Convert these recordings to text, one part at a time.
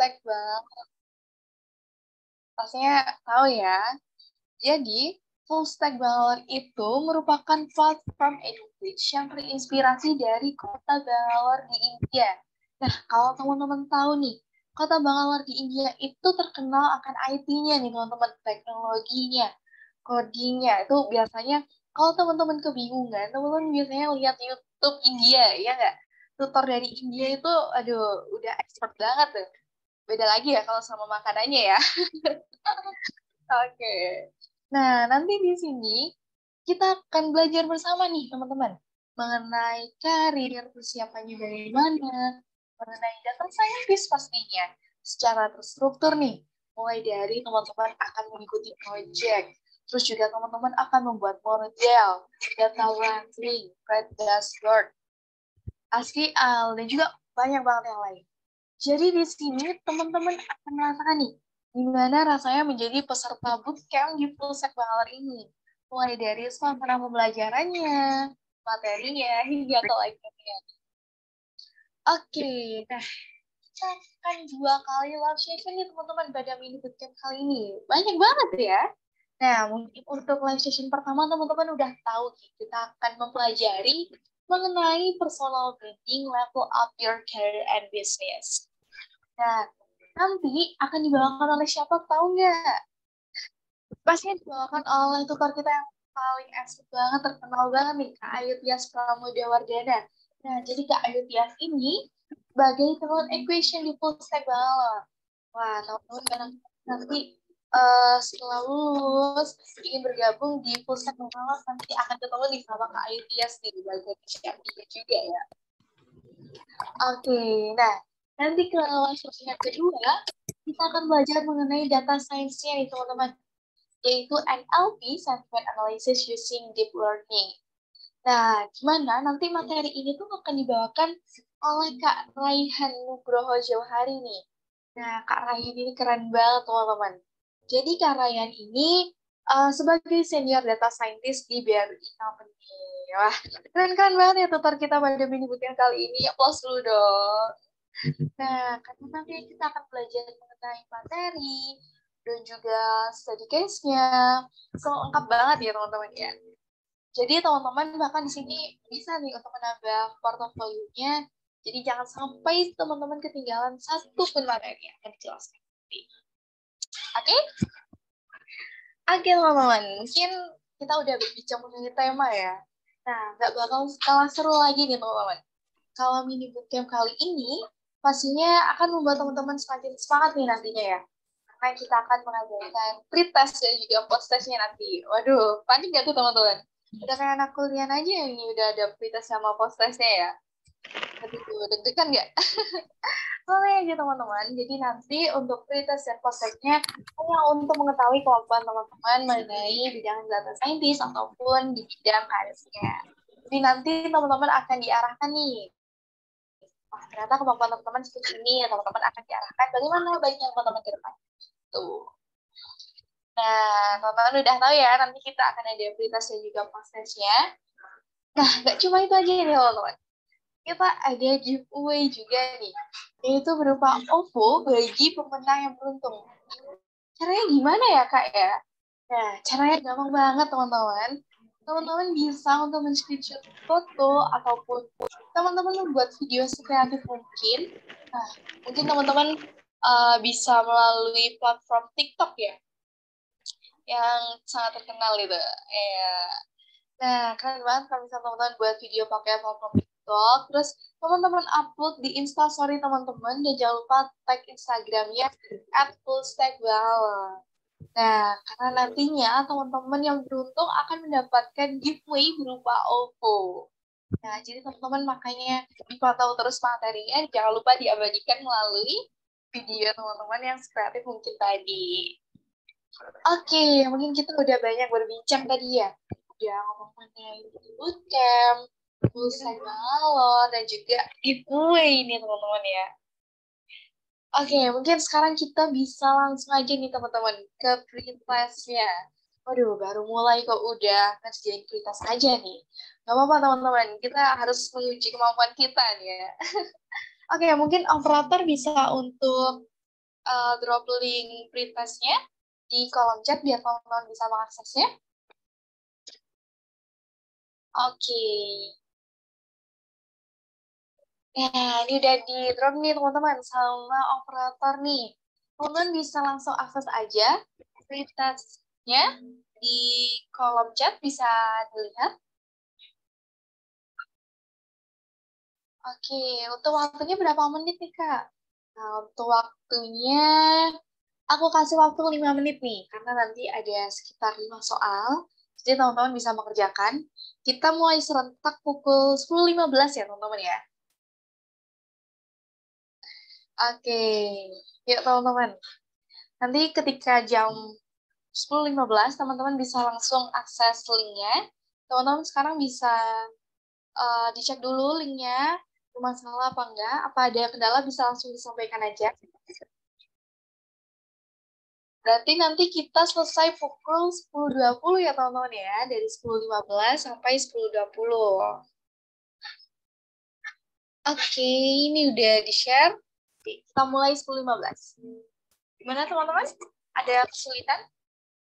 Tag banget. Pastinya tahu ya. Jadi, Full Stack Bangalore itu merupakan platform edukasi yang terinspirasi dari kota Bangalore di India. Nah, kalau teman-teman tahu nih, kota Bangalore di India itu terkenal akan IT-nya nih teman-teman, teknologinya, codingnya. Itu biasanya kalau teman-teman kebingungan, teman-teman biasanya lihat YouTube India, ya nggak? Tutor dari India itu, aduh, udah expert banget tuh beda lagi ya kalau sama makanannya ya. Oke. okay. Nah, nanti di sini kita akan belajar bersama nih, teman-teman, mengenai karir, persiapannya dari mana, mengenai data scientist pastinya, secara terstruktur nih, mulai dari teman-teman akan mengikuti proyek, terus juga teman-teman akan membuat model, data wrangling, red dashboard, ASCII, AL, dan juga banyak banget yang lain. Jadi di sini teman-teman akan merasakan nih, gimana rasanya menjadi peserta bootcamp di full set Bangalor ini. Mulai dari suasana pembelajarannya, materinya, hingga ke lainnya. Oke, nah kita akan dua kali live session nih teman-teman pada mini bootcamp kali ini. Banyak banget ya. Nah, mungkin untuk live session pertama teman-teman udah tahu kita akan mempelajari mengenai personal branding level up your career and business. Nah, nanti akan dibawakan oleh siapa tahu nggak? Pastinya dibawakan oleh tukar kita yang paling asik banget, terkenal banget nih, Kak Ayu Tias Pramudia Wardana. Nah, jadi Kak Ayu ini sebagai teman equation di full stack balon. Wah, teman-teman nanti uh, setelah lulus ingin bergabung di full stack balon, nanti akan ketemu di sama Kak Ayu di nih, sebagai juga ya. Oke, okay, nah Nanti kalau yang kedua, kita akan belajar mengenai data science-nya nih teman-teman, yaitu NLP, Sentiment Analysis Using Deep Learning. Nah, gimana nanti materi ini tuh akan dibawakan oleh Kak Raihan Nugroho Jauhari nih. Nah, Kak Raihan ini keren banget teman-teman. Jadi Kak Raihan ini uh, sebagai senior data scientist di BRI Company. Wah, keren-keren banget ya tutor kita pada mini kali ini. Applause dulu dong. Mm-hmm. Nah, karena nanti kita akan belajar mengenai materi dan juga study case-nya. So, lengkap banget ya teman-teman ya. Jadi teman-teman bahkan di sini bisa nih untuk menambah portofolionya. Jadi jangan sampai teman-teman ketinggalan satu pun materi yang akan dijelaskan. Oke? Okay? Oke okay, teman-teman, mungkin kita udah berbicara mengenai tema ya. Nah, nggak bakal kalah seru lagi nih teman-teman. Kalau mini bootcamp kali ini, pastinya akan membuat teman-teman semakin semangat nih nantinya ya. Karena kita akan mengadakan test dan ya, juga post-testnya nanti. Waduh, panik gak tuh teman-teman? Udah kayak anak kuliah aja yang ini udah ada pretest sama post-testnya ya. Tapi tuh deg-degan gak? Boleh aja teman-teman. Jadi nanti untuk pretest dan post-testnya hanya untuk mengetahui kemampuan teman-teman mengenai bidang data scientist ataupun di bidang hrs Jadi nanti teman-teman akan diarahkan nih Wah, ternyata kemampuan teman-teman seperti ini, ya teman-teman akan diarahkan bagaimana baiknya teman-teman ke depan. Tuh. Nah, teman-teman udah tahu ya, nanti kita akan ada berita dan juga prosesnya. Nah, nggak cuma itu aja nih, teman-teman. Kita ada giveaway juga nih, yaitu berupa OVO bagi pemenang yang beruntung. Caranya gimana ya, Kak, ya? Nah, caranya gampang banget, teman-teman teman-teman bisa untuk men-screenshot foto ataupun teman-teman membuat video sekreatif mungkin. Nah, mungkin teman-teman uh, bisa melalui platform TikTok ya, yang sangat terkenal itu. Ya. Nah, keren banget kalau misalnya teman-teman buat video pakai platform TikTok, terus teman-teman upload di Instastory teman-teman, dan jangan lupa tag Instagramnya at fullstackbalance. Nah, karena nantinya teman-teman yang beruntung akan mendapatkan giveaway berupa OVO. Nah, jadi teman-teman makanya dipantau terus materinya, jangan lupa diabadikan melalui video teman-teman yang kreatif mungkin tadi. Oke, okay, mungkin kita udah banyak berbincang tadi ya. Udah ngomong mengenai bootcamp, pulsa iya. galon, dan juga giveaway ini teman-teman ya. Oke, okay, mungkin sekarang kita bisa langsung aja nih teman-teman ke pre Waduh, baru mulai kok udah ngerjain pre aja nih. Gak apa-apa teman-teman, kita harus menguji kemampuan kita nih ya. Oke, okay, mungkin operator bisa untuk uh, eh, drop link pre di kolom chat biar teman-teman bisa mengaksesnya. Oke. Okay. Nah, ini udah di drop nih teman-teman sama operator nih. Teman-teman bisa langsung akses aja retouch di kolom chat bisa dilihat. Oke, untuk waktunya berapa menit nih Kak? Nah, untuk waktunya aku kasih waktu 5 menit nih, karena nanti ada sekitar 5 soal. Jadi teman-teman bisa mengerjakan. Kita mulai serentak pukul 10.15 ya teman-teman ya. Oke, yuk teman-teman. Nanti ketika jam 10.15, teman-teman bisa langsung akses linknya. Teman-teman sekarang bisa uh, dicek dulu linknya, rumah apa enggak, apa ada kendala bisa langsung disampaikan aja. Berarti nanti kita selesai pukul 10.20 ya teman-teman ya, dari 10.15 sampai 10.20. Oke, ini udah di-share. Oke, kita mulai 10.15. Gimana teman-teman? Ada kesulitan?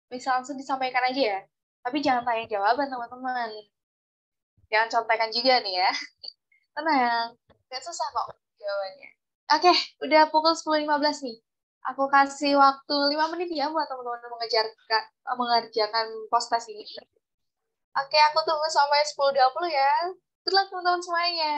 Bisa langsung disampaikan aja ya. Tapi jangan tanya jawaban teman-teman. Jangan contekan juga nih ya. Tenang, nggak susah kok jawabannya. Oke, udah pukul 10.15 nih. Aku kasih waktu 5 menit ya buat teman-teman mengejarkan, mengerjakan post ini. Oke, aku tunggu sampai 10.20 ya. Good luck teman-teman semuanya.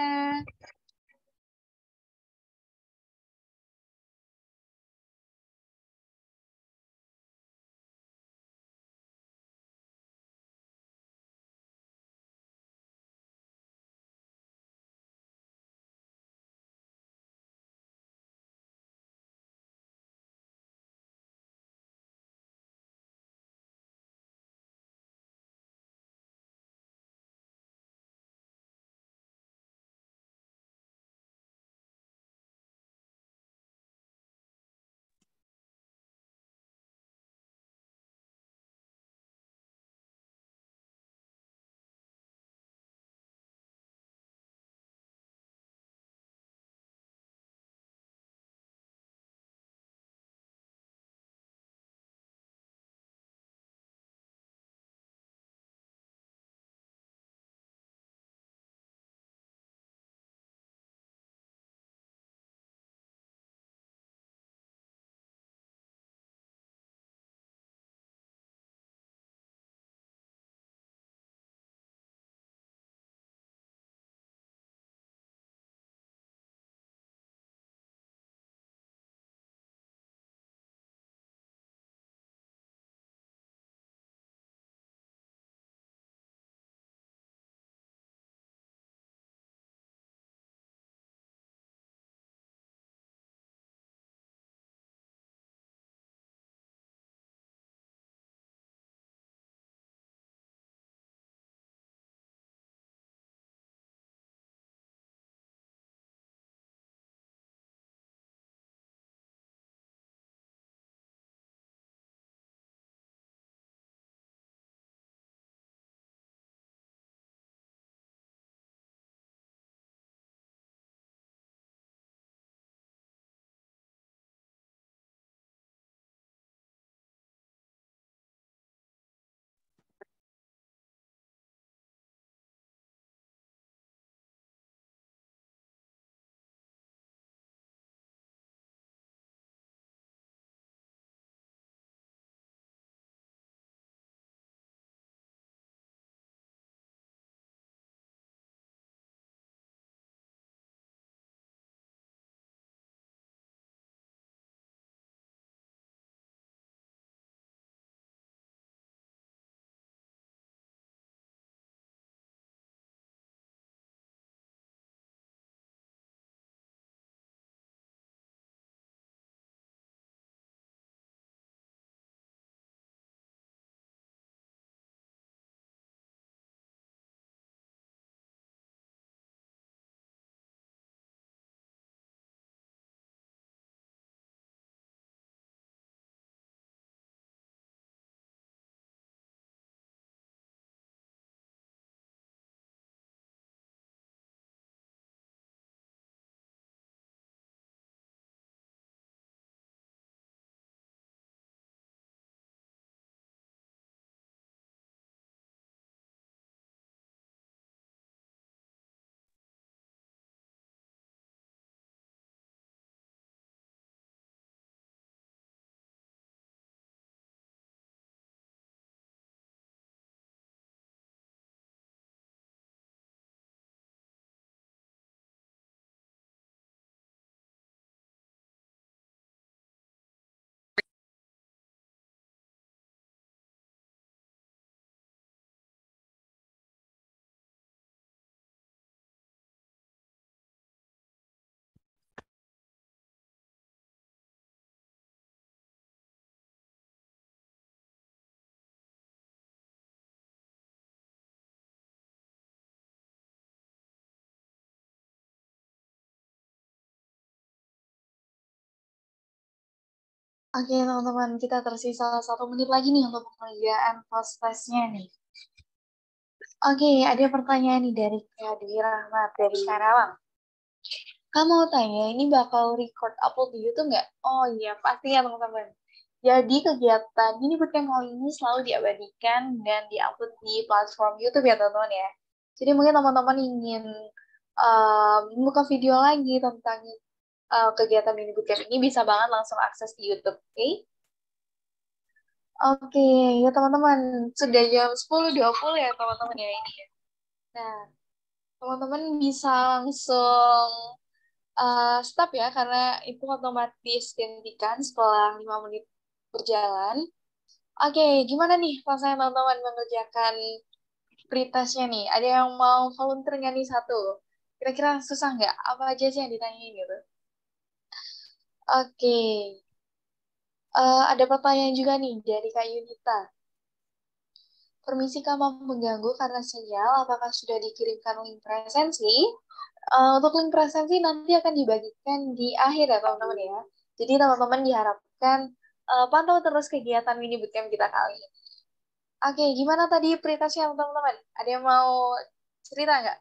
Oke teman-teman, kita tersisa satu menit lagi nih untuk pengerjaan post testnya nih. Oke, ada pertanyaan nih dari Kak Dwi Rahmat dari Karawang. Kamu mau tanya, ini bakal record upload di YouTube nggak? Oh iya, pasti ya teman-teman. Jadi kegiatan ini bootcamp kali ini selalu diabadikan dan diupload di platform YouTube ya teman-teman ya. Jadi mungkin teman-teman ingin uh, eh, buka video lagi tentang uh, kegiatan mini bootcamp ini bisa banget langsung akses di YouTube, oke? Okay? Oke, okay, ya teman-teman, sudah jam 10.20 ya teman-teman ya ini. Ya. Nah, teman-teman bisa langsung uh, stop ya, karena itu otomatis dihentikan setelah 5 menit berjalan. Oke, okay, gimana nih rasanya teman-teman mengerjakan pretestnya nih? Ada yang mau volunteer nggak nih satu? Kira-kira susah nggak? Apa aja sih yang ditanyain gitu? Oke. Uh, ada pertanyaan juga nih dari Kak Yunita. Permisi Kak mau mengganggu karena sinyal, apakah sudah dikirimkan link presensi? Uh, untuk link presensi nanti akan dibagikan di akhir ya teman-teman ya. Jadi teman-teman diharapkan uh, pantau terus kegiatan mini bootcamp kita kali ini. Oke, gimana tadi prioritasnya teman-teman? Ada yang mau cerita nggak?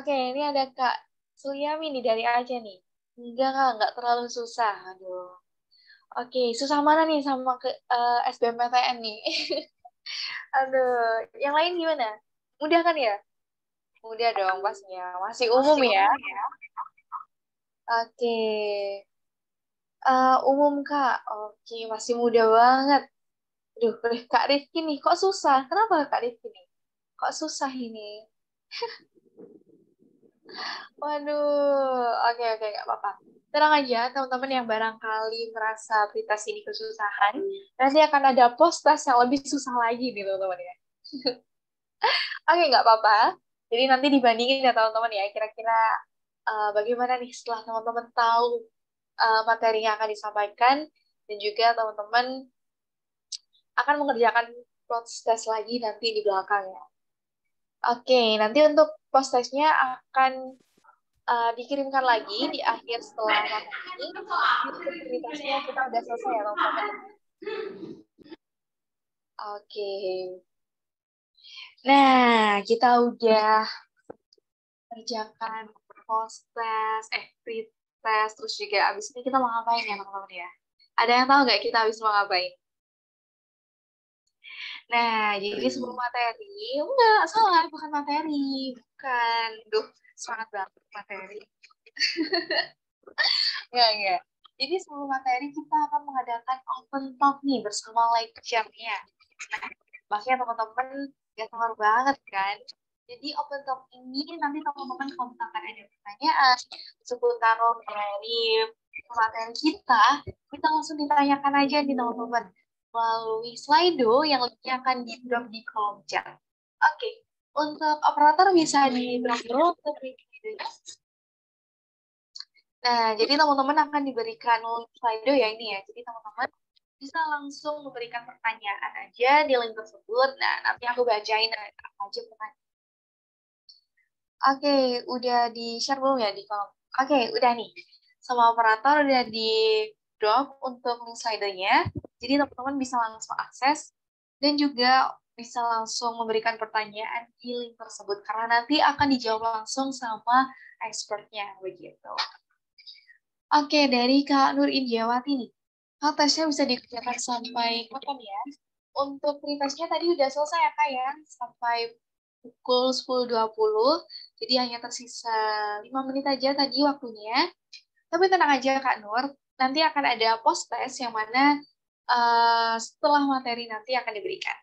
Oke, ini ada Kak Suliami nih dari Aceh nih. Enggak, Enggak terlalu susah. Aduh. Oke, susah mana nih sama ke uh, eh, SBMPTN nih? Aduh, yang lain gimana? Mudah kan ya? Mudah dong pastinya. Masih umum Masih ya. Umum, ya. Oke. Uh, umum Kak. Oke, masih muda banget. Duh, eh, Kak Rifki nih kok susah? Kenapa Kak Rifki nih? Kok susah ini? Waduh, oke oke gak apa-apa. Tenang aja teman-teman yang barangkali merasa prioritas ini kesusahan, nanti akan ada post postas yang lebih susah lagi nih teman-teman ya. oke nggak apa-apa. Jadi nanti dibandingin ya teman-teman ya, kira-kira uh, bagaimana nih setelah teman-teman tahu uh, materi yang akan disampaikan dan juga teman-teman akan mengerjakan proses lagi nanti di belakang ya. Oke, okay, nanti untuk post testnya akan uh, dikirimkan lagi di akhir setelah ini. kita udah selesai ya, Oke. Okay. Nah, kita udah kerjakan post test, eh pre test, terus juga abis ini kita mau ngapain ya, teman-teman ya? Ada yang tahu nggak kita abis mau ngapain? Nah, iya. jadi sebelum materi, enggak, salah, bukan materi, bukan. Duh, semangat banget materi. enggak, enggak. Jadi sebelum materi kita akan mengadakan open talk nih bersama live jamnya. Nah, makanya teman-teman gak ya sabar banget kan. Jadi open talk ini nanti teman-teman kalau misalkan ada pertanyaan seputar materi materi kita, kita langsung ditanyakan aja di teman-teman melalui Slido yang lebih akan di drop di kolom chat. Oke, okay. untuk operator bisa di drop dulu untuk Nah, jadi teman-teman akan diberikan link Slido ya ini ya. Jadi teman-teman bisa langsung memberikan pertanyaan aja di link tersebut. Nah, nanti aku bacain apa aja pertanyaan. Oke, okay, udah di-share belum ya di kolom? Oke, okay, udah nih. Sama operator udah di drop untuk link slidernya. Jadi teman-teman bisa langsung akses dan juga bisa langsung memberikan pertanyaan di link tersebut karena nanti akan dijawab langsung sama expertnya begitu. Oke, dari Kak Nur Indiawati nih. Kak, tesnya bisa dikerjakan sampai kapan ya? Untuk retestnya tadi udah selesai ya Kak ya, sampai pukul 10.20. Jadi hanya tersisa 5 menit aja tadi waktunya. Tapi tenang aja Kak Nur, nanti akan ada post test yang mana uh, setelah materi nanti akan diberikan.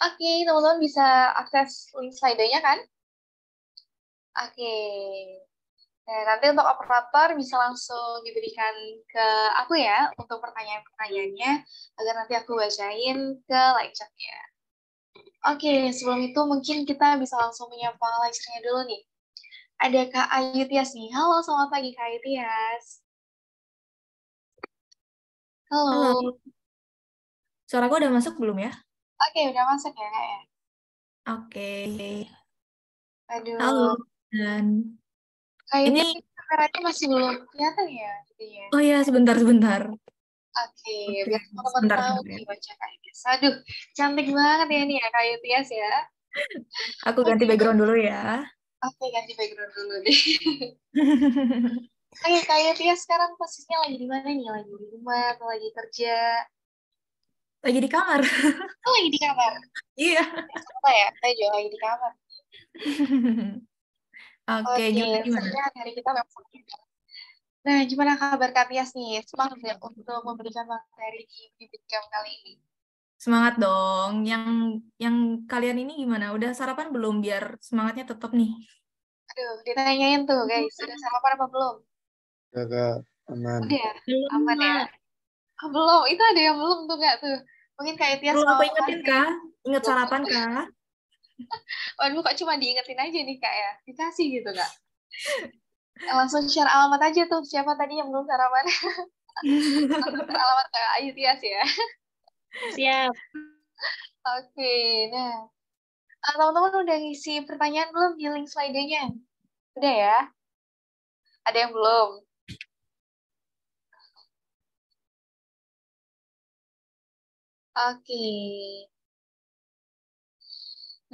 Oke, okay, teman-teman bisa akses link slide-nya kan? Oke. Okay. Nah, nanti untuk operator bisa langsung diberikan ke aku ya untuk pertanyaan-pertanyaannya agar nanti aku bacain ke live chat-nya. Oke, okay, sebelum itu mungkin kita bisa langsung menyapa chat nya dulu nih ada Kak Ayu Tias nih. Halo, selamat pagi Kak Ayu Tias. Halo. Halo. Suara udah masuk belum ya? Oke, okay, udah masuk ya Kak ya? Oke. Okay. Aduh. Halo. Dan Kak ini kameranya masih belum kelihatan ya jadinya. Oh iya, sebentar sebentar. Oke, okay, biar teman-teman tahu nih baca ya. Kak Aduh, cantik banget ya ini ya Kak Ayu Tias ya. Aku ganti background dulu ya. Oke, ganti background dulu deh. Oke, kayak Tia sekarang posisinya lagi di mana nih? Lagi di rumah atau lagi kerja? Lagi di kamar. Oh, lagi di kamar? iya. Eh, Apa ya? Saya juga lagi di kamar. Oke, okay, okay, gimana? gimana? Hari kita Nah, gimana kabar Kak Tias nih? Semangat ya untuk memberikan materi di Bibit kali ini. Semangat dong. Yang yang kalian ini gimana? Udah sarapan belum biar semangatnya tetap nih? Aduh, ditanyain tuh guys, udah sarapan apa belum? Kagak, aman. Udah, ya? belum, aman ya. Oh, belum, itu ada yang belum tuh gak tuh? Mungkin kayak Tias Belum apa ingetin inget Ingat sarapan kah? Waduh, kok cuma diingetin aja nih kak ya? Dikasih gitu kak? Langsung share alamat aja tuh, siapa tadi yang belum sarapan? alamat kak Ayu Tias ya. Siap. Oke, okay, nah. Eh, teman-teman udah ngisi pertanyaan belum di link slide-nya? Udah ya? Ada yang belum? Oke. Okay.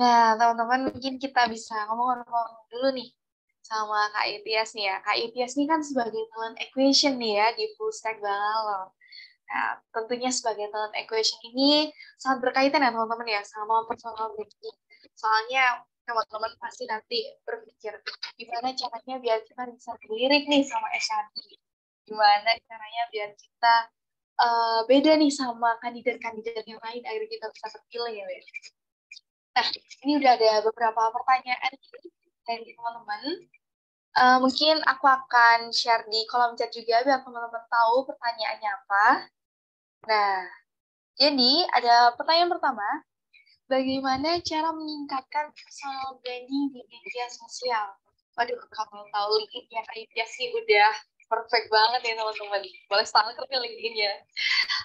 Nah, teman-teman mungkin kita bisa ngomong-ngomong dulu nih sama Kak Itias nih ya. Kak Itias nih kan sebagai talent equation nih ya di Full Stack Bangalore. Nah, tentunya sebagai talent equation ini sangat berkaitan ya teman-teman ya sama personal branding. Soalnya teman-teman pasti nanti berpikir gimana caranya biar kita bisa dilirik nih sama HRD. Gimana caranya biar kita uh, beda nih sama kandidat-kandidat yang lain akhirnya kita bisa terpilih ya. Nah, ini udah ada beberapa pertanyaan dari teman-teman. Uh, mungkin aku akan share di kolom chat juga biar teman-teman tahu pertanyaannya apa. Nah, jadi ada pertanyaan pertama, bagaimana cara meningkatkan personal branding di media sosial? Waduh, kalau tahu LinkedIn ya dia sih udah perfect banget ya teman-teman. Boleh stalker nih LinkedIn ya.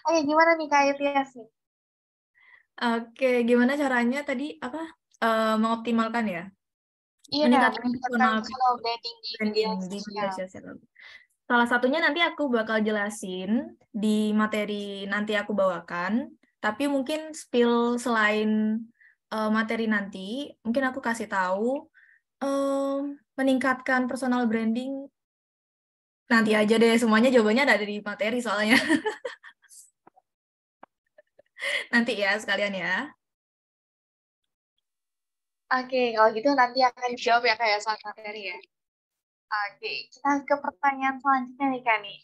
Oke, gimana nih kayak dia sih? Oke, gimana caranya tadi apa uh, mengoptimalkan ya? Iya, meningkatkan personal branding di media sosial. Salah satunya nanti aku bakal jelasin di materi nanti aku bawakan, tapi mungkin spill selain uh, materi nanti, mungkin aku kasih tahu uh, meningkatkan personal branding nanti aja deh semuanya jawabannya ada di materi soalnya. nanti ya sekalian ya. Oke, okay, kalau gitu nanti akan dijawab ya kayak ya, soal materi ya. Oke, kita ke pertanyaan selanjutnya nih Kak nih.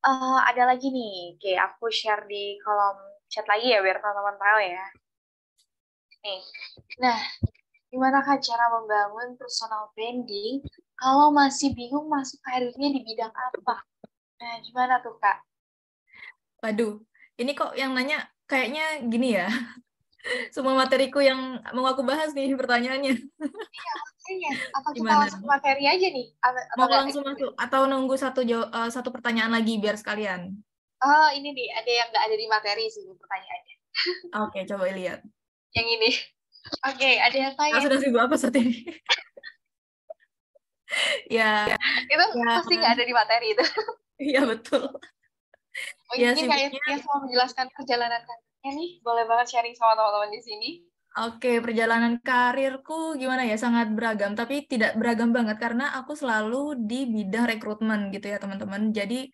Uh, ada lagi nih, oke aku share di kolom chat lagi ya biar teman-teman tahu ya. Nih, nah gimana Kak cara membangun personal branding kalau masih bingung masuk karirnya di bidang apa? Nah, gimana tuh Kak? Waduh, ini kok yang nanya kayaknya gini ya semua materiku yang mau aku bahas nih pertanyaannya. Iya, Apa kita Gimana? langsung materi aja nih? Atau mau langsung masuk atau nunggu satu uh, satu pertanyaan lagi biar sekalian? Oh, ini nih, ada yang nggak ada di materi sih pertanyaannya. Oke, okay, coba lihat. Yang ini. Oke, okay, ada yang tanya. Nah, sudah sibuk apa saat ini? ya. Itu ya. pasti nggak ada di materi itu. Iya, betul. Mungkin oh, ya, sibuknya... kayak semua menjelaskan perjalanan kan. Ini iya nih, boleh banget sharing sama teman-teman di sini. Oke, perjalanan karirku gimana ya? Sangat beragam, tapi tidak beragam banget karena aku selalu di bidang rekrutmen gitu ya, teman-teman. Jadi,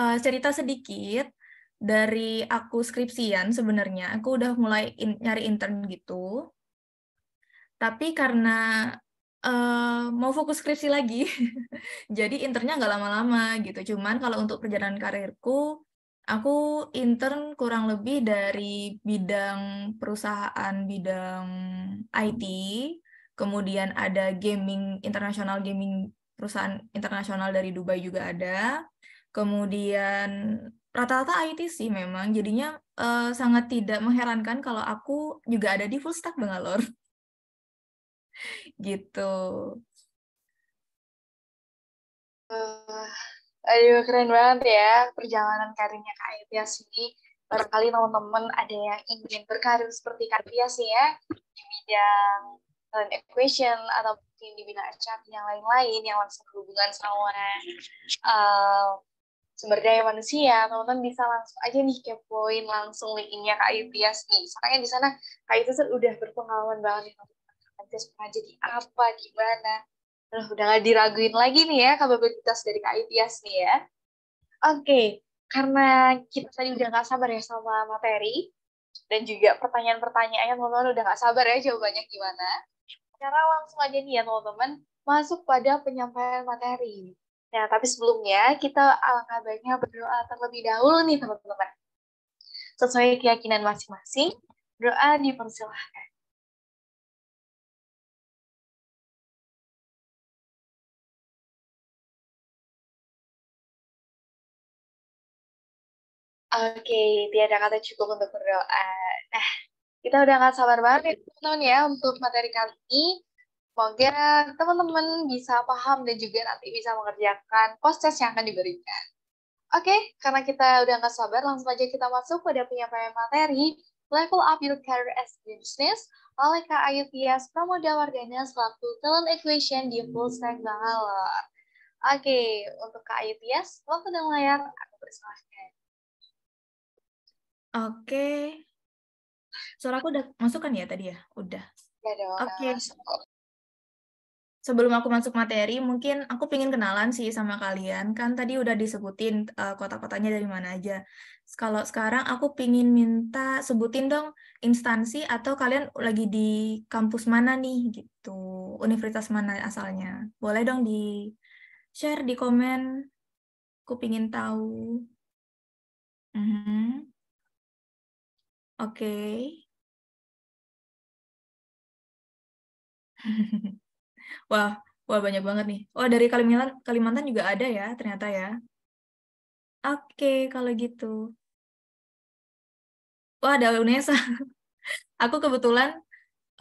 uh, cerita sedikit dari aku skripsian sebenarnya. Aku udah mulai in, nyari intern gitu. Tapi karena uh, mau fokus skripsi lagi, jadi internnya nggak lama-lama gitu. Cuman kalau untuk perjalanan karirku, Aku intern kurang lebih dari bidang perusahaan bidang IT, kemudian ada gaming internasional gaming perusahaan internasional dari Dubai juga ada. Kemudian rata-rata IT sih memang, jadinya uh, sangat tidak mengherankan kalau aku juga ada di full stack Bangalore. gitu. Eh, Aduh, keren banget ya perjalanan karirnya Kak Etias ini. Barangkali teman-teman ada yang ingin berkarir seperti Kak sih ya, di bidang talent equation atau mungkin di bidang HR yang lain-lain yang langsung berhubungan sama uh, sumber daya manusia, teman-teman bisa langsung aja nih kepoin langsung linknya Kak Itias nih. Soalnya di sana Kak Itias udah berpengalaman banget nih teman-teman. Kak Itias pernah jadi apa, gimana. Loh, udah gak diraguin lagi nih ya kapabilitas dari Kak Itias nih ya. Oke, okay. karena kita tadi udah gak sabar ya sama materi, dan juga pertanyaan pertanyaan yang teman-teman udah gak sabar ya jawabannya gimana. Sekarang langsung aja nih ya teman-teman, masuk pada penyampaian materi. Nah, tapi sebelumnya kita alangkah baiknya berdoa terlebih dahulu nih teman-teman. Sesuai keyakinan masing-masing, doa dipersilahkan. Oke, okay, tiada kata cukup untuk berdoa. Nah, kita udah nggak sabar banget teman-teman ya untuk materi kali ini. Semoga teman-teman bisa paham dan juga nanti bisa mengerjakan proses yang akan diberikan. Oke, okay, karena kita udah nggak sabar, langsung aja kita masuk pada penyampaian materi Level Up Your Career as Business oleh Kak Ayutias Pramoda Wardana selaku Talent Equation di Full Stack Bangalore. Oke, okay, untuk Kak Tias, waktu dan layar, aku bersama Oke. Suara aku udah masuk kan ya tadi ya? Udah. Ya Oke. Okay. Sebelum aku masuk materi, mungkin aku pingin kenalan sih sama kalian. Kan tadi udah disebutin uh, kota-kotanya dari mana aja. Kalau sekarang aku pingin minta sebutin dong instansi atau kalian lagi di kampus mana nih gitu. Universitas mana asalnya. Boleh dong di share di komen. Aku pingin tahu. Mm -hmm. Oke. wah, wah banyak banget nih. Wah oh, dari Kalimantan Kalimantan juga ada ya ternyata ya. Oke, kalau gitu. Wah, ada UNESA. Aku kebetulan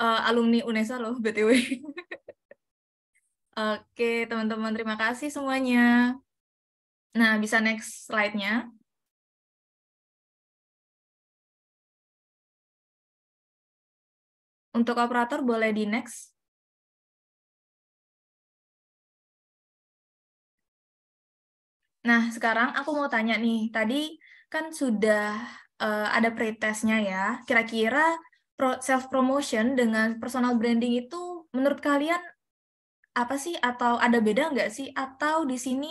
uh, alumni UNESA loh, BTW. Oke, teman-teman, terima kasih semuanya. Nah, bisa next slide-nya. Untuk operator boleh di next. Nah, sekarang aku mau tanya nih, tadi kan sudah uh, ada pretestnya ya. Kira-kira self promotion dengan personal branding itu menurut kalian apa sih atau ada beda nggak sih atau di sini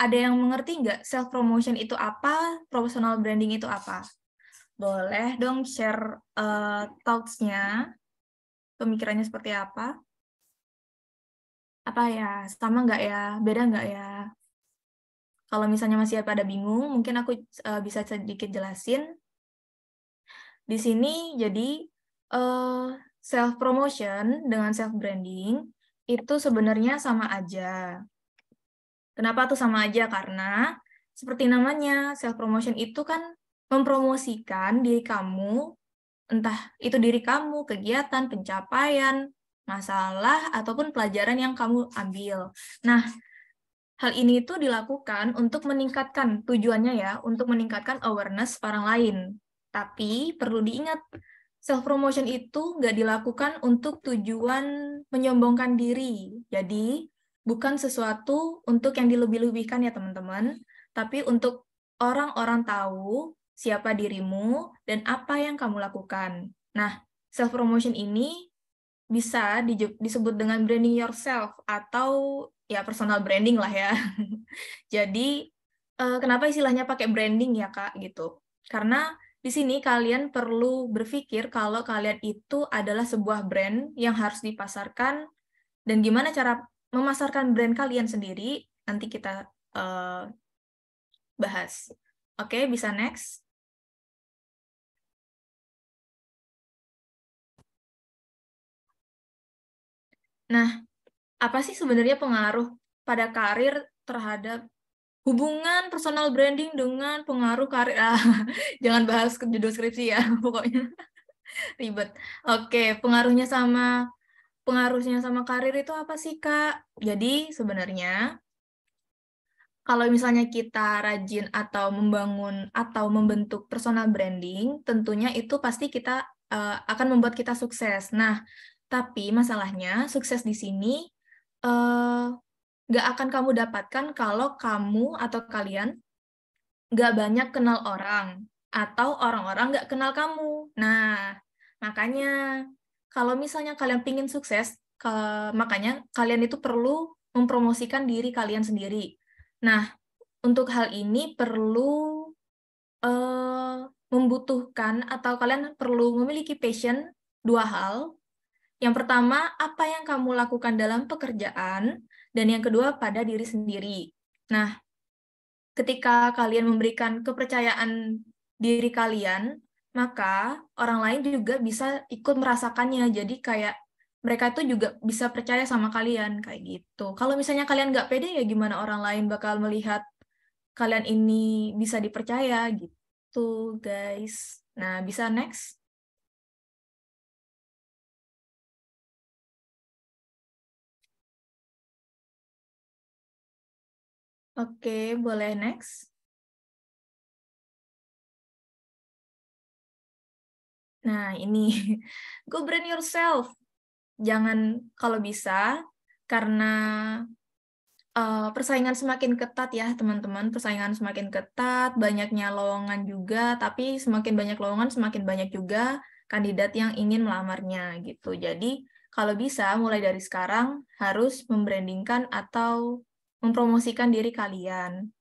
ada yang mengerti nggak self promotion itu apa, personal branding itu apa? Boleh dong share uh, thoughts-nya pemikirannya seperti apa apa ya sama nggak ya beda nggak ya kalau misalnya masih pada bingung mungkin aku uh, bisa sedikit jelasin di sini jadi uh, eh, self promotion dengan self branding itu sebenarnya sama aja kenapa tuh sama aja karena seperti namanya self promotion itu kan mempromosikan diri kamu entah itu diri kamu, kegiatan, pencapaian, masalah, ataupun pelajaran yang kamu ambil. Nah, hal ini itu dilakukan untuk meningkatkan tujuannya ya, untuk meningkatkan awareness orang lain. Tapi perlu diingat, self-promotion itu nggak dilakukan untuk tujuan menyombongkan diri. Jadi, bukan sesuatu untuk yang dilebih-lebihkan ya teman-teman, tapi untuk orang-orang tahu siapa dirimu, dan apa yang kamu lakukan. Nah, self-promotion ini bisa disebut dengan branding yourself atau ya personal branding lah ya. Jadi, eh, kenapa istilahnya pakai branding ya, Kak, gitu? Karena di sini kalian perlu berpikir kalau kalian itu adalah sebuah brand yang harus dipasarkan dan gimana cara memasarkan brand kalian sendiri nanti kita uh, bahas. Oke, okay, bisa next. Nah, apa sih sebenarnya pengaruh pada karir terhadap hubungan personal branding dengan pengaruh karir? Ah, jangan bahas ke judul skripsi ya, pokoknya ribet. Oke, pengaruhnya sama pengaruhnya sama karir itu apa sih, Kak? Jadi sebenarnya kalau misalnya kita rajin atau membangun atau membentuk personal branding, tentunya itu pasti kita uh, akan membuat kita sukses. Nah, tapi masalahnya sukses di sini eh, nggak uh, akan kamu dapatkan kalau kamu atau kalian nggak banyak kenal orang atau orang-orang nggak kenal kamu. Nah, makanya kalau misalnya kalian pingin sukses, ke, makanya kalian itu perlu mempromosikan diri kalian sendiri. Nah, untuk hal ini perlu uh, membutuhkan atau kalian perlu memiliki passion dua hal yang pertama, apa yang kamu lakukan dalam pekerjaan, dan yang kedua pada diri sendiri. Nah, ketika kalian memberikan kepercayaan diri kalian, maka orang lain juga bisa ikut merasakannya. Jadi kayak mereka itu juga bisa percaya sama kalian kayak gitu. Kalau misalnya kalian nggak pede ya gimana orang lain bakal melihat kalian ini bisa dipercaya gitu, guys. Nah, bisa next. Oke, boleh next. Nah, ini go brand yourself. Jangan kalau bisa karena uh, persaingan semakin ketat ya, teman-teman. Persaingan semakin ketat, banyaknya lowongan juga, tapi semakin banyak lowongan semakin banyak juga kandidat yang ingin melamarnya gitu. Jadi, kalau bisa mulai dari sekarang harus membrandingkan atau mempromosikan diri kalian.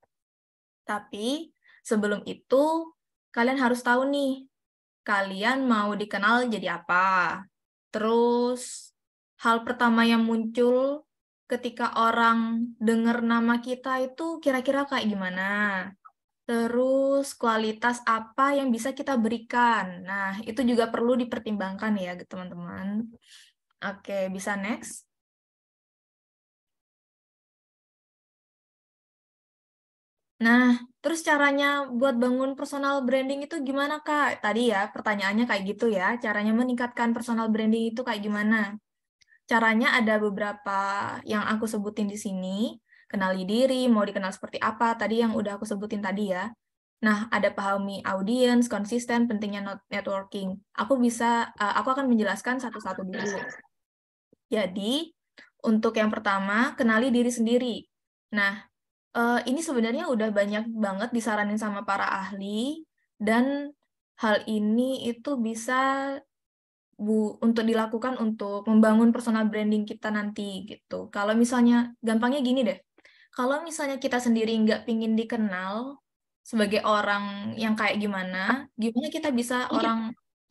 Tapi sebelum itu, kalian harus tahu nih, kalian mau dikenal jadi apa. Terus, hal pertama yang muncul ketika orang dengar nama kita itu kira-kira kayak gimana. Terus kualitas apa yang bisa kita berikan? Nah, itu juga perlu dipertimbangkan ya, teman-teman. Oke, bisa next. Nah, terus caranya buat bangun personal branding itu gimana, Kak? Tadi ya pertanyaannya kayak gitu ya, caranya meningkatkan personal branding itu kayak gimana? Caranya ada beberapa yang aku sebutin di sini, kenali diri, mau dikenal seperti apa, tadi yang udah aku sebutin tadi ya. Nah, ada pahami audience, konsisten, pentingnya networking. Aku bisa, eh, aku akan menjelaskan satu-satu dulu. Jadi, untuk yang pertama, kenali diri sendiri. Nah, uh, ini sebenarnya udah banyak banget disaranin sama para ahli dan hal ini itu bisa bu untuk dilakukan untuk membangun personal branding kita nanti gitu. Kalau misalnya gampangnya gini deh, kalau misalnya kita sendiri nggak pingin dikenal sebagai orang yang kayak gimana, gimana kita bisa iya. orang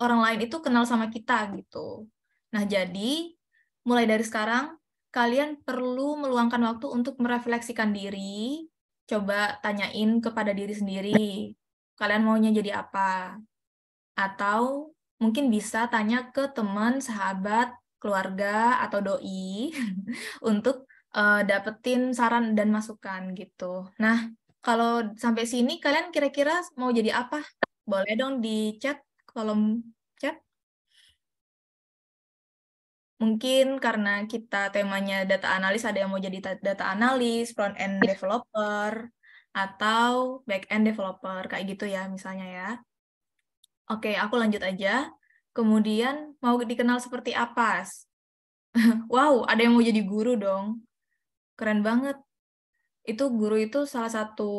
orang lain itu kenal sama kita gitu. Nah jadi mulai dari sekarang kalian perlu meluangkan waktu untuk merefleksikan diri, coba tanyain kepada diri sendiri, kalian maunya jadi apa? Atau mungkin bisa tanya ke teman, sahabat, keluarga, atau doi untuk uh, dapetin saran dan masukan gitu. Nah, kalau sampai sini kalian kira-kira mau jadi apa? Boleh dong di chat kolom mungkin karena kita temanya data analis ada yang mau jadi data analis, front end iya. developer atau back end developer kayak gitu ya misalnya ya. Oke, aku lanjut aja. Kemudian mau dikenal seperti apa? wow, ada yang mau jadi guru dong. Keren banget. Itu guru itu salah satu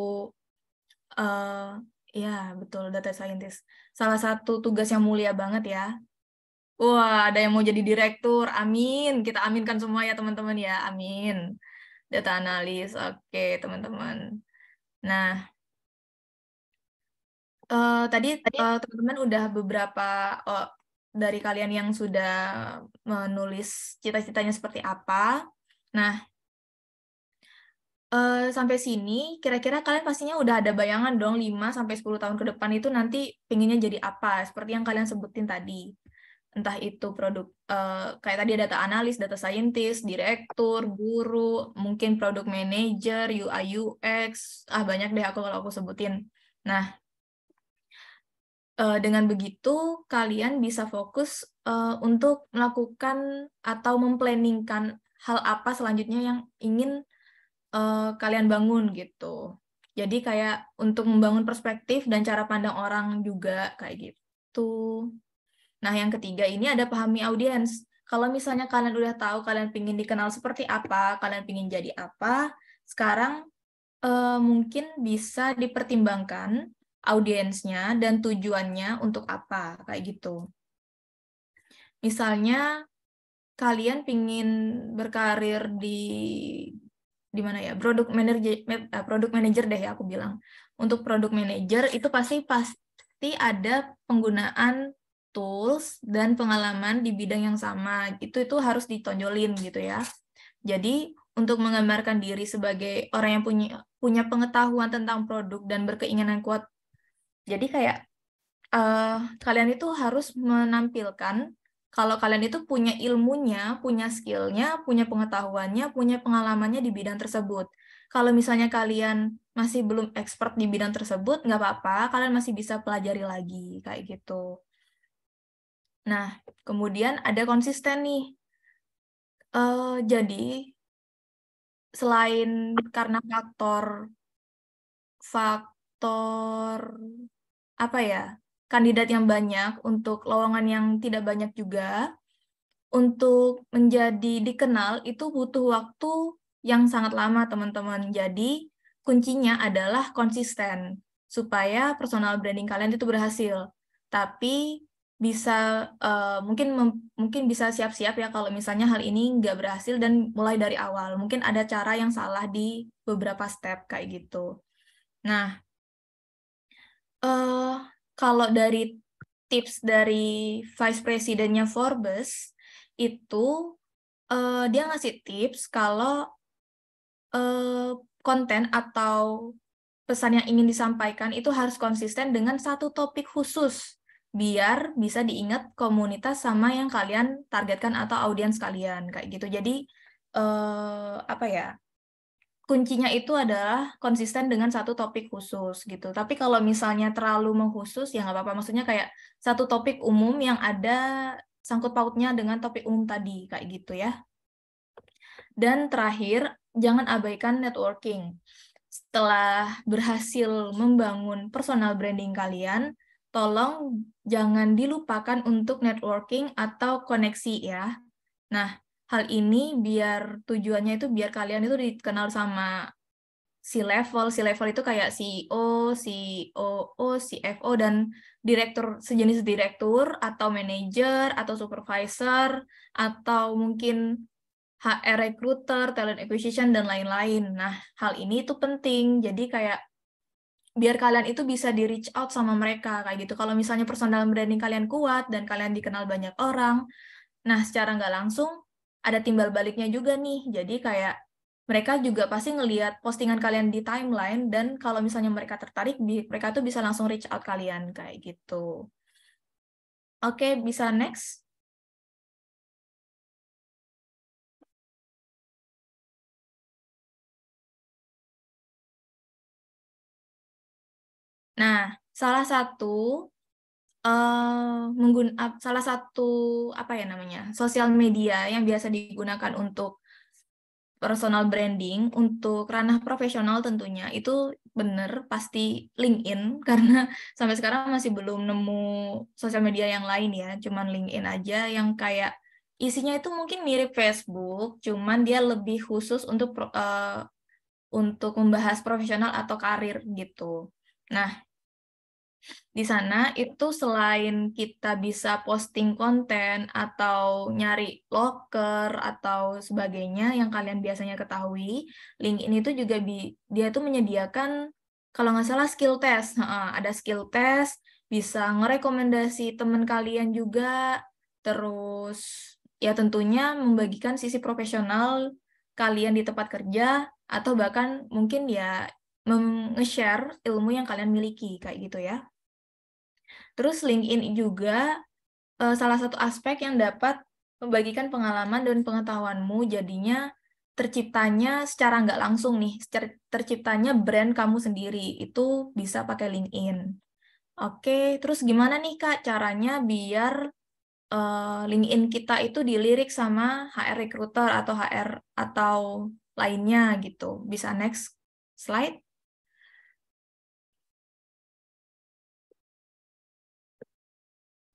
uh, ya betul data scientist. Salah satu tugas yang mulia banget ya Wah, ada yang mau jadi direktur. Amin. Kita aminkan semua ya, teman-teman ya. Amin. Data analis. Oke, teman-teman. Nah, uh, tadi teman eh, teman-teman udah beberapa uh, dari kalian yang sudah menulis cita-citanya seperti apa. Nah, uh, sampai sini kira-kira kalian pastinya udah ada bayangan dong 5 sampai 10 tahun ke depan itu nanti pinginnya jadi apa seperti yang kalian sebutin tadi entah itu produk uh, kayak tadi data analis, data scientist, direktur, guru, mungkin produk manager, UI UX, ah banyak deh aku kalau aku sebutin. Nah, uh, dengan begitu kalian bisa fokus uh, untuk melakukan atau memplanningkan hal apa selanjutnya yang ingin uh, kalian bangun gitu. Jadi kayak untuk membangun perspektif dan cara pandang orang juga kayak gitu. Nah, yang ketiga ini ada pahami audiens. Kalau misalnya kalian udah tahu kalian pingin dikenal seperti apa, kalian pingin jadi apa, sekarang eh, mungkin bisa dipertimbangkan audiensnya dan tujuannya untuk apa, kayak gitu. Misalnya kalian pingin berkarir di di mana ya produk manager eh, produk manager deh ya aku bilang untuk produk manager itu pasti pasti ada penggunaan tools dan pengalaman di bidang yang sama itu itu harus ditonjolin gitu ya jadi untuk menggambarkan diri sebagai orang yang punya punya pengetahuan tentang produk dan berkeinginan kuat jadi kayak uh, kalian itu harus menampilkan kalau kalian itu punya ilmunya, punya skillnya, punya pengetahuannya, punya pengalamannya di bidang tersebut. Kalau misalnya kalian masih belum expert di bidang tersebut, nggak apa-apa, kalian masih bisa pelajari lagi, kayak gitu. Nah, kemudian ada konsisten nih. Uh, jadi selain karena faktor faktor apa ya kandidat yang banyak untuk lowongan yang tidak banyak juga untuk menjadi dikenal itu butuh waktu yang sangat lama teman-teman jadi kuncinya adalah konsisten supaya personal branding kalian itu berhasil tapi bisa uh, mungkin mem, mungkin bisa siap-siap ya kalau misalnya hal ini nggak berhasil dan mulai dari awal mungkin ada cara yang salah di beberapa step kayak gitu nah uh, kalau dari tips dari vice presidennya Forbes itu uh, dia ngasih tips kalau uh, konten atau pesan yang ingin disampaikan itu harus konsisten dengan satu topik khusus biar bisa diingat komunitas sama yang kalian targetkan atau audiens kalian kayak gitu. Jadi eh, apa ya? Kuncinya itu adalah konsisten dengan satu topik khusus gitu. Tapi kalau misalnya terlalu mengkhusus ya nggak apa-apa. Maksudnya kayak satu topik umum yang ada sangkut pautnya dengan topik umum tadi kayak gitu ya. Dan terakhir, jangan abaikan networking. Setelah berhasil membangun personal branding kalian, tolong jangan dilupakan untuk networking atau koneksi ya. Nah, hal ini biar tujuannya itu biar kalian itu dikenal sama si level, si level itu kayak CEO, COO, e CFO dan direktur sejenis direktur atau manager atau supervisor atau mungkin HR recruiter, talent acquisition dan lain-lain. Nah, hal ini itu penting. Jadi kayak biar kalian itu bisa di reach out sama mereka kayak gitu. Kalau misalnya personal branding kalian kuat dan kalian dikenal banyak orang, nah secara nggak langsung ada timbal baliknya juga nih. Jadi kayak mereka juga pasti ngelihat postingan kalian di timeline dan kalau misalnya mereka tertarik, mereka tuh bisa langsung reach out kalian kayak gitu. Oke, bisa next. Nah, salah satu uh, menggun salah satu apa ya namanya sosial media yang biasa digunakan untuk personal branding untuk ranah profesional tentunya itu benar pasti LinkedIn karena sampai sekarang masih belum nemu sosial media yang lain ya cuman LinkedIn aja yang kayak isinya itu mungkin mirip Facebook cuman dia lebih khusus untuk uh, untuk membahas profesional atau karir gitu nah di sana itu selain kita bisa posting konten atau nyari locker atau sebagainya yang kalian biasanya ketahui, LinkedIn itu juga bi dia tuh menyediakan kalau nggak salah skill test. ada skill test, bisa ngerekomendasi teman kalian juga, terus ya tentunya membagikan sisi profesional kalian di tempat kerja atau bahkan mungkin ya nge-share ilmu yang kalian miliki kayak gitu ya. Terus LinkedIn juga uh, salah satu aspek yang dapat membagikan pengalaman dan pengetahuanmu jadinya terciptanya secara nggak langsung nih, terciptanya brand kamu sendiri itu bisa pakai LinkedIn. Oke, terus gimana nih Kak caranya biar uh, LinkedIn kita itu dilirik sama HR recruiter atau HR atau lainnya gitu. Bisa next slide.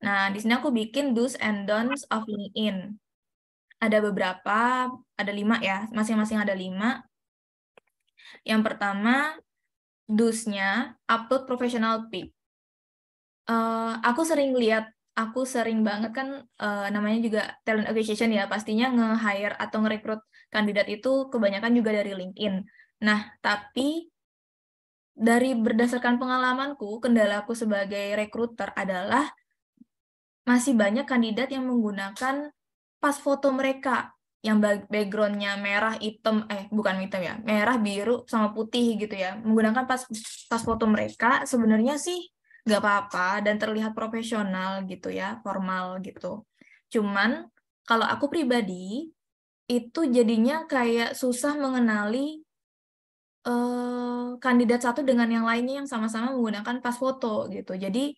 Nah, di sini aku bikin do's and don'ts of LinkedIn. Ada beberapa, ada lima ya, masing-masing ada lima. Yang pertama, do's-nya upload professional pic. Uh, aku sering lihat, aku sering banget kan uh, namanya juga talent acquisition ya, pastinya nge-hire atau nge nge-recruit kandidat itu kebanyakan juga dari LinkedIn. Nah, tapi dari berdasarkan pengalamanku, kendalaku sebagai rekruter adalah masih banyak kandidat yang menggunakan pas foto mereka yang backgroundnya merah hitam eh bukan hitam ya merah biru sama putih gitu ya menggunakan pas pas foto mereka sebenarnya sih nggak apa-apa dan terlihat profesional gitu ya formal gitu cuman kalau aku pribadi itu jadinya kayak susah mengenali uh, kandidat satu dengan yang lainnya yang sama-sama menggunakan pas foto gitu jadi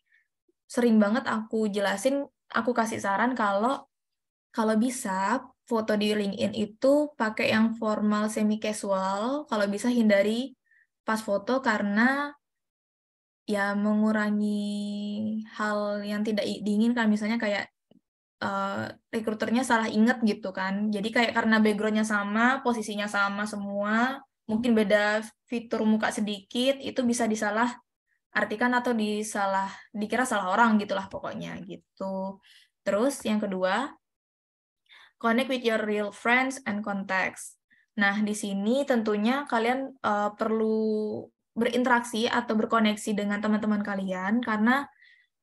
sering banget aku jelasin, aku kasih saran kalau kalau bisa foto di LinkedIn itu pakai yang formal semi casual, kalau bisa hindari pas foto karena ya mengurangi hal yang tidak diinginkan misalnya kayak uh, rekruternya salah inget gitu kan jadi kayak karena backgroundnya sama posisinya sama semua mungkin beda fitur muka sedikit itu bisa disalah artikan atau disalah dikira salah orang gitulah pokoknya gitu. Terus yang kedua, connect with your real friends and contacts. Nah, di sini tentunya kalian uh, perlu berinteraksi atau berkoneksi dengan teman-teman kalian karena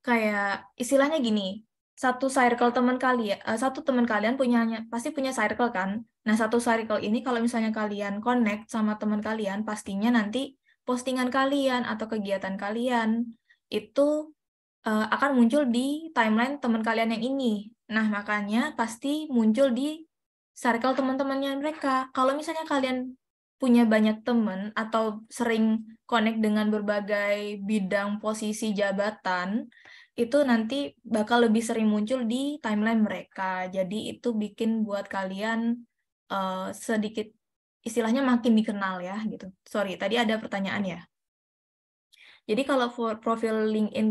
kayak istilahnya gini, satu circle teman kalian, uh, eh, satu teman kalian punya pasti punya circle kan. Nah, satu circle ini kalau misalnya kalian connect sama teman kalian, pastinya nanti postingan kalian atau kegiatan kalian itu uh, akan muncul di timeline teman kalian yang ini. Nah, makanya pasti muncul di circle teman-temannya mereka. Kalau misalnya kalian punya banyak teman atau sering connect dengan berbagai bidang posisi jabatan, itu nanti bakal lebih sering muncul di timeline mereka. Jadi itu bikin buat kalian uh, sedikit istilahnya makin dikenal ya gitu. Sorry, tadi ada pertanyaan ya. Jadi kalau for profil LinkedIn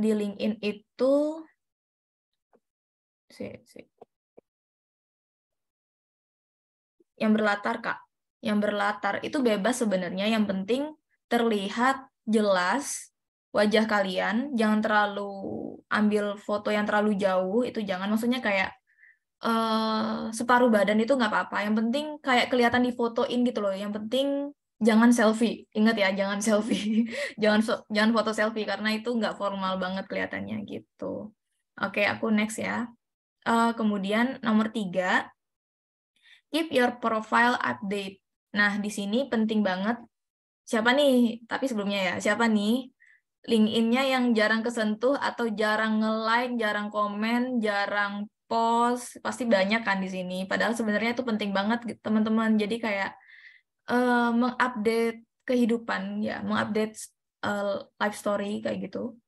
di LinkedIn itu si, si. yang berlatar kak, yang berlatar itu bebas sebenarnya. Yang penting terlihat jelas wajah kalian, jangan terlalu ambil foto yang terlalu jauh itu jangan. Maksudnya kayak Eh, separuh badan itu nggak apa-apa. Yang penting kayak kelihatan di fotoin gitu loh. Yang penting jangan selfie. Ingat ya, jangan selfie. jangan jangan foto selfie karena itu nggak formal banget kelihatannya gitu. Oke, okay, aku next ya. Uh, kemudian nomor tiga, keep your profile update. Nah, di sini penting banget siapa nih, tapi sebelumnya ya, siapa nih LinkedIn-nya yang jarang kesentuh atau jarang nge-like, jarang komen, jarang pos pasti banyak kan di sini padahal sebenarnya itu penting banget gitu, teman-teman jadi kayak uh, mengupdate kehidupan ya mengupdate uh, life story kayak gitu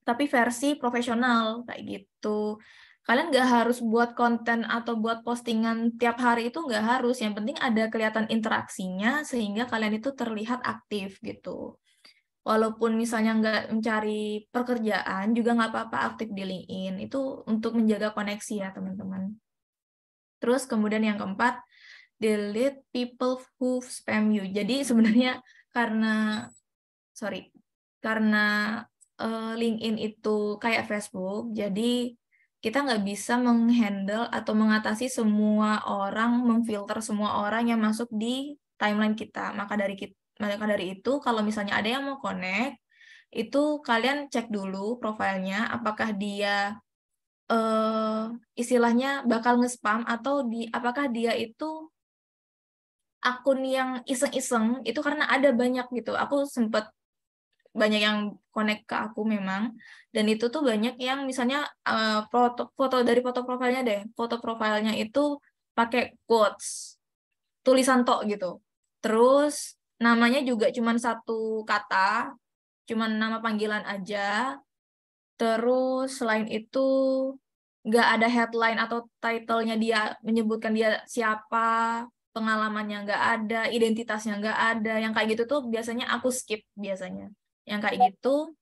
tapi versi profesional kayak gitu kalian nggak harus buat konten atau buat postingan tiap hari itu nggak harus yang penting ada kelihatan interaksinya sehingga kalian itu terlihat aktif gitu walaupun misalnya nggak mencari pekerjaan juga nggak apa-apa aktif di LinkedIn itu untuk menjaga koneksi ya teman-teman terus kemudian yang keempat delete people who spam you jadi sebenarnya karena sorry karena uh, LinkedIn itu kayak Facebook jadi kita nggak bisa menghandle atau mengatasi semua orang memfilter semua orang yang masuk di timeline kita maka dari kita maka nah, dari itu kalau misalnya ada yang mau connect itu kalian cek dulu profilnya apakah dia uh, istilahnya bakal nge-spam atau di apakah dia itu akun yang iseng-iseng itu karena ada banyak gitu. Aku sempet banyak yang connect ke aku memang dan itu tuh banyak yang misalnya uh, foto foto dari foto profilnya deh. Foto profilnya itu pakai quotes tulisan tok gitu. Terus namanya juga cuma satu kata, cuma nama panggilan aja. Terus selain itu nggak ada headline atau title-nya dia menyebutkan dia siapa, pengalamannya nggak ada, identitasnya nggak ada. Yang kayak gitu tuh biasanya aku skip biasanya. Yang kayak gitu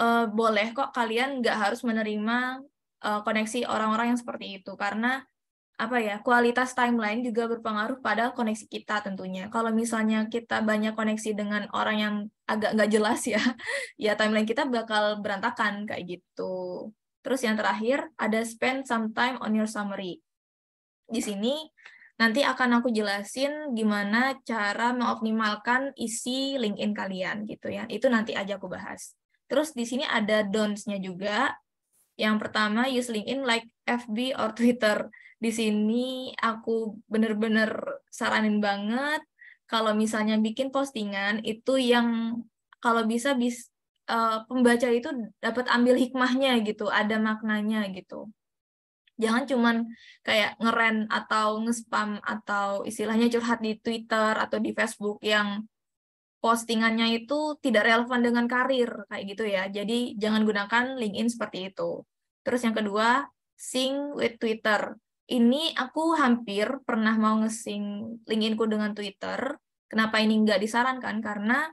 uh, boleh kok kalian nggak harus menerima uh, koneksi orang-orang yang seperti itu karena apa ya kualitas timeline juga berpengaruh pada koneksi kita tentunya. Kalau misalnya kita banyak koneksi dengan orang yang agak nggak jelas ya, ya timeline kita bakal berantakan kayak gitu. Terus yang terakhir ada spend some time on your summary. Di sini nanti akan aku jelasin gimana cara mengoptimalkan isi LinkedIn kalian gitu ya. Itu nanti aja aku bahas. Terus di sini ada don'ts-nya juga. Yang pertama, use LinkedIn like FB or Twitter di sini aku bener-bener saranin banget kalau misalnya bikin postingan itu yang kalau bisa bis uh, pembaca itu dapat ambil hikmahnya gitu, ada maknanya gitu. Jangan cuman kayak ngeren atau ngespam atau istilahnya curhat di Twitter atau di Facebook yang postingannya itu tidak relevan dengan karir kayak gitu ya. Jadi jangan gunakan LinkedIn seperti itu. Terus yang kedua, sing with Twitter ini aku hampir pernah mau ngesing LinkedInku dengan Twitter. Kenapa ini nggak disarankan? Karena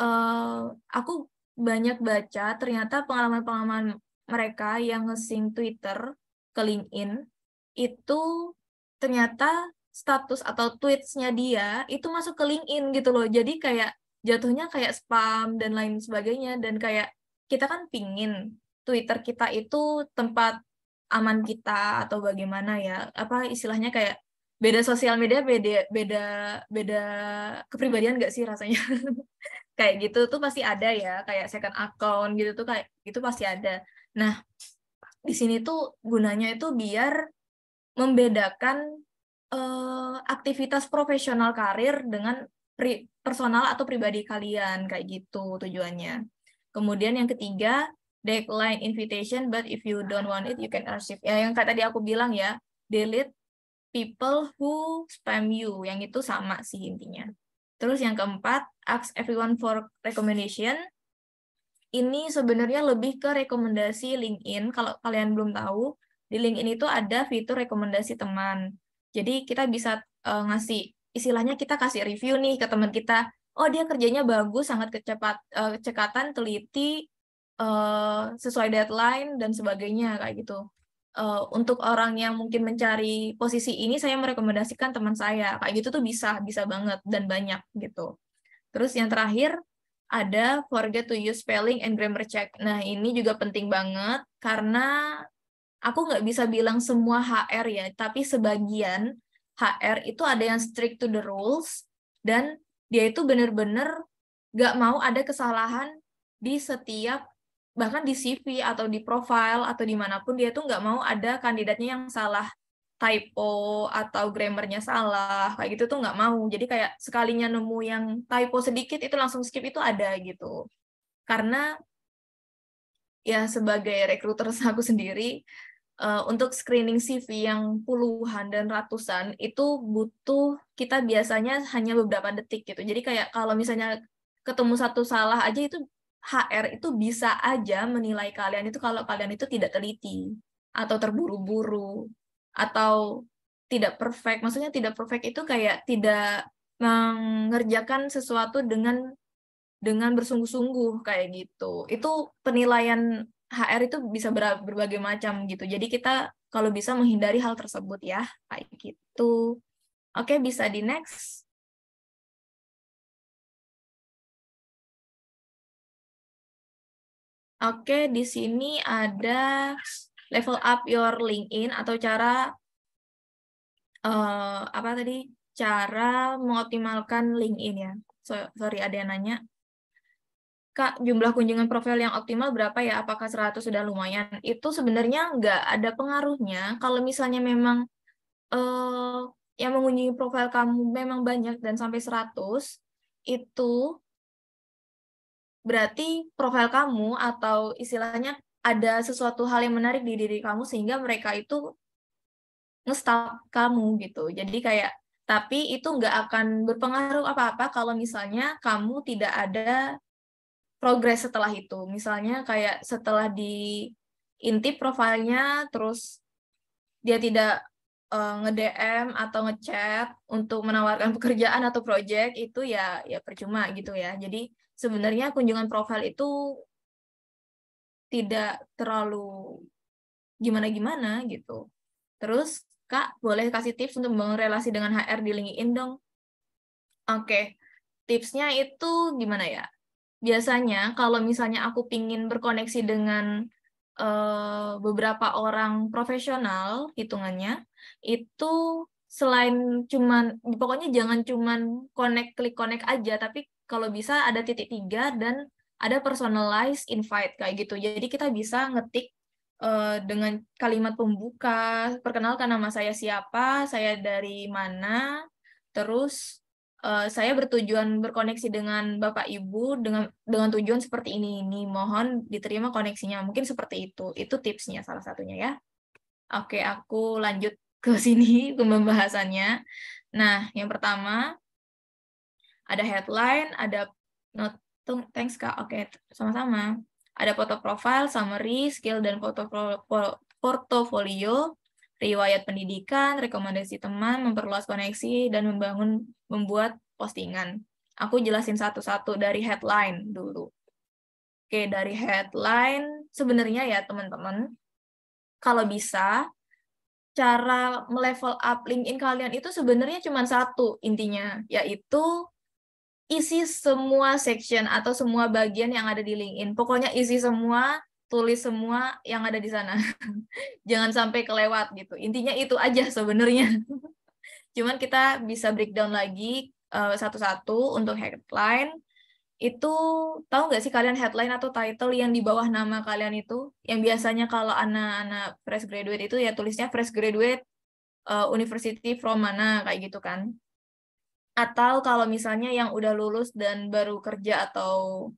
uh, aku banyak baca ternyata pengalaman-pengalaman mereka yang ngesing Twitter ke LinkedIn itu ternyata status atau tweetsnya dia itu masuk ke LinkedIn gitu loh. Jadi kayak jatuhnya kayak spam dan lain sebagainya dan kayak kita kan pingin Twitter kita itu tempat aman kita atau bagaimana ya apa istilahnya kayak beda sosial media beda beda beda kepribadian gak sih rasanya kayak gitu tuh pasti ada ya kayak second account gitu tuh kayak gitu pasti ada nah di sini tuh gunanya itu biar membedakan uh, aktivitas profesional karir dengan pri personal atau pribadi kalian kayak gitu tujuannya kemudian yang ketiga decline invitation, but if you don't want it, you can archive. Ya, yang tadi aku bilang ya, delete people who spam you. Yang itu sama sih intinya. Terus yang keempat, ask everyone for recommendation. Ini sebenarnya lebih ke rekomendasi LinkedIn. Kalau kalian belum tahu, di LinkedIn itu ada fitur rekomendasi teman. Jadi kita bisa uh, ngasih, istilahnya kita kasih review nih ke teman kita. Oh dia kerjanya bagus, sangat kecepat, uh, kecekatan, teliti, uh, sesuai deadline dan sebagainya kayak gitu. Uh, untuk orang yang mungkin mencari posisi ini saya merekomendasikan teman saya kayak gitu tuh bisa bisa banget dan banyak gitu. Terus yang terakhir ada forget to use spelling and grammar check. Nah ini juga penting banget karena aku nggak bisa bilang semua HR ya, tapi sebagian HR itu ada yang strict to the rules dan dia itu bener-bener nggak mau ada kesalahan di setiap bahkan di CV atau di profile atau dimanapun dia tuh nggak mau ada kandidatnya yang salah typo atau grammarnya salah kayak gitu tuh nggak mau jadi kayak sekalinya nemu yang typo sedikit itu langsung skip itu ada gitu karena ya sebagai rekruter aku sendiri uh, untuk screening CV yang puluhan dan ratusan itu butuh kita biasanya hanya beberapa detik gitu jadi kayak kalau misalnya ketemu satu salah aja itu HR itu bisa aja menilai kalian itu kalau kalian itu tidak teliti atau terburu-buru atau tidak perfect. Maksudnya tidak perfect itu kayak tidak mengerjakan sesuatu dengan dengan bersungguh-sungguh kayak gitu. Itu penilaian HR itu bisa berbagai macam gitu. Jadi kita kalau bisa menghindari hal tersebut ya, kayak gitu. Oke, bisa di next. Oke, di sini ada level up your LinkedIn atau cara uh, apa tadi? Cara mengoptimalkan LinkedIn ya. So, sorry ada yang nanya. Kak, jumlah kunjungan profil yang optimal berapa ya? Apakah 100 sudah lumayan? Itu sebenarnya nggak ada pengaruhnya kalau misalnya memang uh, yang mengunjungi profil kamu memang banyak dan sampai 100 itu berarti profil kamu atau istilahnya ada sesuatu hal yang menarik di diri kamu sehingga mereka itu ngestalk kamu gitu. Jadi kayak tapi itu nggak akan berpengaruh apa-apa kalau misalnya kamu tidak ada progres setelah itu. Misalnya kayak setelah di inti profilnya terus dia tidak uh, eh, nge-DM atau ngechat untuk menawarkan pekerjaan atau proyek itu ya ya percuma gitu ya. Jadi sebenarnya kunjungan profil itu tidak terlalu gimana-gimana gitu. Terus Kak, boleh kasih tips untuk membangun relasi dengan HR di LinkedIn dong? Oke, tipsnya itu gimana ya? Biasanya kalau misalnya aku pingin berkoneksi dengan uh, beberapa orang profesional hitungannya, itu selain cuman pokoknya jangan cuman connect klik connect aja tapi kalau bisa ada titik tiga dan ada personalized invite kayak gitu. Jadi kita bisa ngetik uh, dengan kalimat pembuka, perkenalkan nama saya siapa, saya dari mana, terus uh, saya bertujuan berkoneksi dengan Bapak Ibu dengan dengan tujuan seperti ini ini. Mohon diterima koneksinya. Mungkin seperti itu. Itu tipsnya salah satunya ya. Oke, aku lanjut ke sini ke pembahasannya. Nah, yang pertama ada headline, ada not thanks Kak. Oke, okay, sama-sama. Ada foto profile, summary, skill dan foto portfolio, riwayat pendidikan, rekomendasi teman, memperluas koneksi dan membangun membuat postingan. Aku jelasin satu-satu dari headline dulu. Oke, dari headline sebenarnya ya teman-teman, kalau bisa cara melevel up LinkedIn kalian itu sebenarnya cuma satu intinya, yaitu isi semua section atau semua bagian yang ada di LinkedIn. Pokoknya isi semua, tulis semua yang ada di sana. Jangan sampai kelewat gitu. Intinya itu aja sebenarnya. Cuman kita bisa breakdown lagi eh, satu-satu uh, untuk headline. Itu tahu nggak sih kalian headline atau title yang di bawah nama kalian itu? Yang biasanya kalau anak-anak fresh graduate itu ya tulisnya fresh graduate uh, university from mana kayak gitu kan atau kalau misalnya yang udah lulus dan baru kerja atau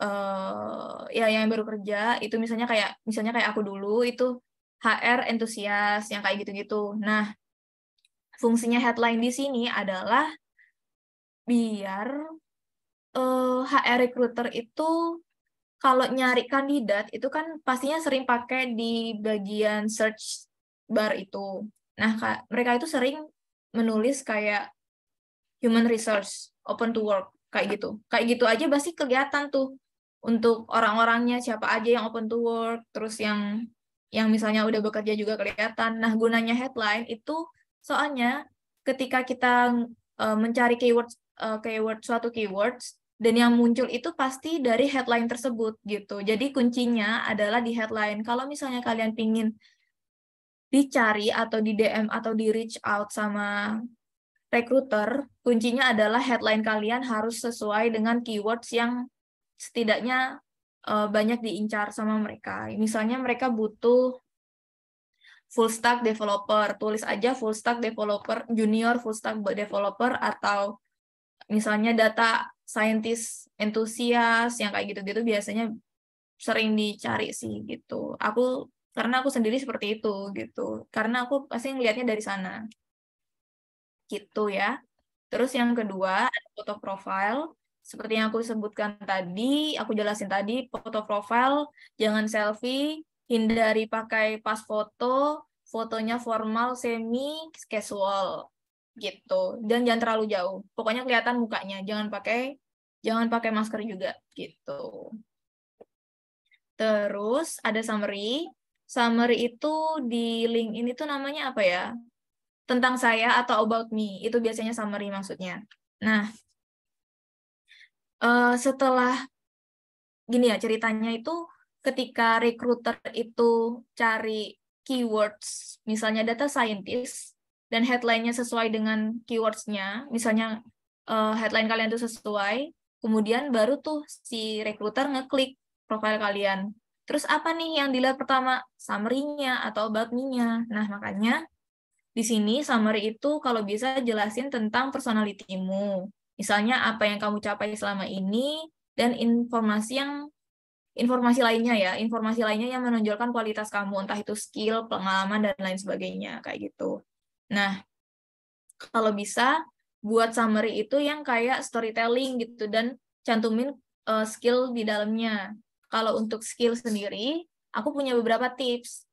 uh, ya yang baru kerja itu misalnya kayak misalnya kayak aku dulu itu HR entusias yang kayak gitu-gitu. Nah, fungsinya headline di sini adalah biar uh, eh, HR recruiter itu kalau nyari kandidat itu kan pastinya sering pakai di bagian search bar itu. Nah, mereka itu sering menulis kayak human resource open to work kayak gitu kayak gitu aja pasti kegiatan tuh untuk orang-orangnya siapa aja yang open to work terus yang yang misalnya udah bekerja juga kelihatan nah gunanya headline itu soalnya ketika kita uh, mencari keyword uh, e, keyword suatu keywords dan yang muncul itu pasti dari headline tersebut gitu jadi kuncinya adalah di headline kalau misalnya kalian pingin dicari atau di DM atau di reach out sama recruiter, kuncinya adalah headline kalian harus sesuai dengan keywords yang setidaknya uh, banyak diincar sama mereka. Misalnya mereka butuh full stack developer, tulis aja full stack developer, junior full stack developer atau misalnya data scientist entusias yang kayak gitu-gitu biasanya sering dicari sih gitu. Aku karena aku sendiri seperti itu gitu. Karena aku pasti ngelihatnya dari sana gitu ya. Terus yang kedua, ada foto profil. Seperti yang aku sebutkan tadi, aku jelasin tadi, foto profil jangan selfie, hindari pakai pas foto, fotonya formal, semi, casual gitu. Dan jangan terlalu jauh. Pokoknya kelihatan mukanya, jangan pakai jangan pakai masker juga gitu. Terus ada summary. Summary itu di link ini tuh namanya apa ya? tentang saya atau about me. Itu biasanya summary maksudnya. Nah, uh, setelah gini ya ceritanya itu ketika recruiter itu cari keywords, misalnya data scientist, dan headline-nya sesuai dengan keywords-nya, misalnya uh, headline kalian itu sesuai, kemudian baru tuh si recruiter ngeklik profil kalian. Terus apa nih yang dilihat pertama? Summary-nya atau about me-nya. Nah, makanya di sini, summary itu kalau bisa jelasin tentang personalitimu. Misalnya apa yang kamu capai selama ini, dan informasi yang informasi lainnya ya, informasi lainnya yang menonjolkan kualitas kamu, entah itu skill, pengalaman, dan lain sebagainya, kayak gitu. Nah, kalau bisa, buat summary itu yang kayak storytelling gitu, dan cantumin uh, skill di dalamnya. Kalau untuk skill sendiri, aku punya beberapa tips.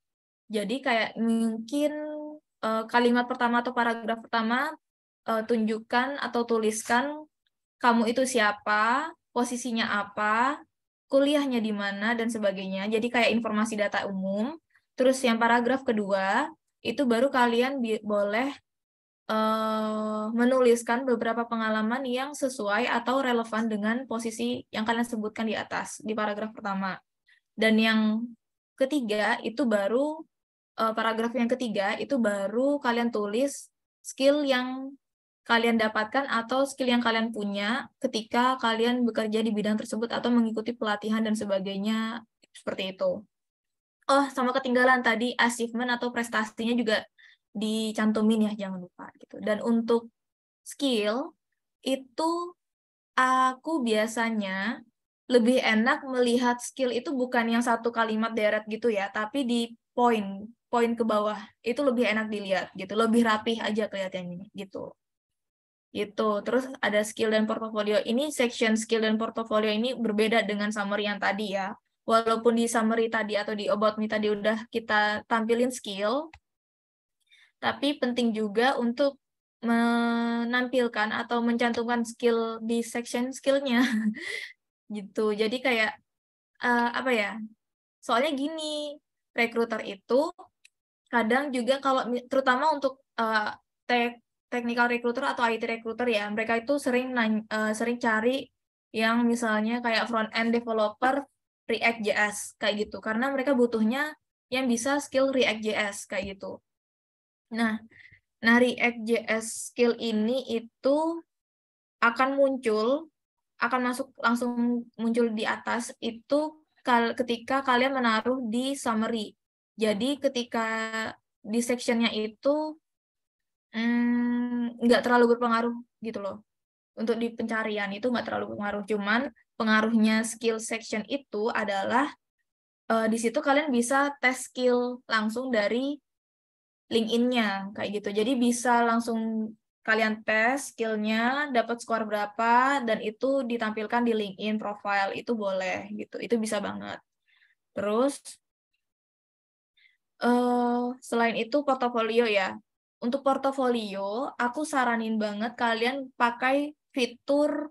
Jadi kayak mungkin uh, kalimat pertama atau paragraf pertama uh, tunjukkan atau tuliskan kamu itu siapa, posisinya apa, kuliahnya di mana dan sebagainya. Jadi kayak informasi data umum. Terus yang paragraf kedua itu baru kalian boleh uh, menuliskan beberapa pengalaman yang sesuai atau relevan dengan posisi yang kalian sebutkan di atas di paragraf pertama. Dan yang ketiga itu baru uh, paragraf yang ketiga itu baru kalian tulis skill yang kalian dapatkan atau skill yang kalian punya ketika kalian bekerja di bidang tersebut atau mengikuti pelatihan dan sebagainya seperti itu. Oh, sama ketinggalan tadi achievement atau prestasinya juga dicantumin ya, jangan lupa gitu. Dan untuk skill itu aku biasanya lebih enak melihat skill itu bukan yang satu kalimat deret gitu ya, tapi di poin poin ke bawah itu lebih enak dilihat gitu lebih rapih aja kelihatannya gitu gitu terus ada skill dan portofolio ini section skill dan portofolio ini berbeda dengan summary yang tadi ya walaupun di summary tadi atau di about me tadi udah kita tampilin skill tapi penting juga untuk menampilkan atau mencantumkan skill di section skillnya gitu jadi kayak uh, apa ya soalnya gini rekruter itu kadang juga kalau terutama untuk uh, te technical recruiter atau IT recruiter ya mereka itu sering nanya, uh, eh, sering cari yang misalnya kayak front end developer React JS kayak gitu karena mereka butuhnya yang bisa skill React JS kayak gitu. Nah, nah React JS skill ini itu akan muncul akan masuk langsung muncul di atas itu ketika kalian menaruh di summary jadi hmm. ketika di sectionnya itu mmm, nggak hmm, terlalu berpengaruh gitu loh. Untuk di pencarian itu nggak terlalu berpengaruh, cuman pengaruhnya skill section itu adalah uh, di situ kalian bisa tes skill langsung dari LinkedIn-nya kayak gitu. Jadi bisa langsung kalian tes skillnya, dapat skor berapa, dan itu ditampilkan di LinkedIn profile itu boleh gitu. Itu bisa banget. Terus Uh, selain itu portofolio ya. Untuk portofolio, aku saranin banget kalian pakai fitur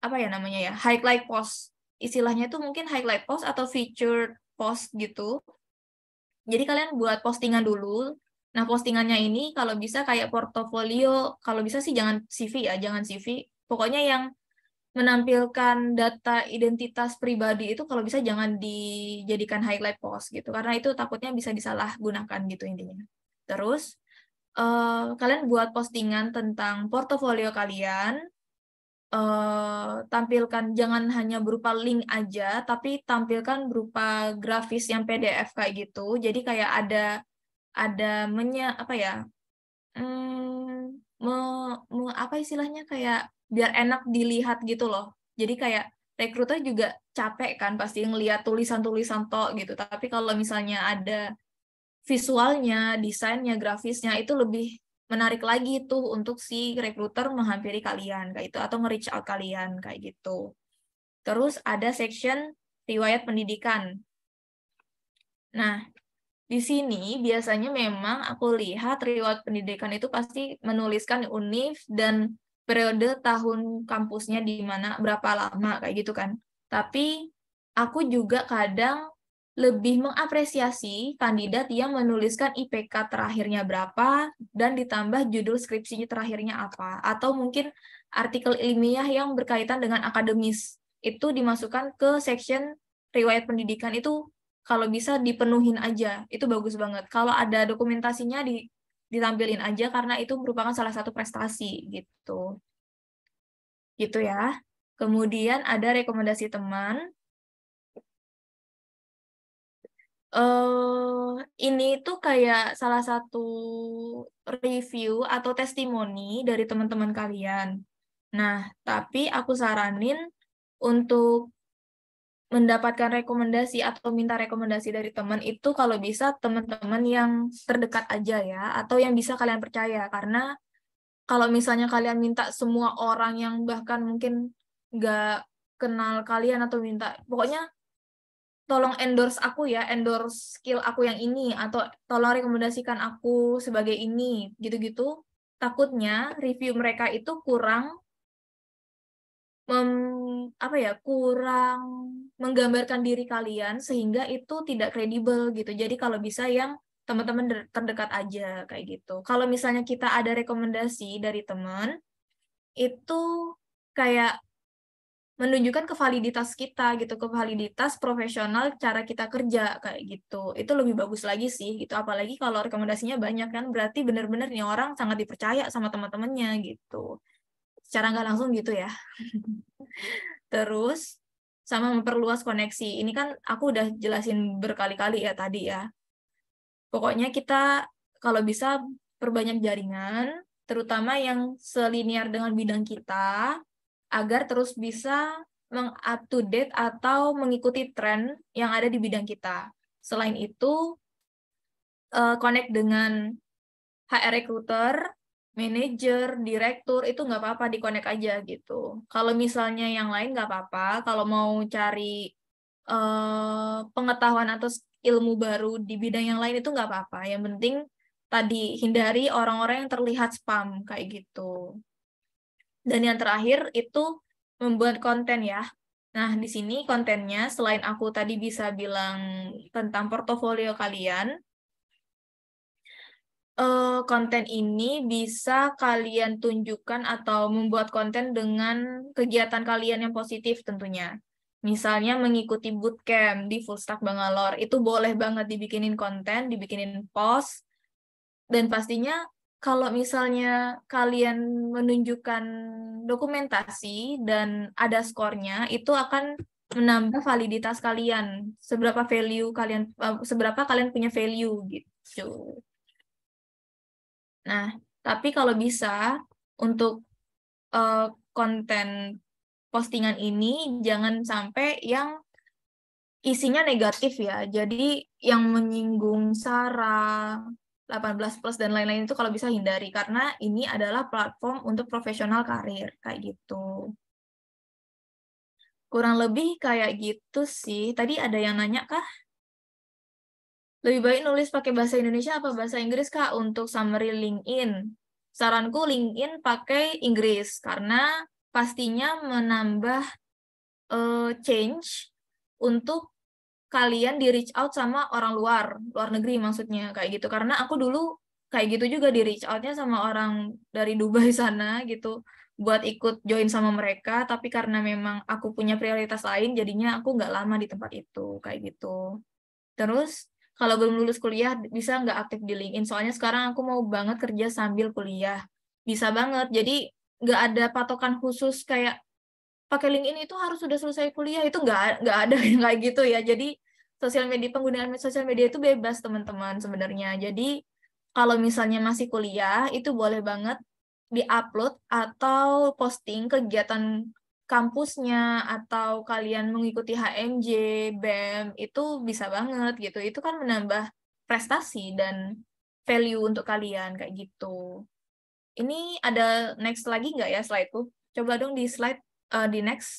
apa ya namanya ya, highlight post. Istilahnya itu mungkin highlight post atau featured post gitu. Jadi kalian buat postingan dulu. Nah, postingannya ini kalau bisa kayak portofolio, kalau bisa sih jangan CV ya, jangan CV. Pokoknya yang menampilkan data identitas pribadi itu kalau bisa jangan dijadikan highlight post gitu karena itu takutnya bisa disalahgunakan gitu intinya. Terus uh, kalian buat postingan tentang portofolio kalian uh, tampilkan jangan hanya berupa link aja tapi tampilkan berupa grafis yang PDF kayak gitu. Jadi kayak ada ada menye apa ya? Hmm, me, me, apa istilahnya kayak biar enak dilihat gitu loh. Jadi kayak rekruter juga capek kan pasti ngelihat tulisan-tulisan to gitu. Tapi kalau misalnya ada visualnya, desainnya, grafisnya itu lebih menarik lagi tuh untuk si rekruter menghampiri kalian kayak itu atau nge-reach out kalian kayak gitu. Terus ada section riwayat pendidikan. Nah, di sini biasanya memang aku lihat riwayat pendidikan itu pasti menuliskan univ dan periode tahun kampusnya di mana berapa lama kayak gitu kan. Tapi aku juga kadang lebih mengapresiasi kandidat yang menuliskan IPK terakhirnya berapa dan ditambah judul skripsinya terakhirnya apa atau mungkin artikel ilmiah yang berkaitan dengan akademis itu dimasukkan ke section riwayat pendidikan itu kalau bisa dipenuhin aja itu bagus banget kalau ada dokumentasinya di ditampilin aja karena itu merupakan salah satu prestasi gitu. Gitu ya. Kemudian ada rekomendasi teman. Uh, ini tuh kayak salah satu review atau testimoni dari teman-teman kalian. Nah, tapi aku saranin untuk mendapatkan rekomendasi atau minta rekomendasi dari teman itu kalau bisa teman-teman yang terdekat aja ya atau yang bisa kalian percaya karena kalau misalnya kalian minta semua orang yang bahkan mungkin nggak kenal kalian atau minta pokoknya tolong endorse aku ya endorse skill aku yang ini atau tolong rekomendasikan aku sebagai ini gitu-gitu takutnya review mereka itu kurang mem, apa ya kurang menggambarkan diri kalian sehingga itu tidak kredibel gitu. Jadi kalau bisa yang teman-teman terdekat aja kayak gitu. Kalau misalnya kita ada rekomendasi dari teman itu kayak menunjukkan kevaliditas kita gitu, kevaliditas profesional cara kita kerja kayak gitu. Itu lebih bagus lagi sih gitu. Apalagi kalau rekomendasinya banyak kan berarti benar-benar nih orang sangat dipercaya sama teman-temannya gitu secara nggak langsung gitu ya. Terus sama memperluas koneksi. Ini kan aku udah jelasin berkali-kali ya tadi ya. Pokoknya kita kalau bisa perbanyak jaringan, terutama yang selinier dengan bidang kita, agar terus bisa meng-up-to-date atau mengikuti tren yang ada di bidang kita. Selain itu, eh, connect dengan HR recruiter manager, direktur itu nggak apa-apa dikonek aja gitu. Kalau misalnya yang lain nggak apa-apa. Kalau mau cari uh, pengetahuan atau ilmu baru di bidang yang lain itu nggak apa-apa. Yang penting tadi hindari orang-orang yang terlihat spam kayak gitu. Dan yang terakhir itu membuat konten ya. Nah, di sini kontennya selain aku tadi bisa bilang tentang portofolio kalian, uh, konten ini bisa kalian tunjukkan atau membuat konten dengan kegiatan kalian yang positif tentunya. Misalnya mengikuti bootcamp di Full Stack Bangalore, itu boleh banget dibikinin konten, dibikinin post, dan pastinya kalau misalnya kalian menunjukkan dokumentasi dan ada skornya, itu akan menambah validitas kalian, seberapa value kalian, eh, seberapa kalian punya value gitu. Nah, tapi kalau bisa untuk uh, konten postingan ini jangan sampai yang isinya negatif ya. Jadi yang menyinggung sara 18 plus dan lain-lain itu kalau bisa hindari karena ini adalah platform untuk profesional karir kayak gitu. Kurang lebih kayak gitu sih. Tadi ada yang nanya kah? Lebih baik nulis pakai bahasa Indonesia apa bahasa Inggris, Kak, untuk summary LinkedIn? Saranku LinkedIn pakai Inggris, karena pastinya menambah uh, change untuk kalian di reach out sama orang luar, luar negeri maksudnya kayak gitu. Karena aku dulu kayak gitu juga di reach outnya sama orang dari Dubai sana gitu buat ikut join sama mereka, tapi karena memang aku punya prioritas lain, jadinya aku nggak lama di tempat itu kayak gitu. Terus kalau belum lulus kuliah bisa nggak aktif di LinkedIn soalnya sekarang aku mau banget kerja sambil kuliah bisa banget jadi nggak ada patokan khusus kayak pakai LinkedIn itu harus sudah selesai kuliah itu nggak nggak ada nggak gitu ya jadi sosial media penggunaan sosial media itu bebas teman-teman sebenarnya jadi kalau misalnya masih kuliah itu boleh banget di upload atau posting kegiatan kampusnya atau kalian mengikuti HMJ, BEM itu bisa banget gitu. Itu kan menambah prestasi dan value untuk kalian kayak gitu. Ini ada next lagi nggak ya slide itu Coba dong di slide uh, di next.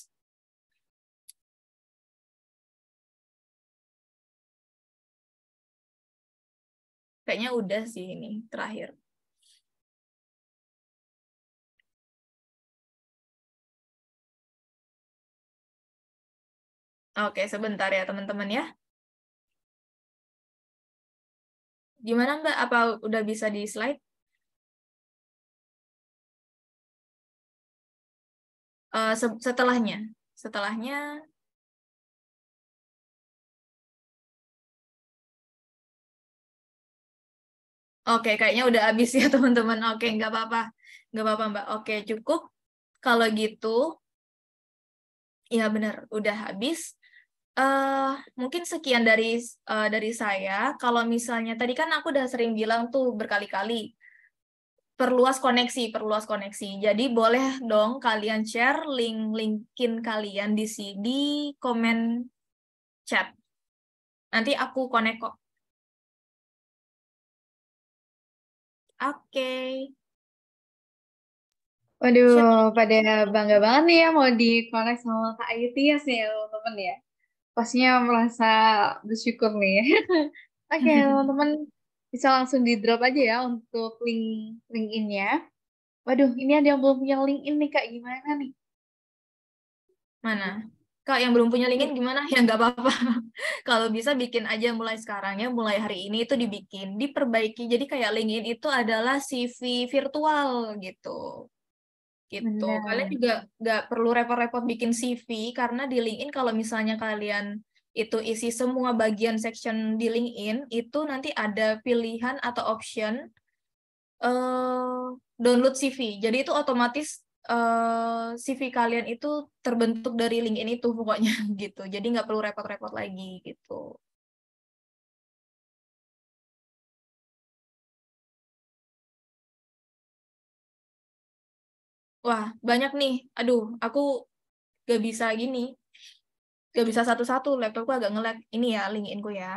Kayaknya udah sih ini terakhir. Oke, sebentar ya teman-teman ya. Gimana Mbak, apa udah bisa di slide? Uh, se setelahnya, setelahnya Oke, kayaknya udah habis ya teman-teman. Oke, nggak apa-apa. Nggak apa-apa, Mbak. Oke, cukup. Kalau gitu, ya benar, udah habis. Uh, mungkin sekian dari uh, dari saya. Kalau misalnya tadi kan aku udah sering bilang tuh berkali-kali perluas koneksi, perluas koneksi. Jadi boleh dong kalian share link linkin kalian di sini di komen chat. Nanti aku konek kok. Oke. Okay. Waduh, pada bangga banget nih ya mau di sama Kak Ayu Tias nih ya, teman-teman ya pastinya merasa bersyukur nih. Oke, okay, teman-teman bisa langsung di drop aja ya untuk link link nya Waduh, ini ada yang belum punya link nih Kak, gimana nih? Mana? Kak, yang belum punya link in iya. gimana? Ya nggak apa-apa. Kalau bisa bikin aja mulai sekarang ya, mulai hari ini itu dibikin, diperbaiki. Jadi kayak link in itu adalah CV virtual gitu gitu. Bener. Kalian juga nggak perlu repot-repot bikin CV karena di LinkedIn kalau misalnya kalian itu isi semua bagian section di LinkedIn itu nanti ada pilihan atau option uh, download CV. Jadi itu otomatis uh, eh, CV kalian itu terbentuk dari LinkedIn itu pokoknya gitu. Jadi nggak perlu repot-repot lagi gitu. wah banyak nih aduh aku gak bisa gini gak bisa satu-satu laptopku agak ngelag ini ya linkinku ya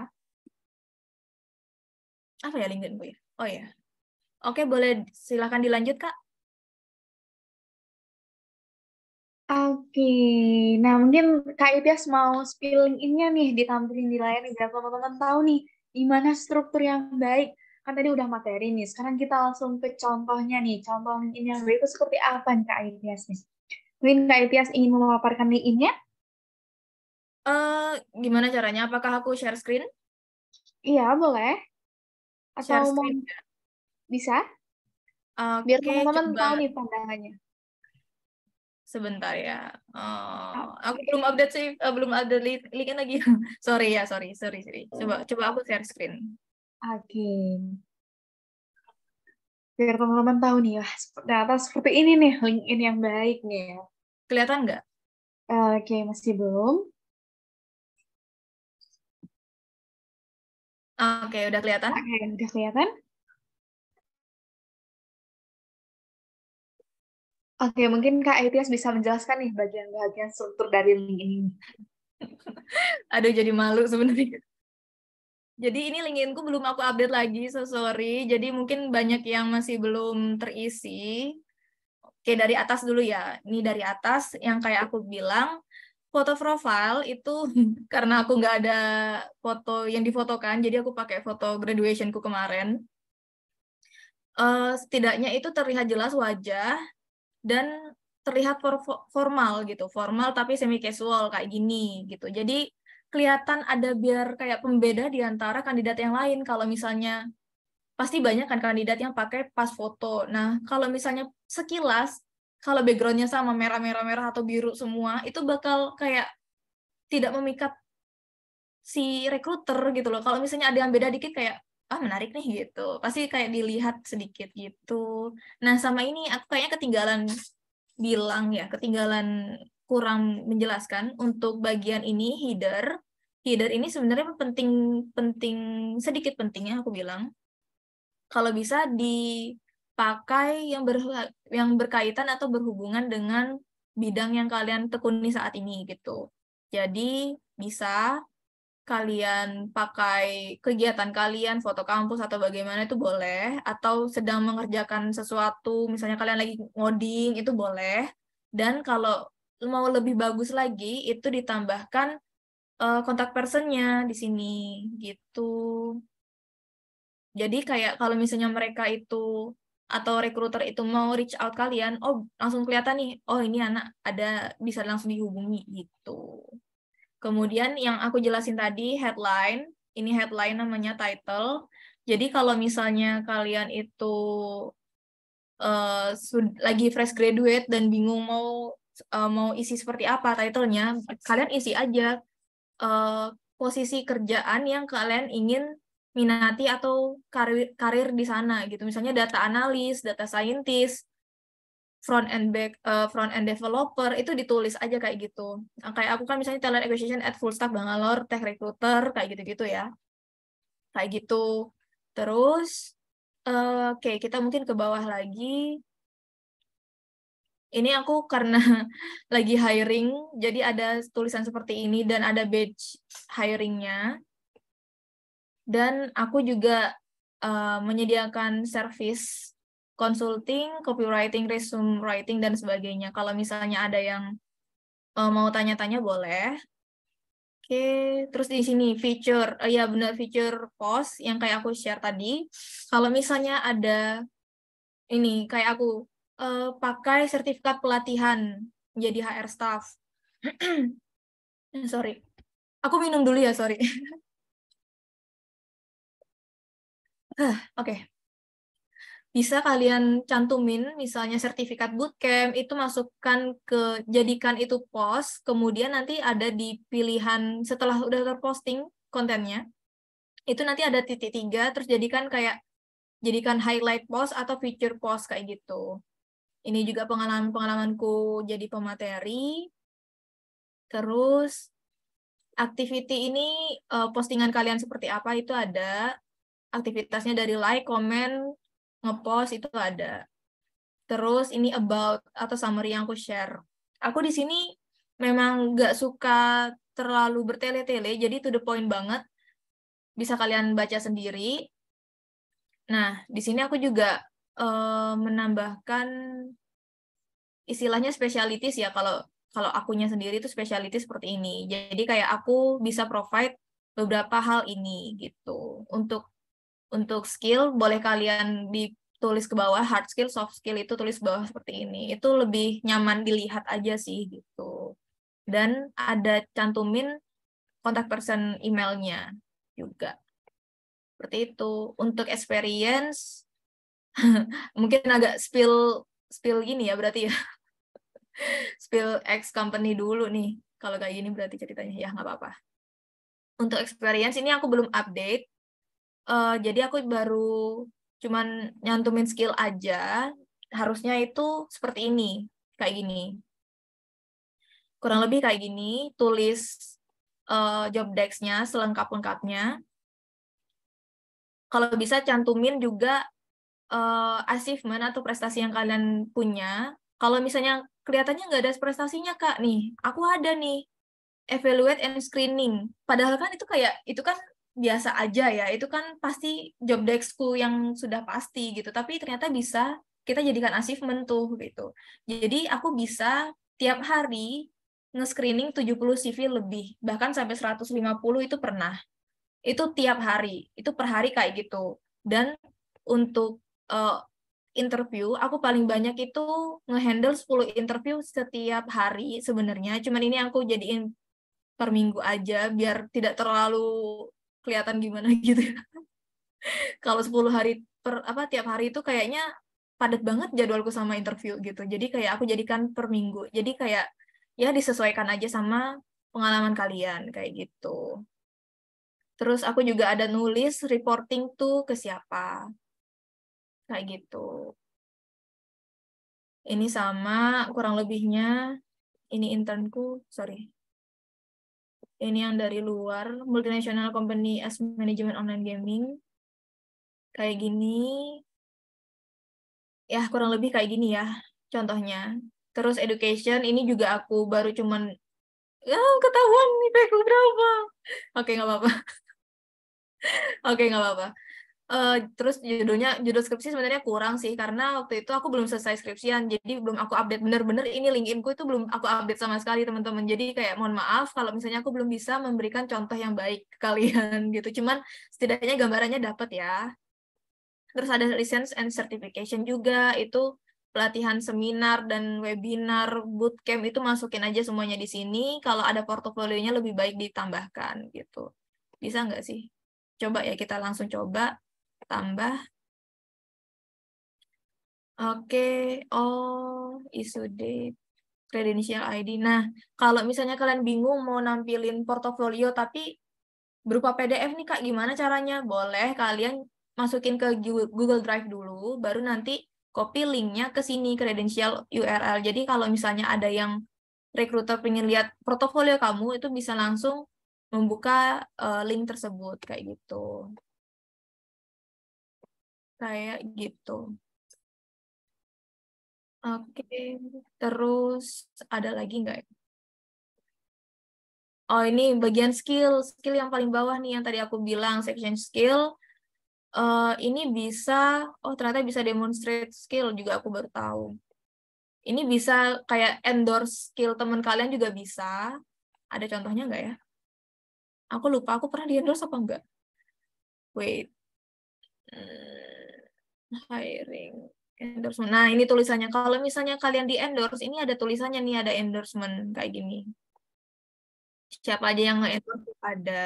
apa ya linkinku ya oh ya oke boleh silahkan dilanjut kak Oke, nah mungkin Kak Ipias mau spilling innya nih ditampilin di layar nih biar teman-teman tahu nih gimana struktur yang baik kan tadi udah materi nih, sekarang kita langsung ke contohnya nih. Contoh LinkedIn yang hmm. baik itu seperti apa nih Kak Itias nih? Mungkin Kak Itias ingin memaparkan LinkedIn-nya? Uh, gimana caranya? Apakah aku share screen? Iya, boleh. Atau share screen. Mau... Bisa? Uh, Biar okay, teman-teman coba... tahu nih pandangannya. Sebentar ya. oh, aku belum update sih, uh, belum update link lagi. sorry ya, sorry, sorry, sorry. Coba, oh. coba aku share screen. Oke. Biar teman-teman tahu nih, wah, ternyata seperti ini nih, LinkedIn yang baik nih. Ya. Kelihatan nggak? Oke, masih belum. Oke, udah kelihatan? Oke, udah kelihatan. Oke, mungkin Kak Etias bisa menjelaskan nih bagian-bagian struktur dari link ini. Aduh, jadi malu sebenarnya. Jadi ini LinkedInku belum aku update lagi, so sorry. Jadi mungkin banyak yang masih belum terisi. Oke, dari atas dulu ya. Ini dari atas yang kayak aku bilang, foto profile itu karena aku nggak ada foto yang difotokan, jadi aku pakai foto graduationku kemarin. Uh, setidaknya itu terlihat jelas wajah dan terlihat formal gitu, formal tapi semi casual kayak gini gitu. Jadi kelihatan ada biar kayak pembeda di antara kandidat yang lain kalau misalnya pasti banyak kan kandidat yang pakai pas foto. Nah, kalau misalnya sekilas kalau backgroundnya sama merah-merah-merah atau biru semua, itu bakal kayak tidak memikat si rekruter gitu loh. Kalau misalnya ada yang beda dikit kayak ah menarik nih gitu. Pasti kayak dilihat sedikit gitu. Nah, sama ini aku kayaknya ketinggalan bilang ya, ketinggalan kurang menjelaskan untuk bagian ini header header ini sebenarnya penting penting sedikit pentingnya aku bilang kalau bisa dipakai yang ber, yang berkaitan atau berhubungan dengan bidang yang kalian tekuni saat ini gitu. Jadi bisa kalian pakai kegiatan kalian, foto kampus atau bagaimana itu boleh, atau sedang mengerjakan sesuatu, misalnya kalian lagi ngoding itu boleh. Dan kalau mau lebih bagus lagi itu ditambahkan Eh, kontak personnya di sini gitu. Jadi kayak kalau misalnya mereka itu atau rekruter itu mau reach out kalian, oh langsung kelihatan nih, oh ini anak ada bisa langsung dihubungi gitu. Kemudian yang aku jelasin tadi headline, ini headline namanya title. Jadi kalau misalnya kalian itu uh, lagi fresh graduate dan bingung mau uh, mau isi seperti apa titlenya, kalian isi aja uh, posisi kerjaan yang kalian ingin minati atau karir karir di sana gitu misalnya data analis data scientist front and back uh, front and developer itu ditulis aja kayak gitu nah, kayak aku kan misalnya talent acquisition at full stack Bangalore tech recruiter kayak gitu gitu ya kayak gitu terus uh, oke okay, kita mungkin ke bawah lagi ini aku karena lagi hiring, jadi ada tulisan seperti ini dan ada badge hiringnya. Dan aku juga uh, menyediakan service consulting, copywriting, resume writing, dan sebagainya. Kalau misalnya ada yang uh, mau tanya-tanya boleh. Oke, terus di sini feature, uh, ya benar feature post yang kayak aku share tadi. Kalau misalnya ada ini kayak aku uh, pakai sertifikat pelatihan jadi HR staff. sorry. Aku minum dulu ya, sorry. Eh, oke. okay. Bisa kalian cantumin misalnya sertifikat bootcamp itu masukkan ke jadikan itu post, kemudian nanti ada di pilihan setelah udah terposting kontennya. Itu nanti ada titik tiga terus jadikan kayak jadikan highlight post atau feature post kayak gitu. Ini juga pengalaman-pengalamanku jadi pemateri. Terus activity ini eh, postingan kalian seperti apa itu ada. Aktivitasnya dari like, comment ngepost itu ada. Terus ini about atau summary yang aku share. Aku di sini memang nggak suka terlalu bertele-tele, jadi to the point banget. Bisa kalian baca sendiri. Nah, di sini aku juga uh, menambahkan istilahnya specialities ya kalau kalau akunya sendiri itu specialities seperti ini. Jadi kayak aku bisa provide beberapa hal ini gitu. Untuk untuk skill boleh kalian ditulis ke bawah hard skill, soft skill itu tulis ke bawah seperti ini. Itu lebih nyaman dilihat aja sih gitu. Dan ada cantumin kontak person emailnya juga. Seperti itu. Untuk experience mungkin agak spill spill gini ya berarti ya spill ex company dulu nih kalau kayak gini berarti ceritanya ya nggak apa-apa untuk experience ini aku belum update uh, jadi aku baru cuman nyantumin skill aja harusnya itu seperti ini kayak gini kurang lebih kayak gini tulis uh, job desk selengkap lengkapnya kalau bisa cantumin juga uh, achievement atau prestasi yang kalian punya, kalau misalnya kelihatannya nggak ada prestasinya kak nih, aku ada nih evaluate and screening. Padahal kan itu kayak itu kan biasa aja ya, itu kan pasti job deskku yang sudah pasti gitu. Tapi ternyata bisa kita jadikan achievement tuh gitu. Jadi aku bisa tiap hari nge-screening 70 CV lebih, bahkan sampai 150 itu pernah. Itu tiap hari, itu per hari kayak gitu. Dan untuk uh, interview, aku paling banyak itu ngehandle 10 interview setiap hari sebenarnya. Cuman ini aku jadiin per minggu aja biar tidak terlalu kelihatan gimana gitu. Ya. Kalau 10 hari per apa tiap hari itu kayaknya padat banget jadwalku sama interview gitu. Jadi kayak aku jadikan per minggu. Jadi kayak ya disesuaikan aja sama pengalaman kalian kayak gitu. Terus aku juga ada nulis reporting tuh ke siapa kayak gitu ini sama kurang lebihnya ini internku sorry ini yang dari luar multinational company as management online gaming kayak gini ya kurang lebih kayak gini ya contohnya terus education ini juga aku baru cuman ya oh, ketahuan nih berapa oke nggak apa-apa oke nggak apa-apa uh, terus judulnya judul skripsi sebenarnya kurang sih karena waktu itu aku belum selesai skripsian jadi belum aku update bener-bener ini linkedin itu belum aku update sama sekali teman-teman jadi kayak mohon maaf kalau misalnya aku belum bisa memberikan contoh yang baik ke kalian gitu cuman setidaknya gambarannya dapat ya terus ada license and certification juga itu pelatihan seminar dan webinar bootcamp itu masukin aja semuanya di sini kalau ada portofolionya lebih baik ditambahkan gitu bisa nggak sih coba ya kita langsung coba tambah Oke, okay. oh isu dek, credential ID. Nah, kalau misalnya kalian bingung mau nampilin portofolio tapi berupa PDF nih Kak, gimana caranya? Boleh kalian masukin ke Google Drive dulu, baru nanti copy linknya ke sini credential URL. Jadi kalau misalnya ada yang rekruter pengen lihat portofolio kamu itu bisa langsung membuka eh, link tersebut kayak gitu kayak gitu. Oke, terus ada lagi nggak? Ya? Oh ini bagian skill, skill yang paling bawah nih yang tadi aku bilang section skill. Uh, ini bisa, oh ternyata bisa demonstrate skill juga aku baru tahu. Ini bisa kayak endorse skill teman kalian juga bisa. Ada contohnya nggak ya? Aku lupa, aku pernah di endorse apa enggak? Wait. Hmm hiring endorsement. Nah, ini tulisannya. Kalau misalnya kalian di endorse, ini ada tulisannya nih, ada endorsement kayak gini. Siapa aja yang nge-endorse ada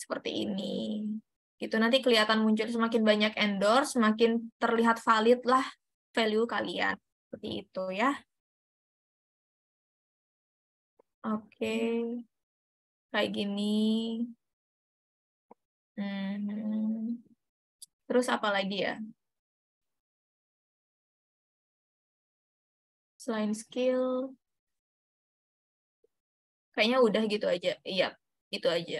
seperti ini. gitu nanti kelihatan muncul semakin banyak endorse, semakin terlihat valid lah value kalian. Seperti itu ya. Oke. Okay. Kayak gini. Hmm. Terus apa lagi ya? Selain skill, kayaknya udah gitu aja. Iya, gitu aja.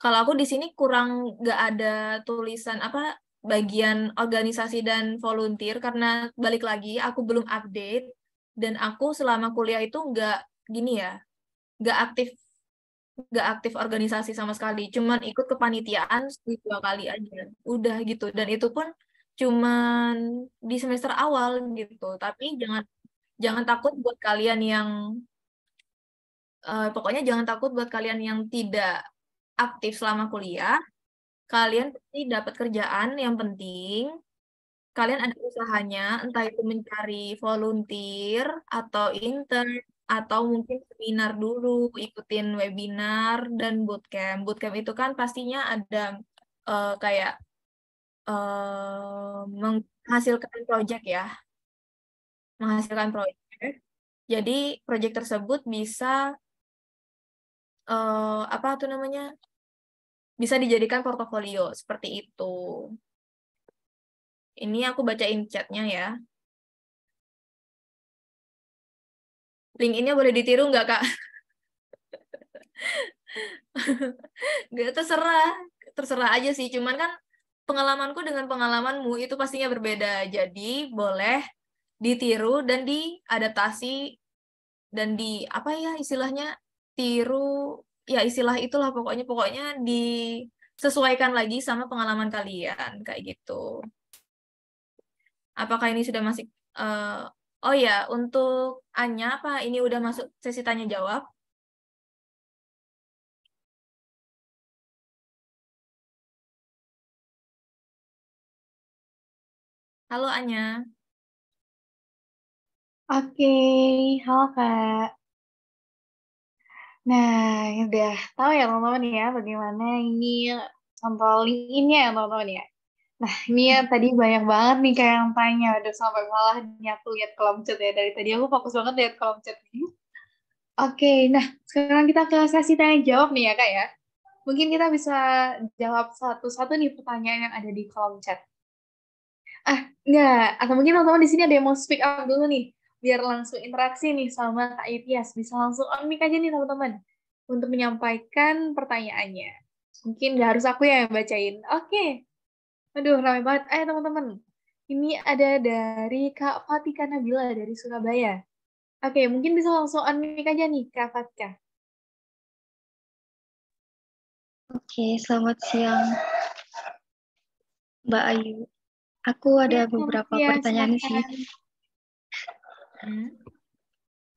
Kalau aku di sini kurang nggak ada tulisan apa bagian organisasi dan volunteer karena balik lagi aku belum update dan aku selama kuliah itu nggak gini ya, nggak aktif nggak aktif organisasi sama sekali cuman ikut kepanitiaan dua kali aja udah gitu dan itu pun cuman di semester awal gitu tapi jangan jangan takut buat kalian yang uh, pokoknya jangan takut buat kalian yang tidak aktif selama kuliah kalian pasti dapat kerjaan yang penting kalian ada usahanya entah itu mencari volunteer atau intern atau mungkin seminar dulu, ikutin webinar dan bootcamp. Bootcamp itu kan pastinya ada uh, kayak uh, menghasilkan proyek ya. Menghasilkan proyek Jadi proyek tersebut bisa uh, apa tuh namanya? Bisa dijadikan portofolio seperti itu. Ini aku bacain chatnya ya. link ini boleh ditiru nggak kak? Gak terserah, terserah aja sih. Cuman kan pengalamanku dengan pengalamanmu itu pastinya berbeda. Jadi boleh ditiru dan diadaptasi dan di apa ya istilahnya tiru ya istilah itulah pokoknya pokoknya disesuaikan lagi sama pengalaman kalian kayak gitu. Apakah ini sudah masih uh, Oh ya, untuk Anya, apa ini udah masuk sesi tanya jawab? Halo Anya. Oke, halo Kak. Nah, udah tahu ya teman-teman ya bagaimana ini controlling ini ya teman-teman ya. Nah, ini ya tadi banyak banget nih kayak yang tanya, udah sampai malah nyatu lihat kolom chat ya. Dari tadi aku fokus banget lihat kolom chat ini. Oke, nah sekarang kita ke sesi tanya jawab nih ya kak ya. Mungkin kita bisa jawab satu-satu nih pertanyaan yang ada di kolom chat. Ah, enggak. Atau mungkin teman-teman di sini ada yang mau speak up dulu nih, biar langsung interaksi nih sama Kak Itias. Bisa langsung on mic aja nih teman-teman untuk menyampaikan pertanyaannya. Mungkin nggak harus aku yang bacain. Oke, Aduh, ramai banget. Eh, teman-teman. Ini ada dari Kak Fatika Nabila dari Surabaya. Oke, mungkin bisa langsung unmic aja nih, Kak Fatika. Oke, selamat siang, Mbak Ayu. Aku ada ya, beberapa ya, pertanyaan silakan. sih. Eh, hmm.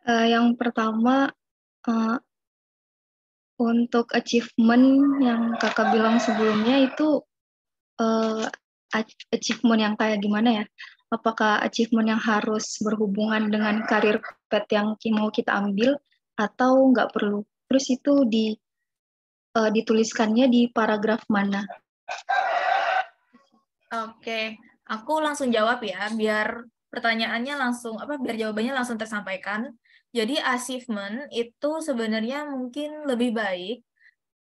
Uh, yang pertama, uh, untuk achievement yang kakak bilang sebelumnya itu uh, achievement yang kayak gimana ya? Apakah achievement yang harus berhubungan dengan karir pet yang mau kita ambil atau nggak perlu? Terus itu di uh, dituliskannya di paragraf mana? Oke, okay. aku langsung jawab ya, biar pertanyaannya langsung apa biar jawabannya langsung tersampaikan. Jadi achievement itu sebenarnya mungkin lebih baik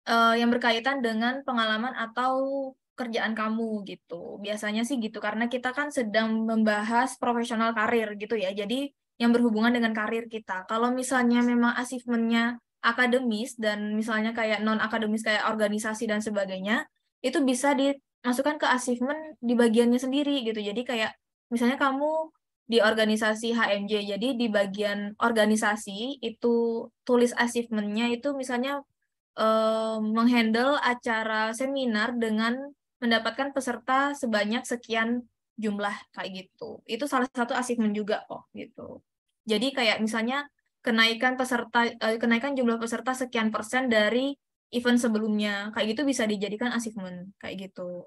uh, yang berkaitan dengan pengalaman atau kerjaan kamu gitu. Biasanya sih gitu karena kita kan sedang membahas profesional karir gitu ya. Jadi yang berhubungan dengan karir kita. Kalau misalnya memang achievementnya akademis dan misalnya kayak non akademis kayak organisasi dan sebagainya, itu bisa dimasukkan ke achievement di bagiannya sendiri gitu. Jadi kayak misalnya kamu di organisasi HMJ, jadi di bagian organisasi itu tulis achievementnya itu misalnya eh, menghandle acara seminar dengan mendapatkan peserta sebanyak sekian jumlah kayak gitu. Itu salah satu asik juga kok gitu. Jadi kayak misalnya kenaikan peserta eh, kenaikan jumlah peserta sekian persen dari event sebelumnya. Kayak gitu bisa dijadikan asikmen kayak gitu.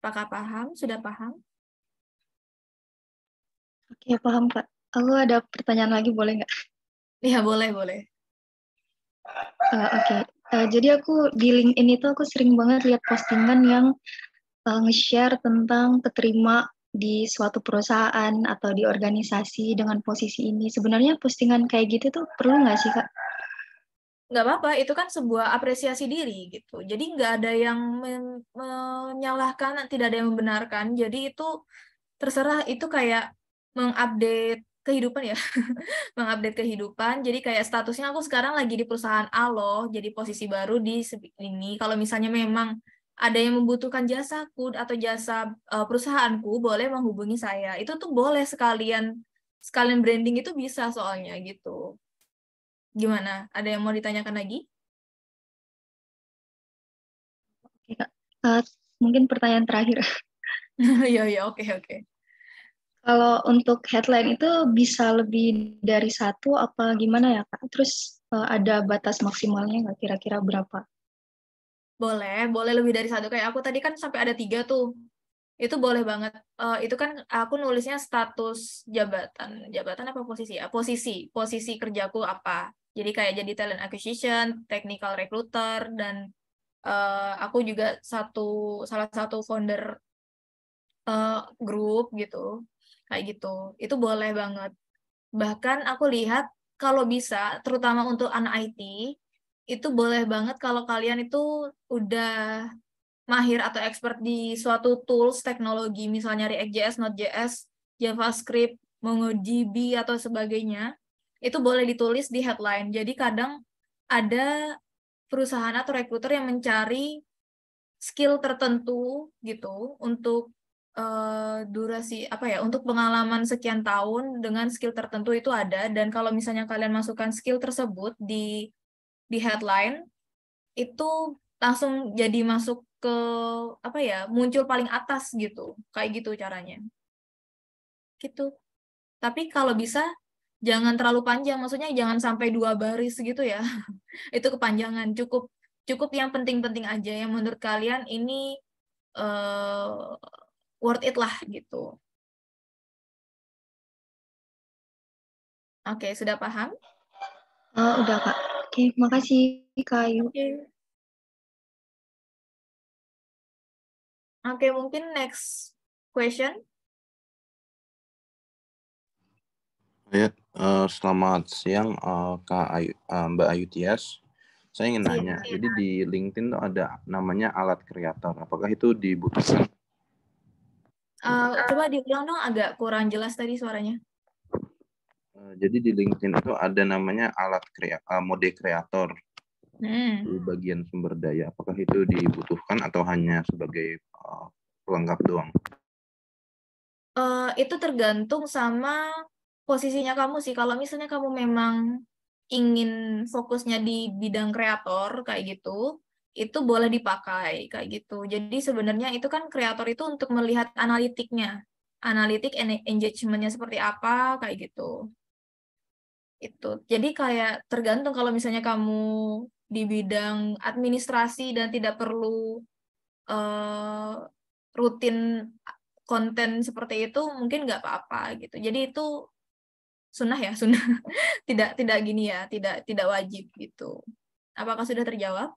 Apakah paham? Sudah paham? Oke, paham, Kak. Aku ada pertanyaan lagi, boleh nggak? Iya, boleh, boleh. Uh, Oke, okay. Uh, jadi aku di LinkedIn itu aku sering banget lihat postingan yang uh, nge-share tentang keterima di suatu perusahaan atau di organisasi dengan posisi ini. Sebenarnya postingan kayak gitu tuh perlu nggak sih kak? Nggak apa-apa, itu kan sebuah apresiasi diri gitu. Jadi nggak ada yang men- menyalahkan, tidak ada yang membenarkan. Jadi itu terserah itu kayak mengupdate kehidupan ya mengupdate kehidupan jadi kayak statusnya aku sekarang lagi di perusahaan A loh jadi posisi baru di ini kalau misalnya memang ada yang membutuhkan jasaku atau jasa uh, perusahaanku boleh menghubungi saya itu tuh boleh sekalian sekalian branding itu bisa soalnya gitu gimana ada yang mau ditanyakan lagi Oke, Uh, mungkin pertanyaan terakhir. Iya, iya, oke, oke. Kalau untuk headline itu bisa lebih dari satu apa gimana ya kak? Terus eh, ada batas maksimalnya nggak kira-kira berapa? Boleh, boleh lebih dari satu. Kayak aku tadi kan sampai ada tiga tuh. Itu boleh banget. Uh, itu kan aku nulisnya status jabatan. Jabatan apa posisi ya? Posisi. Posisi kerjaku apa. Jadi kayak jadi talent acquisition, technical recruiter, dan uh, aku juga satu salah satu founder uh, grup gitu kayak gitu itu boleh banget bahkan aku lihat kalau bisa terutama untuk anak IT itu boleh banget kalau kalian itu udah mahir atau expert di suatu tools teknologi misalnya React.js, Node.js, JavaScript, MongoDB atau sebagainya itu boleh ditulis di headline. Jadi kadang ada perusahaan atau rekruter yang mencari skill tertentu gitu untuk Eh, durasi apa ya untuk pengalaman sekian tahun dengan skill tertentu itu ada dan kalau misalnya kalian masukkan skill tersebut di di headline itu langsung jadi masuk ke apa ya muncul paling atas gitu kayak gitu caranya gitu tapi kalau bisa jangan terlalu panjang maksudnya jangan sampai dua baris gitu ya itu kepanjangan cukup cukup yang penting-penting aja yang menurut kalian ini eh, worth it lah gitu. Oke, okay, sudah paham? Uh, udah, Kak. Oke, okay, makasih, Kak Ayu. Oke, okay. okay, mungkin next question. Ya, uh, selamat siang, uh, Kak Ayu, uh, Mbak Ayu Tias. Saya ingin iya, nanya, iya. jadi di LinkedIn tuh ada namanya alat kreator. Apakah itu dibutuhkan Uh, coba diulang dong agak kurang jelas tadi suaranya. Eh, jadi di LinkedIn itu ada namanya alat krea eh, mode kreator hmm. di bagian sumber daya. Apakah itu dibutuhkan atau hanya sebagai pelengkap doang? Uh, itu tergantung sama posisinya kamu sih. Kalau misalnya kamu memang ingin fokusnya di bidang kreator kayak gitu, itu boleh dipakai kayak gitu. Jadi sebenarnya itu kan kreator itu untuk melihat analitiknya, analitik engagementnya seperti apa kayak gitu. Itu. Jadi kayak tergantung kalau misalnya kamu di bidang administrasi dan tidak perlu uh, rutin konten seperti itu mungkin nggak apa-apa gitu. Jadi itu sunnah ya sunnah tidak tidak gini ya tidak tidak wajib gitu. Apakah sudah terjawab?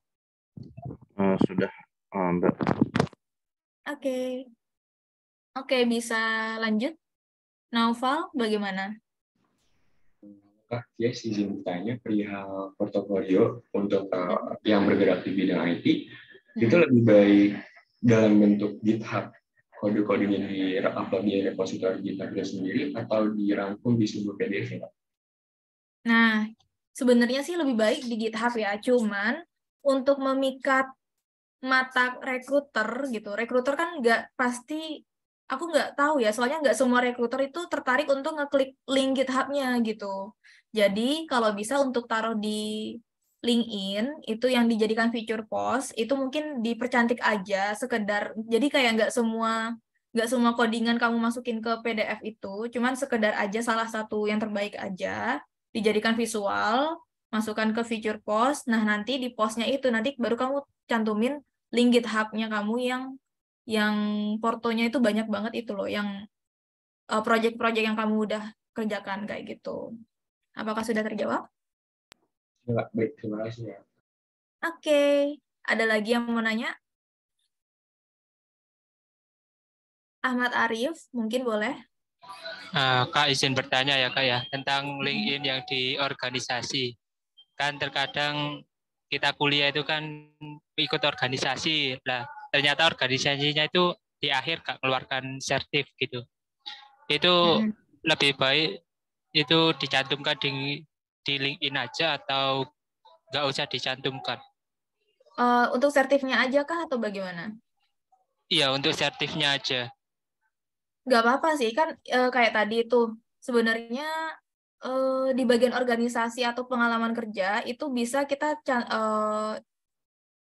Uh, sudah, uh, Mbak. Oke. Okay. Oke, okay, bisa lanjut. Naufal, bagaimana? ya Yes izin bertanya perihal portofolio untuk uh, yang bergerak di bidang IT hmm. itu lebih baik dalam bentuk GitHub kode kode yang di upload di repositori GitHub itu sendiri atau dirangkum di sebuah PDF? Nah, sebenarnya sih lebih baik di GitHub ya, cuman untuk memikat mata rekruter gitu. Rekruter kan nggak pasti aku nggak tahu ya, soalnya nggak semua rekruter itu tertarik untuk ngeklik link GitHub-nya gitu. Jadi kalau bisa untuk taruh di LinkedIn itu yang dijadikan feature post itu mungkin dipercantik aja sekedar jadi kayak nggak semua nggak semua codingan kamu masukin ke PDF itu cuman sekedar aja salah satu yang terbaik aja dijadikan visual masukkan ke feature post. Nah, nanti di postnya itu nanti baru kamu cantumin link GitHub-nya kamu yang yang portonya itu banyak banget itu loh, yang eh, project-project yang kamu udah kerjakan kayak gitu. Apakah sudah terjawab? Ya, baik, terima kasih ya. Oke, okay. ada lagi yang mau nanya? Ahmad Arif, mungkin boleh. Uh, Kak izin bertanya ya Kak ya, tentang LinkedIn yang di organisasi kan terkadang kita kuliah itu kan ikut organisasi lah ternyata organisasinya itu di akhir gak keluarkan sertif gitu itu hmm. lebih baik itu dicantumkan di di LinkedIn aja atau nggak usah dicantumkan uh, untuk sertifnya aja kah atau bagaimana iya untuk sertifnya aja nggak apa-apa sih kan e, kayak tadi itu sebenarnya uh, di bagian organisasi atau pengalaman kerja itu bisa kita uh,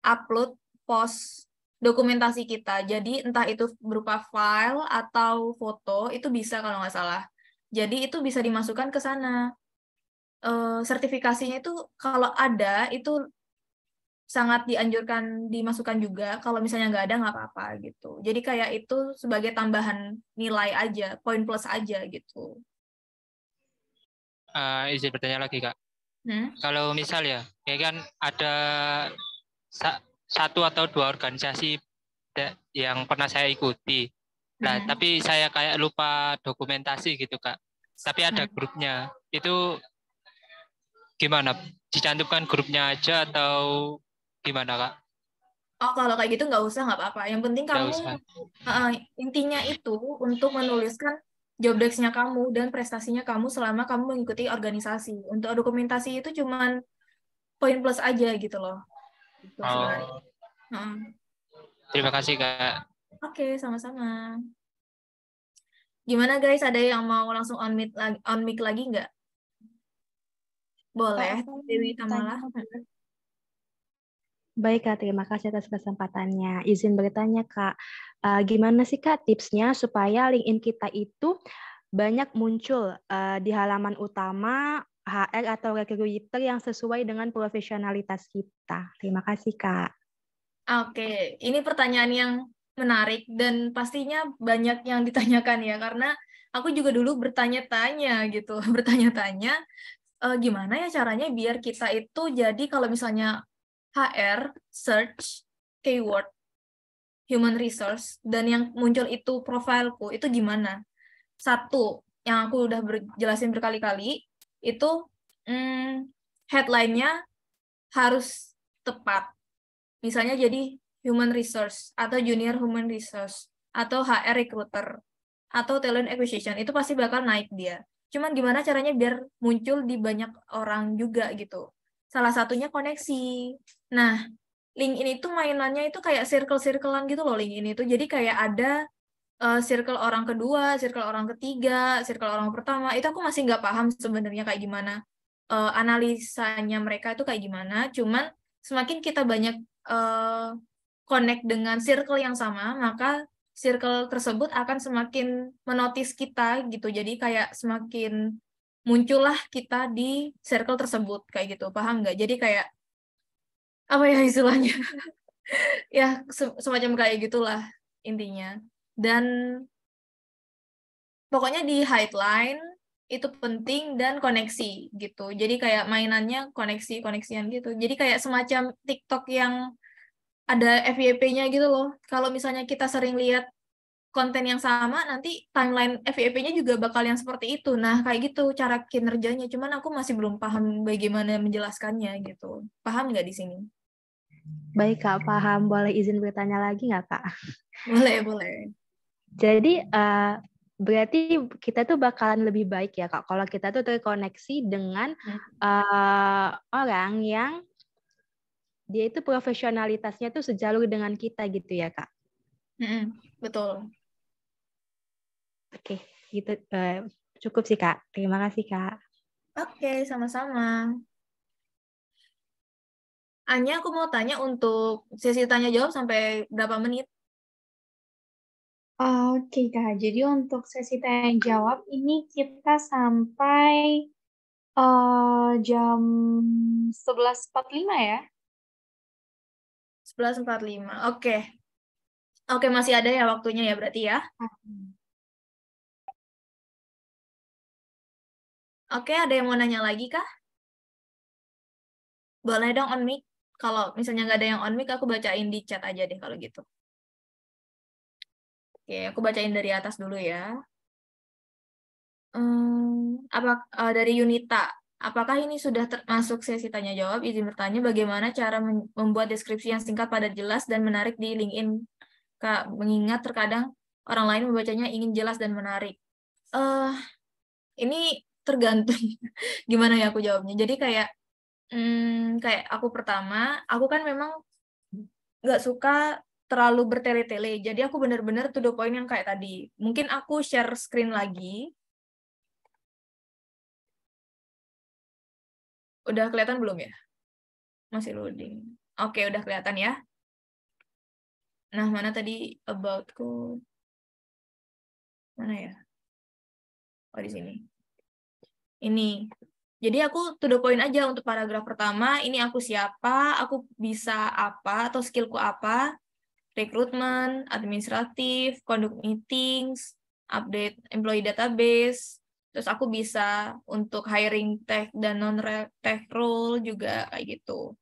upload post dokumentasi kita. Jadi entah itu berupa file atau foto itu bisa kalau nggak salah. Jadi itu bisa dimasukkan ke sana. Uh, sertifikasinya itu kalau ada itu sangat dianjurkan dimasukkan juga kalau misalnya nggak ada nggak apa-apa gitu jadi kayak itu sebagai tambahan nilai aja poin plus aja gitu uh, izin bertanya lagi kak. Hmm? Kalau misal ya, kayak kan ada sa satu atau dua organisasi yang pernah saya ikuti. Nah, hmm. tapi saya kayak lupa dokumentasi gitu kak. Tapi ada hmm. grupnya. Itu gimana? Dicantumkan grupnya aja atau gimana kak? Oh kalau kayak gitu nggak usah nggak apa-apa. Yang penting kamu uh, intinya itu untuk menuliskan job desk-nya kamu dan prestasinya kamu selama kamu mengikuti organisasi. Untuk dokumentasi itu cuman poin plus aja gitu loh. Gitu oh. Hmm. Terima kasih kak. Oke, okay, sama-sama. Gimana guys, ada yang mau langsung on mic lagi, on mic lagi nggak? Boleh, Dewi Tamala. Baik Kak, terima kasih atas kesempatannya. Izin bertanya Kak, Uh, gimana sih Kak tipsnya supaya LinkedIn kita itu banyak muncul uh, di halaman utama HR atau recruiter yang sesuai dengan profesionalitas kita? Terima kasih Kak. Oke, ini pertanyaan yang menarik dan pastinya banyak yang ditanyakan ya karena aku juga dulu bertanya-tanya gitu, bertanya-tanya e, gimana ya caranya biar kita itu jadi kalau misalnya HR search keyword human resource dan yang muncul itu profilku itu gimana satu yang aku udah jelasin berkali-kali itu hmm, headline-nya harus tepat misalnya jadi human resource atau junior human resource atau HR recruiter atau talent acquisition itu pasti bakal naik dia cuman gimana caranya biar muncul di banyak orang juga gitu salah satunya koneksi nah Link ini itu mainannya itu kayak circle-circlean gitu loh Link ini itu. Jadi kayak ada uh, circle orang kedua, circle orang ketiga, circle orang pertama. Itu aku masih nggak paham sebenarnya kayak gimana uh, analisanya mereka itu kayak gimana. Cuman semakin kita banyak uh, connect dengan circle yang sama, maka circle tersebut akan semakin menotis kita gitu. Jadi kayak semakin muncullah kita di circle tersebut kayak gitu. Paham nggak? Jadi kayak apa ya istilahnya ya semacam kayak gitulah intinya dan pokoknya di headline itu penting dan koneksi gitu jadi kayak mainannya koneksi koneksian gitu jadi kayak semacam TikTok yang ada FYP-nya gitu loh kalau misalnya kita sering lihat konten yang sama nanti timeline FYP-nya e juga bakal yang seperti itu. Nah, kayak gitu cara kinerjanya. Cuman aku masih belum paham bagaimana menjelaskannya gitu. Paham nggak di sini? Baik, Kak. Paham. Boleh izin bertanya lagi nggak, Kak? Boleh, boleh. Jadi, uh, berarti kita tuh bakalan lebih baik ya, Kak, kalau kita tuh terkoneksi dengan uh, orang yang dia itu profesionalitasnya tuh sejalur dengan kita gitu ya, Kak? Mm -mm, betul. Oke, gitu uh, cukup sih Kak. Terima kasih Kak. Oke, sama-sama. Anya, aku mau tanya untuk sesi tanya jawab sampai berapa menit? Oke okay, kak, jadi untuk sesi tanya jawab ini kita sampai uh, jam 11.45 ya? 11.45, oke. Okay. Oke, okay, masih ada ya waktunya ya berarti ya? Hmm. Oke, ada yang mau nanya lagi kah? Boleh dong on mic. Kalau misalnya nggak ada yang on mic, aku bacain di chat aja deh kalau gitu. Oke, aku bacain dari atas dulu ya. Hmm, apa uh, dari Yunita? Apakah ini sudah termasuk sesi tanya jawab? Izin bertanya, bagaimana cara membuat deskripsi yang singkat pada jelas dan menarik di LinkedIn? Kak, mengingat terkadang orang lain membacanya ingin jelas dan menarik. Uh, ini tergantung gimana ya aku jawabnya jadi kayak hmm, kayak aku pertama aku kan memang nggak suka terlalu bertele-tele jadi aku bener-bener tuh the point yang kayak tadi mungkin aku share screen lagi udah kelihatan belum ya masih loading oke udah kelihatan ya nah mana tadi aboutku mana ya oh di sini ini. Jadi aku to the point aja untuk paragraf pertama, ini aku siapa, aku bisa apa atau skillku apa, rekrutmen, administratif, conduct meetings, update employee database, terus aku bisa untuk hiring tech dan non tech role juga kayak gitu.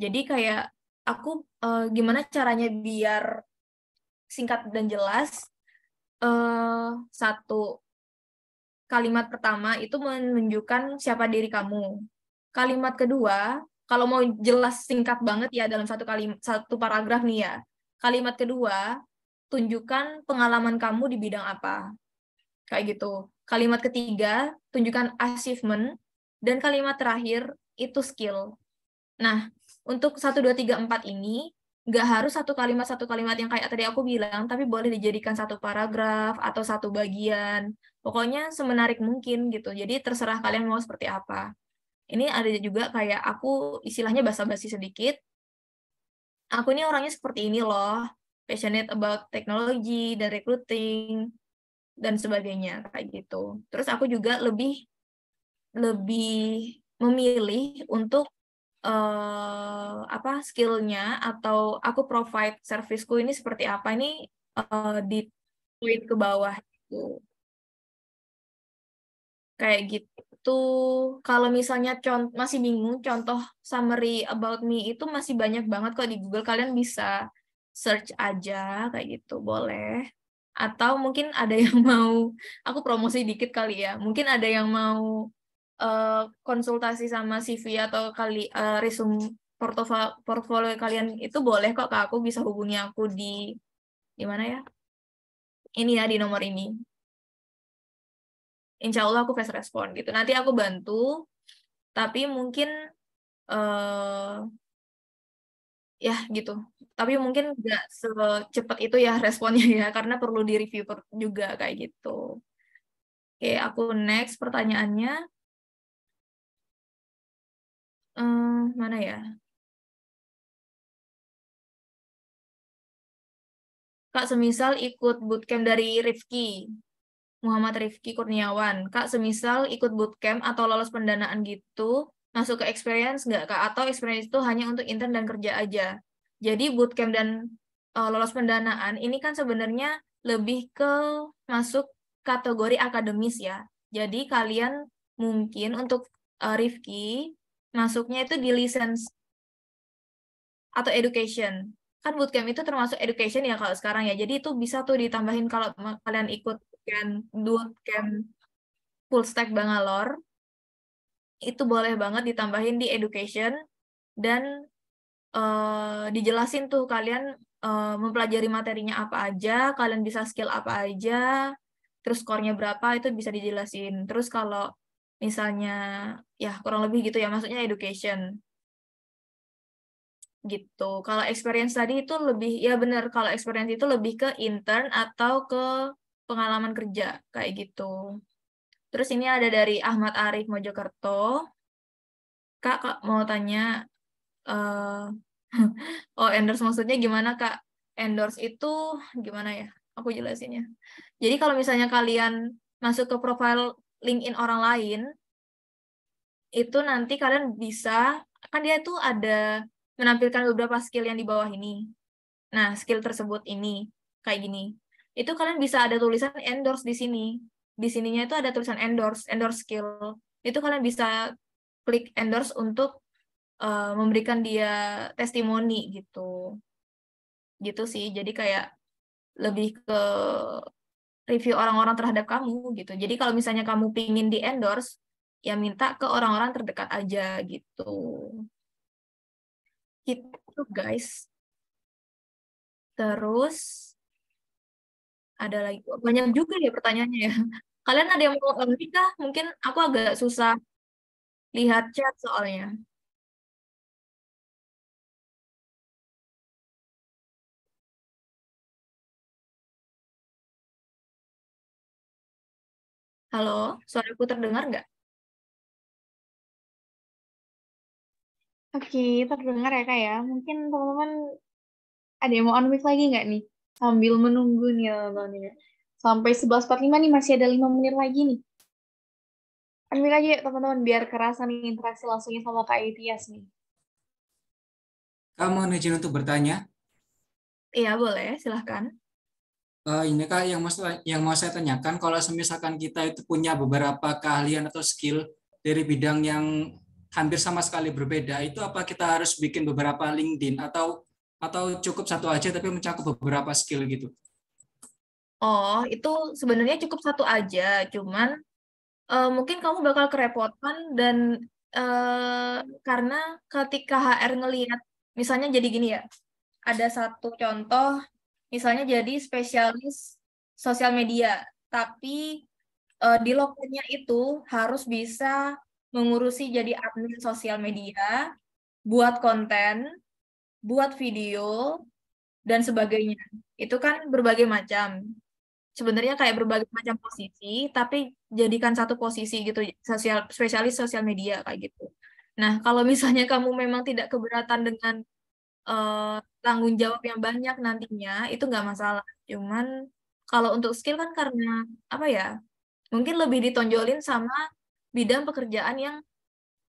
Jadi kayak aku uh, gimana caranya biar singkat dan jelas uh, satu kalimat pertama itu menunjukkan siapa diri kamu. Kalimat kedua, kalau mau jelas singkat banget ya dalam satu kalimat satu paragraf nih ya. Kalimat kedua, tunjukkan pengalaman kamu di bidang apa. Kayak gitu. Kalimat ketiga, tunjukkan achievement dan kalimat terakhir itu skill. Nah, untuk 1 2 3 4 ini nggak harus satu kalimat satu kalimat yang kayak tadi aku bilang tapi boleh dijadikan satu paragraf atau satu bagian pokoknya semenarik mungkin gitu jadi terserah kalian mau seperti apa ini ada juga kayak aku istilahnya basa-basi sedikit aku ini orangnya seperti ini loh passionate about technology dan recruiting dan sebagainya kayak gitu terus aku juga lebih lebih memilih untuk uh, apa skillnya atau aku provide serviceku ini seperti apa ini uh, eh, di tweet ke bawah itu kayak gitu. Kalau misalnya cont masih bingung contoh summary about me itu masih banyak banget kok di Google kalian bisa search aja kayak gitu boleh. Atau mungkin ada yang mau aku promosi dikit kali ya. Mungkin ada yang mau uh, konsultasi sama CV atau kali uh, resume portofolio, portofolio kalian itu boleh kok ke aku bisa hubungi aku di di mana ya? Ini ya di nomor ini insya Allah aku fast respon gitu nanti aku bantu tapi mungkin uh, ya gitu tapi mungkin nggak secepat itu ya responnya ya karena perlu di review juga kayak gitu oke aku next pertanyaannya Uh, mana ya Kak, semisal ikut bootcamp dari Rifki, Muhammad Rifki Kurniawan. Kak, semisal ikut bootcamp atau lolos pendanaan gitu, masuk ke experience nggak, Kak? Atau experience itu hanya untuk intern dan kerja aja? Jadi bootcamp dan uh, lolos pendanaan ini kan sebenarnya lebih ke masuk kategori akademis ya. Jadi kalian mungkin untuk uh, eh, Rifki masuknya itu di license atau education. Kan bootcamp itu termasuk education ya kalau sekarang ya. Jadi itu bisa tuh ditambahin kalau kalian ikut bootcamp kan full stack Bangalore itu boleh banget ditambahin di education dan uh, dijelasin tuh kalian uh, mempelajari materinya apa aja, kalian bisa skill apa aja, terus skornya berapa itu bisa dijelasin. Terus kalau misalnya ya kurang lebih gitu ya maksudnya education gitu. Kalau experience tadi itu lebih ya benar kalau experience itu lebih ke intern atau ke pengalaman kerja kayak gitu. Terus ini ada dari Ahmad Arif Mojokerto. Kak, kak mau tanya uh, oh endorse maksudnya gimana Kak? Endorse itu gimana ya? Aku jelasinnya. Jadi kalau misalnya kalian masuk ke profil LinkedIn orang lain, itu nanti kalian bisa kan dia tuh ada menampilkan beberapa skill yang di bawah ini. Nah, skill tersebut ini kayak gini itu kalian bisa ada tulisan endorse di sini. Di sininya itu ada tulisan endorse, endorse skill. Itu kalian bisa klik endorse untuk uh, memberikan dia testimoni gitu. Gitu sih. Jadi kayak lebih ke review orang-orang terhadap kamu gitu. Jadi kalau misalnya kamu pingin di endorse, ya minta ke orang-orang terdekat aja gitu. Gitu guys. Terus ada lagi banyak juga ya pertanyaannya ya. Kalian ada yang mau eh, nikah? Mungkin aku agak susah lihat chat soalnya. Halo, suaraku terdengar nggak? Oke, terdengar ya kak ya. Mungkin teman-teman ada yang mau on mic lagi nggak nih? sambil menunggu nih nontonnya. Ya. Sampai 11.45 nih masih ada 5 menit lagi nih. Ambil kan aja yuk teman-teman biar kerasa nih interaksi langsungnya sama Kak Itias nih. Kamu izin untuk bertanya? Iya boleh, silahkan. Uh, ini kak yang mau, yang mau saya tanyakan, kalau misalkan kita itu punya beberapa keahlian atau skill dari bidang yang hampir sama sekali berbeda, itu apa kita harus bikin beberapa LinkedIn atau atau cukup satu aja tapi mencakup beberapa skill gitu? Oh, itu sebenarnya cukup satu aja, cuman uh, mungkin kamu bakal kerepotan dan uh, karena ketika HR ngelihat misalnya jadi gini ya, ada satu contoh misalnya jadi spesialis sosial media, tapi uh, di lokernya itu harus bisa mengurusi jadi admin sosial media, buat konten, buat video dan sebagainya. Itu kan berbagai macam. Sebenarnya kayak berbagai macam posisi, tapi jadikan satu posisi gitu, sosial spesialis sosial media kayak gitu. Nah, kalau misalnya kamu memang tidak keberatan dengan uh, tanggung jawab yang banyak nantinya, itu nggak masalah. Cuman kalau untuk skill kan karena apa ya? Mungkin lebih ditonjolin sama bidang pekerjaan yang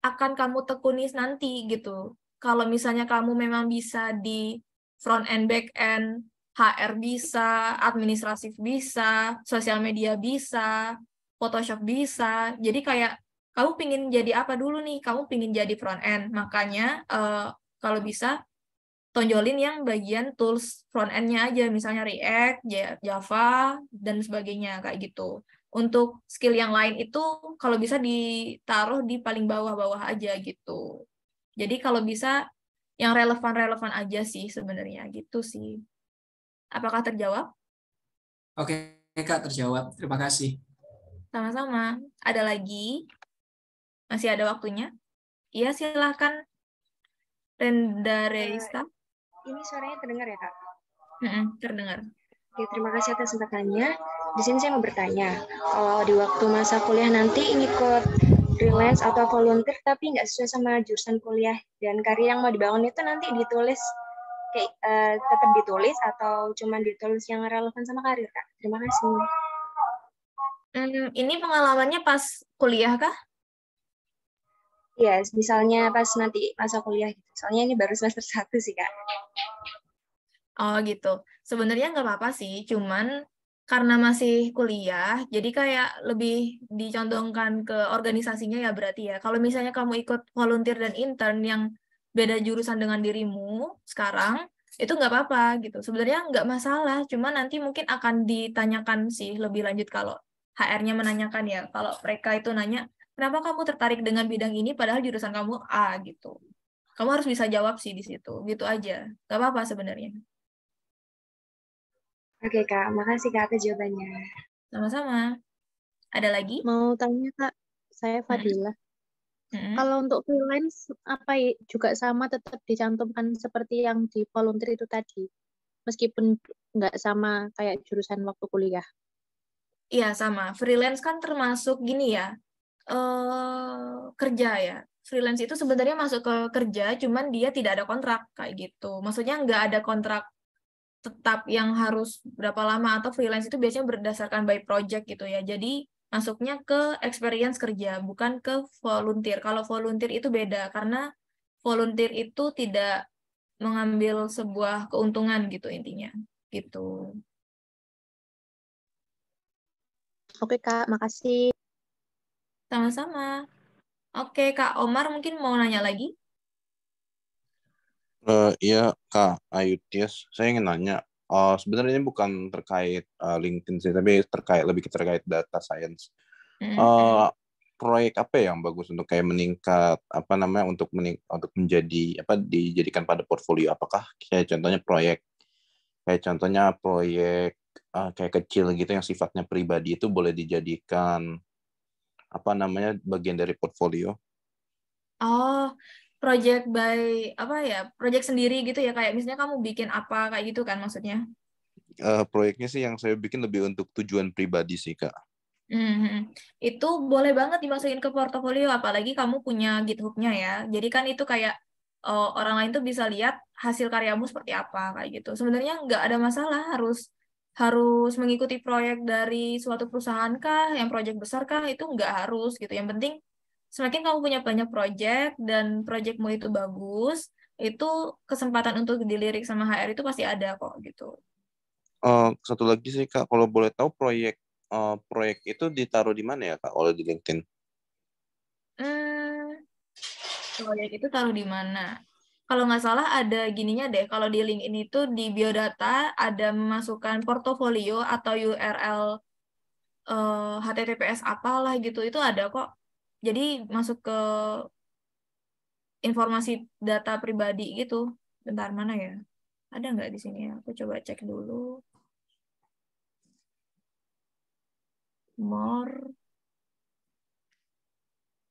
akan kamu tekuni nanti gitu kalau misalnya kamu memang bisa di front end, back end, HR bisa, administratif bisa, sosial media bisa, Photoshop bisa. Jadi kayak kamu pingin jadi apa dulu nih? Kamu pingin jadi front end. Makanya uh, kalau bisa tonjolin yang bagian tools front end-nya aja, misalnya React, Java, dan sebagainya kayak gitu. Untuk skill yang lain itu kalau bisa ditaruh di paling bawah-bawah aja gitu. Jadi kalau bisa yang relevan-relevan aja sih sebenarnya gitu sih. Apakah terjawab? Oke, Kak terjawab. Terima kasih. Sama-sama. Ada lagi? Masih ada waktunya? Iya, silahkan. Renda eh, Reista. Ini suaranya terdengar ya, Kak? Mm terdengar. Oke, terima kasih atas kesempatannya. Di sini saya mau bertanya, kalau di waktu masa kuliah nanti ngikut freelance atau volunteer tapi nggak sesuai sama jurusan kuliah dan karir yang mau dibangun itu nanti ditulis kayak uh, tetap ditulis atau cuman ditulis yang relevan sama karir kak terima kasih hmm, ini pengalamannya pas kuliah kah Iya, yes, misalnya pas nanti masa kuliah gitu. Soalnya ini baru semester satu sih, Kak. Oh gitu. Sebenarnya nggak apa-apa sih, cuman karena masih kuliah, jadi kayak lebih dicontohkan ke organisasinya ya berarti ya. Kalau misalnya kamu ikut volunteer dan intern yang beda jurusan dengan dirimu sekarang, itu nggak apa-apa gitu. Sebenarnya nggak masalah, cuma nanti mungkin akan ditanyakan sih lebih lanjut kalau HR-nya menanyakan ya. Kalau mereka itu nanya, kenapa kamu tertarik dengan bidang ini padahal jurusan kamu A gitu. Kamu harus bisa jawab sih di situ, gitu aja. Nggak apa-apa sebenarnya. Oke Kak, makasih Kak atas jawabannya. Sama-sama. Ada lagi? Mau tanya Kak, saya Fadila. Hmm. Kalau untuk freelance apa juga sama tetap dicantumkan seperti yang di volunteer itu tadi. Meskipun nggak sama kayak jurusan waktu kuliah. Iya, sama. Freelance kan termasuk gini ya. Uh, kerja ya. Freelance itu sebenarnya masuk ke kerja, cuman dia tidak ada kontrak kayak gitu. Maksudnya nggak ada kontrak tetap yang harus berapa lama atau freelance itu biasanya berdasarkan by project gitu ya. Jadi masuknya ke experience kerja, bukan ke volunteer. Kalau volunteer itu beda karena volunteer itu tidak mengambil sebuah keuntungan gitu intinya. Gitu. Oke, Kak, makasih. Sama-sama. Oke, Kak Omar mungkin mau nanya lagi? Uh, iya Kak Ayutis, saya ingin nanya. Uh, sebenarnya ini bukan terkait uh, LinkedIn sih, tapi terkait lebih terkait data science. Uh, proyek apa ya yang bagus untuk kayak meningkat apa namanya untuk mening untuk menjadi apa dijadikan pada portfolio? Apakah kayak contohnya proyek kayak contohnya proyek uh, kayak kecil gitu yang sifatnya pribadi itu boleh dijadikan apa namanya bagian dari portfolio? Oh, project by apa ya project sendiri gitu ya kayak misalnya kamu bikin apa kayak gitu kan maksudnya uh, proyeknya sih yang saya bikin lebih untuk tujuan pribadi sih kak Mm-hmm. Itu boleh banget dimasukin ke portofolio, apalagi kamu punya GitHub-nya ya. Jadi kan itu kayak uh, orang lain tuh bisa lihat hasil karyamu seperti apa kayak gitu. Sebenarnya nggak ada masalah harus harus mengikuti proyek dari suatu perusahaan kah, yang proyek besar kah itu nggak harus gitu. Yang penting semakin kamu punya banyak project dan projectmu itu bagus, itu kesempatan untuk dilirik sama HR itu pasti ada kok gitu. Uh, satu lagi sih kak, kalau boleh tahu proyek uh, proyek itu ditaruh di mana ya kak? Kalau di LinkedIn? Hmm, proyek itu taruh di mana? Kalau nggak salah ada gininya deh. Kalau di LinkedIn itu di biodata ada memasukkan portofolio atau URL uh, eh, HTTPS apalah gitu. Itu ada kok jadi masuk ke informasi data pribadi gitu bentar mana ya ada nggak di sini ya aku coba cek dulu more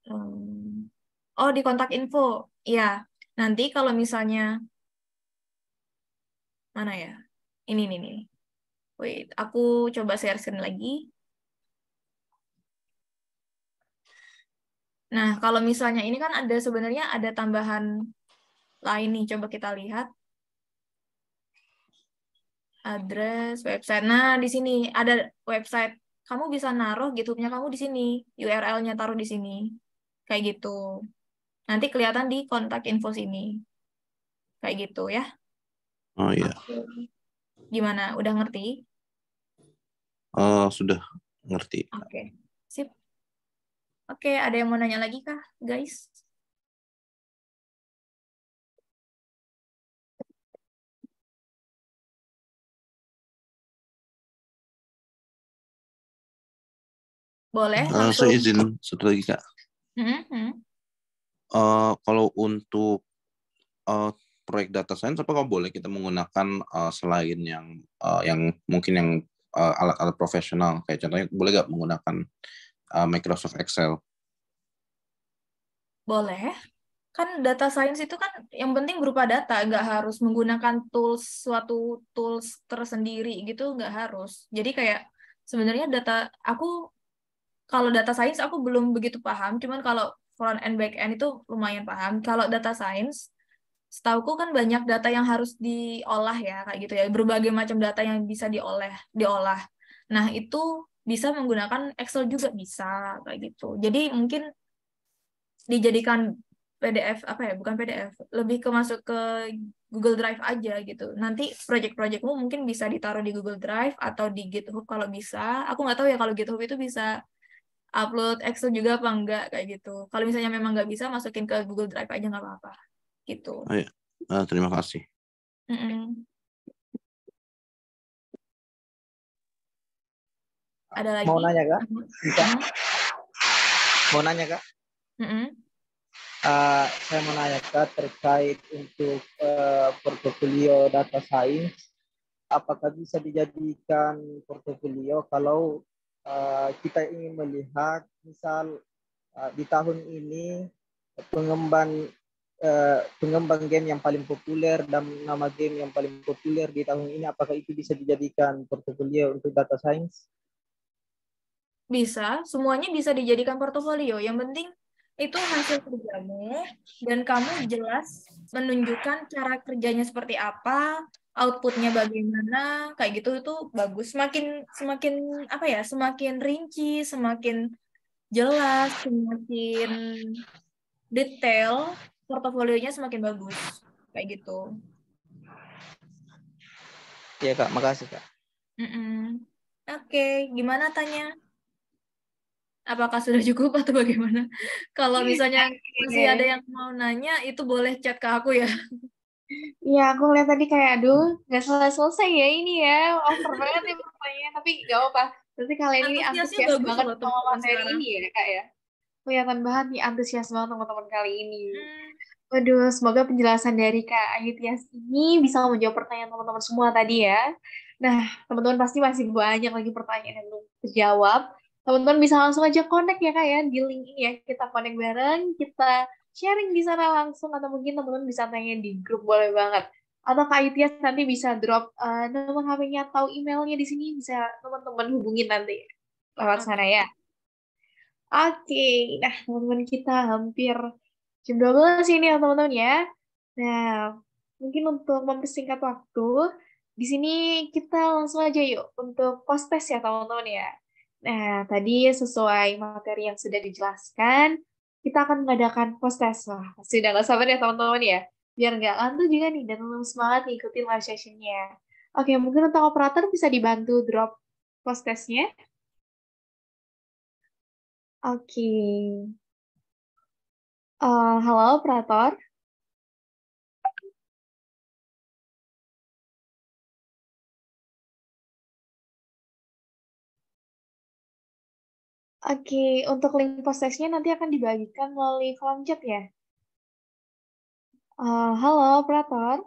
um, oh di kontak info ya nanti kalau misalnya mana ya ini ini nih wait aku coba share screen lagi Nah, kalau misalnya ini kan ada sebenarnya ada tambahan lain nih, coba kita lihat. Address, website. Nah, di sini ada website. Kamu bisa naruh GitHub-nya kamu di sini, URL-nya taruh di sini. Kayak gitu. Nanti kelihatan di kontak info sini. Kayak gitu ya. Oh iya. Yeah. Gimana? Udah ngerti? Uh, sudah ngerti. Oke. Okay. Oke, ada yang mau nanya lagi kah, guys? Boleh. Uh, saya izin satu lagi kak. Mm -hmm. uh, kalau untuk uh, proyek data science, apakah boleh kita menggunakan uh, selain yang uh, yang mungkin yang alat-alat uh, profesional? Kayak contohnya boleh nggak menggunakan uh, Microsoft Excel? Boleh. Kan data science itu kan yang penting berupa data, nggak harus menggunakan tools suatu tools tersendiri gitu, nggak harus. Jadi kayak sebenarnya data aku kalau data science aku belum begitu paham, cuman kalau front end back end itu lumayan paham. Kalau data science setauku kan banyak data yang harus diolah ya kayak gitu ya berbagai macam data yang bisa diolah diolah nah itu bisa menggunakan Excel juga bisa kayak gitu. Jadi mungkin dijadikan PDF apa ya bukan PDF lebih ke masuk ke Google Drive aja gitu nanti project-projectmu mungkin bisa ditaruh di Google Drive atau di GitHub kalau bisa aku nggak tahu ya kalau GitHub itu bisa upload Excel juga apa enggak kayak gitu kalau misalnya memang nggak bisa masukin ke Google Drive aja nggak apa-apa gitu oh, iya. uh, terima kasih mm -mm. ada lagi mau nanya kak bisa hmm? mau nanya kak mm -hmm. uh, saya mau nanya kak terkait untuk uh, portofolio data science apakah bisa dijadikan portofolio kalau uh, kita ingin melihat misal uh, di tahun ini pengembang uh, pengembang game yang paling populer dan nama game yang paling populer di tahun ini apakah itu bisa dijadikan portofolio untuk data science? bisa, semuanya bisa dijadikan portofolio. Yang penting itu hasil kerjamu dan kamu jelas menunjukkan cara kerjanya seperti apa, outputnya bagaimana, kayak gitu itu bagus. Semakin semakin apa ya, semakin rinci, semakin jelas, semakin detail, portofolionya semakin bagus, kayak gitu. Iya kak, makasih kak. Mm -mm. Oke, okay. gimana tanya? apakah sudah cukup atau bagaimana? Kalau iya, misalnya gitu masih ya. ada yang mau nanya, itu boleh chat ke aku ya. Iya, aku lihat tadi kayak, aduh, nggak selesai-selesai ya ini ya, over banget ya pertanyaannya, tapi nggak apa-apa. Berarti kalian ini antusias banget teman-teman materi ini ya, Kak ya? Kelihatan banget nih antusias banget teman-teman kali ini. Hmm. Waduh, semoga penjelasan dari Kak Ayutias ini bisa menjawab pertanyaan teman-teman semua tadi ya. Nah, teman-teman pasti masih banyak lagi pertanyaan yang belum terjawab teman-teman bisa langsung aja connect ya kak ya di link ini ya kita connect bareng kita sharing di sana langsung atau mungkin teman-teman bisa tanya di grup boleh banget atau Kak Itias nanti bisa drop uh, nomor HP-nya atau emailnya di sini bisa teman-teman hubungi nanti lewat sana ya. Oke, okay. nah teman-teman kita hampir jam 12 ini ya teman-teman ya. Nah, mungkin untuk mempersingkat waktu, di sini kita langsung aja yuk untuk post test ya teman-teman ya. Nah, tadi sesuai materi yang sudah dijelaskan, kita akan mengadakan post-test. Wah, pasti udah gak sabar ya teman-teman ya. Biar nggak lantu juga nih, dan belum semangat ngikutin live sessionnya. Oke, mungkin untuk operator bisa dibantu drop post testnya. Oke. Okay. Eh, halo, operator. Oke, untuk link prosesnya nanti akan dibagikan melalui kolom chat ya. Uh, halo, operator.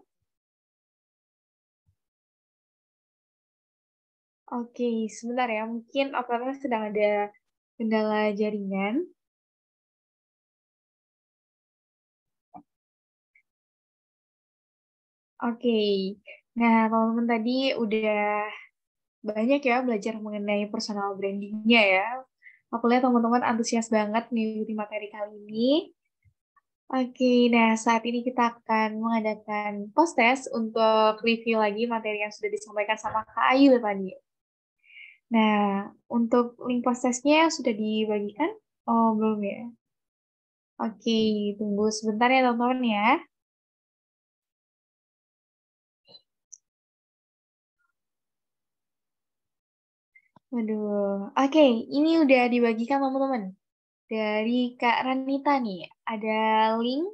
Oke, sebentar ya. Mungkin operator sedang ada kendala jaringan. Oke, nah teman-teman tadi udah banyak ya belajar mengenai personal brandingnya ya Aku lihat teman-teman antusias banget mengikuti materi kali ini. Oke, nah saat ini kita akan mengadakan post test untuk review lagi materi yang sudah disampaikan sama Kak Ayu tadi. Ya, nah, untuk link post testnya sudah dibagikan? Oh, belum ya? Oke, tunggu sebentar ya teman-teman ya. Waduh, oke, okay. ini udah dibagikan teman-teman. Dari Kak Ranita nih, ada link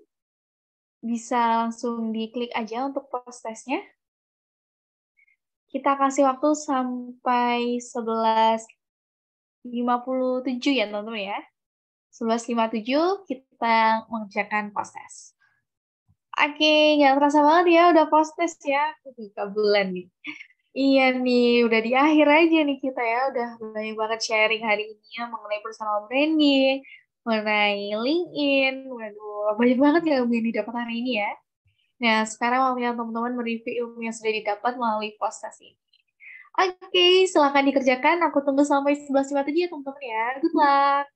bisa langsung diklik aja untuk prosesnya. Kita kasih waktu sampai 11.57 ya teman-teman ya. 11.57 kita mengerjakan proses. Oke, okay, nggak terasa banget ya udah proses ya. Kebulan bulan nih. Iya nih, udah di akhir aja nih kita ya. Udah banyak banget sharing hari ini ya mengenai personal branding, mengenai LinkedIn. Waduh, banyak banget ya ilmu yang didapat hari ini ya. Nah, sekarang waktunya teman-teman mereview ilmu yang sudah didapat melalui podcast ini. Oke, okay, silahkan dikerjakan. Aku tunggu sampai 11.57 ya teman-teman ya. Good luck!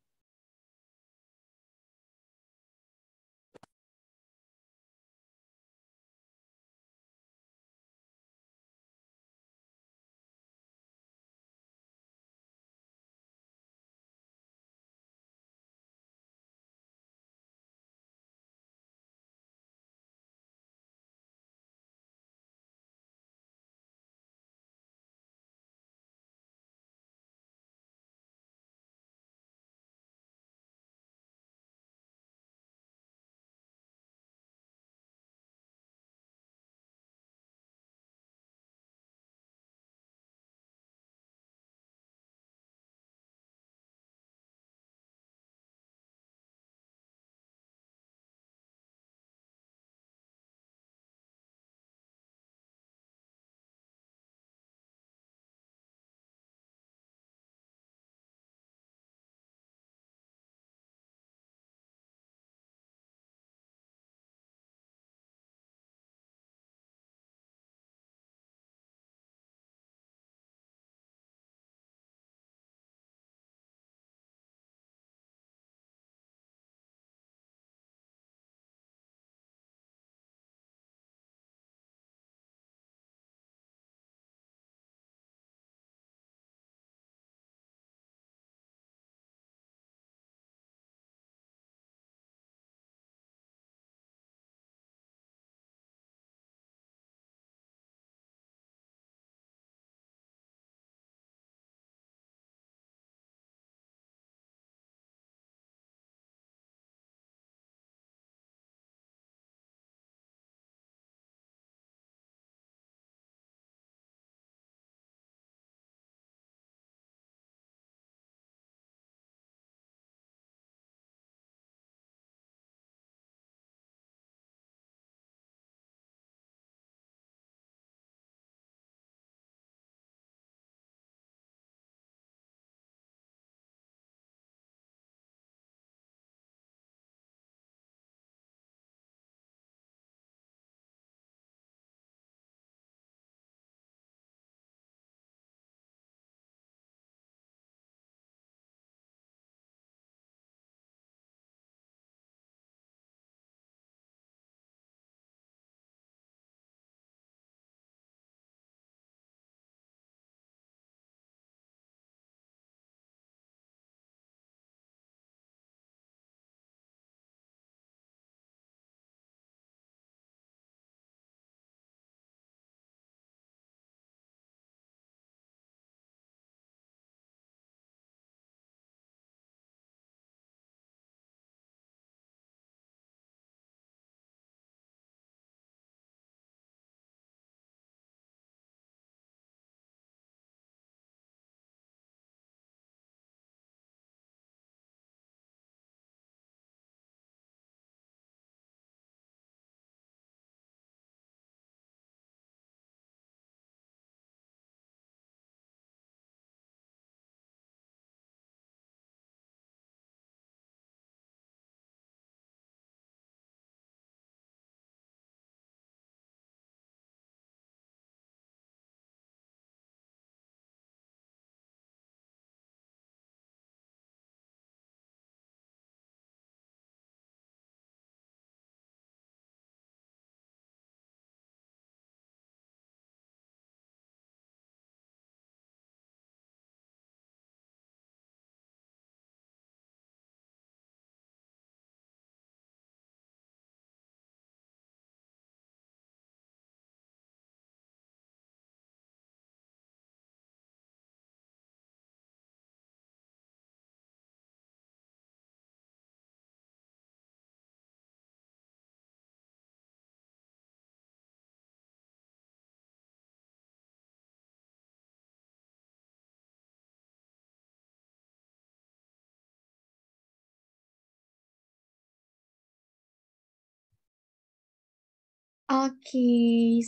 Oke,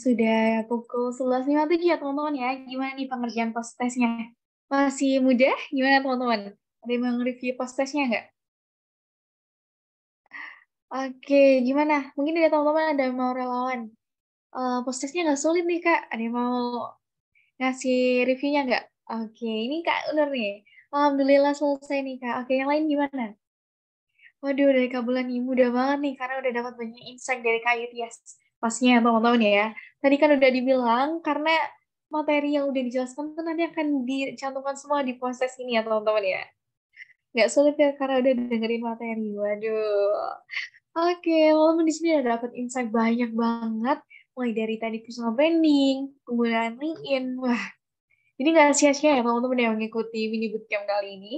sudah pukul 11.57 ya teman-teman ya. Gimana nih pengerjaan post testnya? Masih mudah? Gimana teman-teman? Ada yang review post testnya nggak? Oke, gimana? Mungkin ada teman-teman ada yang mau relawan. Uh, eh, post testnya nggak sulit nih kak. Ada yang mau ngasih reviewnya nggak? Oke, ini kak Unur nih. Alhamdulillah selesai nih kak. Oke, yang lain gimana? Waduh, dari Kak Bulan ini mudah banget nih karena udah dapat banyak insight dari Kak Yutias pastinya teman-teman ya. Tadi kan udah dibilang karena materi yang udah dijelaskan tuh nanti akan dicantumkan semua di proses ini ya teman-teman ya. Nggak sulit ya karena udah dengerin materi. Waduh. Oke, walaupun di sini udah dapat insight banyak banget mulai dari tadi personal branding, penggunaan LinkedIn, wah. ini nggak sia-sia ya teman-teman yang mengikuti mini bootcamp kali ini.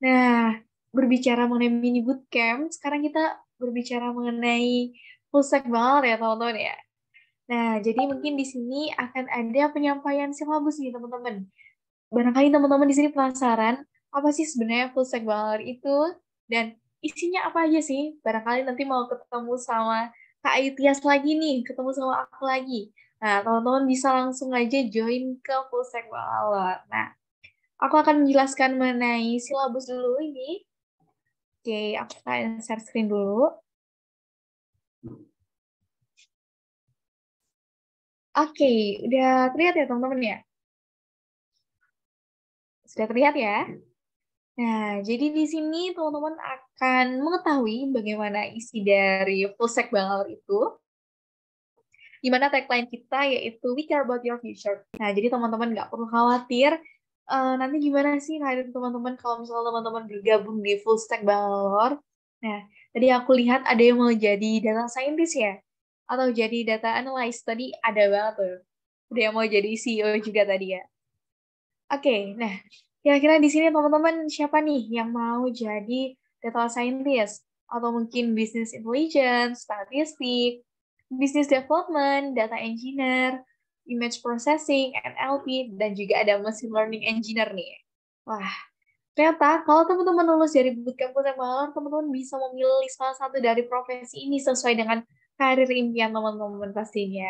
Nah, berbicara mengenai mini bootcamp, sekarang kita berbicara mengenai Pusek banget ya teman-teman ya. Nah, jadi mungkin di sini akan ada penyampaian silabus nih teman-teman. Barangkali teman-teman di sini penasaran apa sih sebenarnya full stack banget itu dan isinya apa aja sih? Barangkali nanti mau ketemu sama Kak Ayu lagi nih, ketemu sama aku lagi. Nah, teman-teman bisa langsung aja join ke full stack banget. Nah, aku akan menjelaskan mengenai silabus dulu ini. Oke, aku akan share screen dulu. Oke, udah terlihat ya teman-teman ya? Sudah terlihat ya? Nah, jadi di sini teman-teman akan mengetahui bagaimana isi dari Fullsec Bangalore itu. Di mana tagline kita yaitu We Care About Your Future. Nah, jadi teman-teman nggak perlu khawatir uh, nanti gimana sih hadir teman-teman kalau misalnya teman-teman bergabung di Stack Bangalore. Nah, tadi aku lihat ada yang mau jadi data scientist ya, atau jadi data analyst. Tadi ada banget tuh. Udah yang mau jadi CEO juga tadi ya. Oke, okay, nah kira-kira di sini teman-teman siapa nih yang mau jadi data scientist? Atau mungkin business intelligence, statistik, business development, data engineer, image processing, NLP, dan juga ada machine learning engineer nih. Wah, Ternyata kalau teman-teman lulus dari bootcamp Kutek Malor, teman-teman bisa memilih salah satu dari profesi ini sesuai dengan karir impian teman-teman pastinya.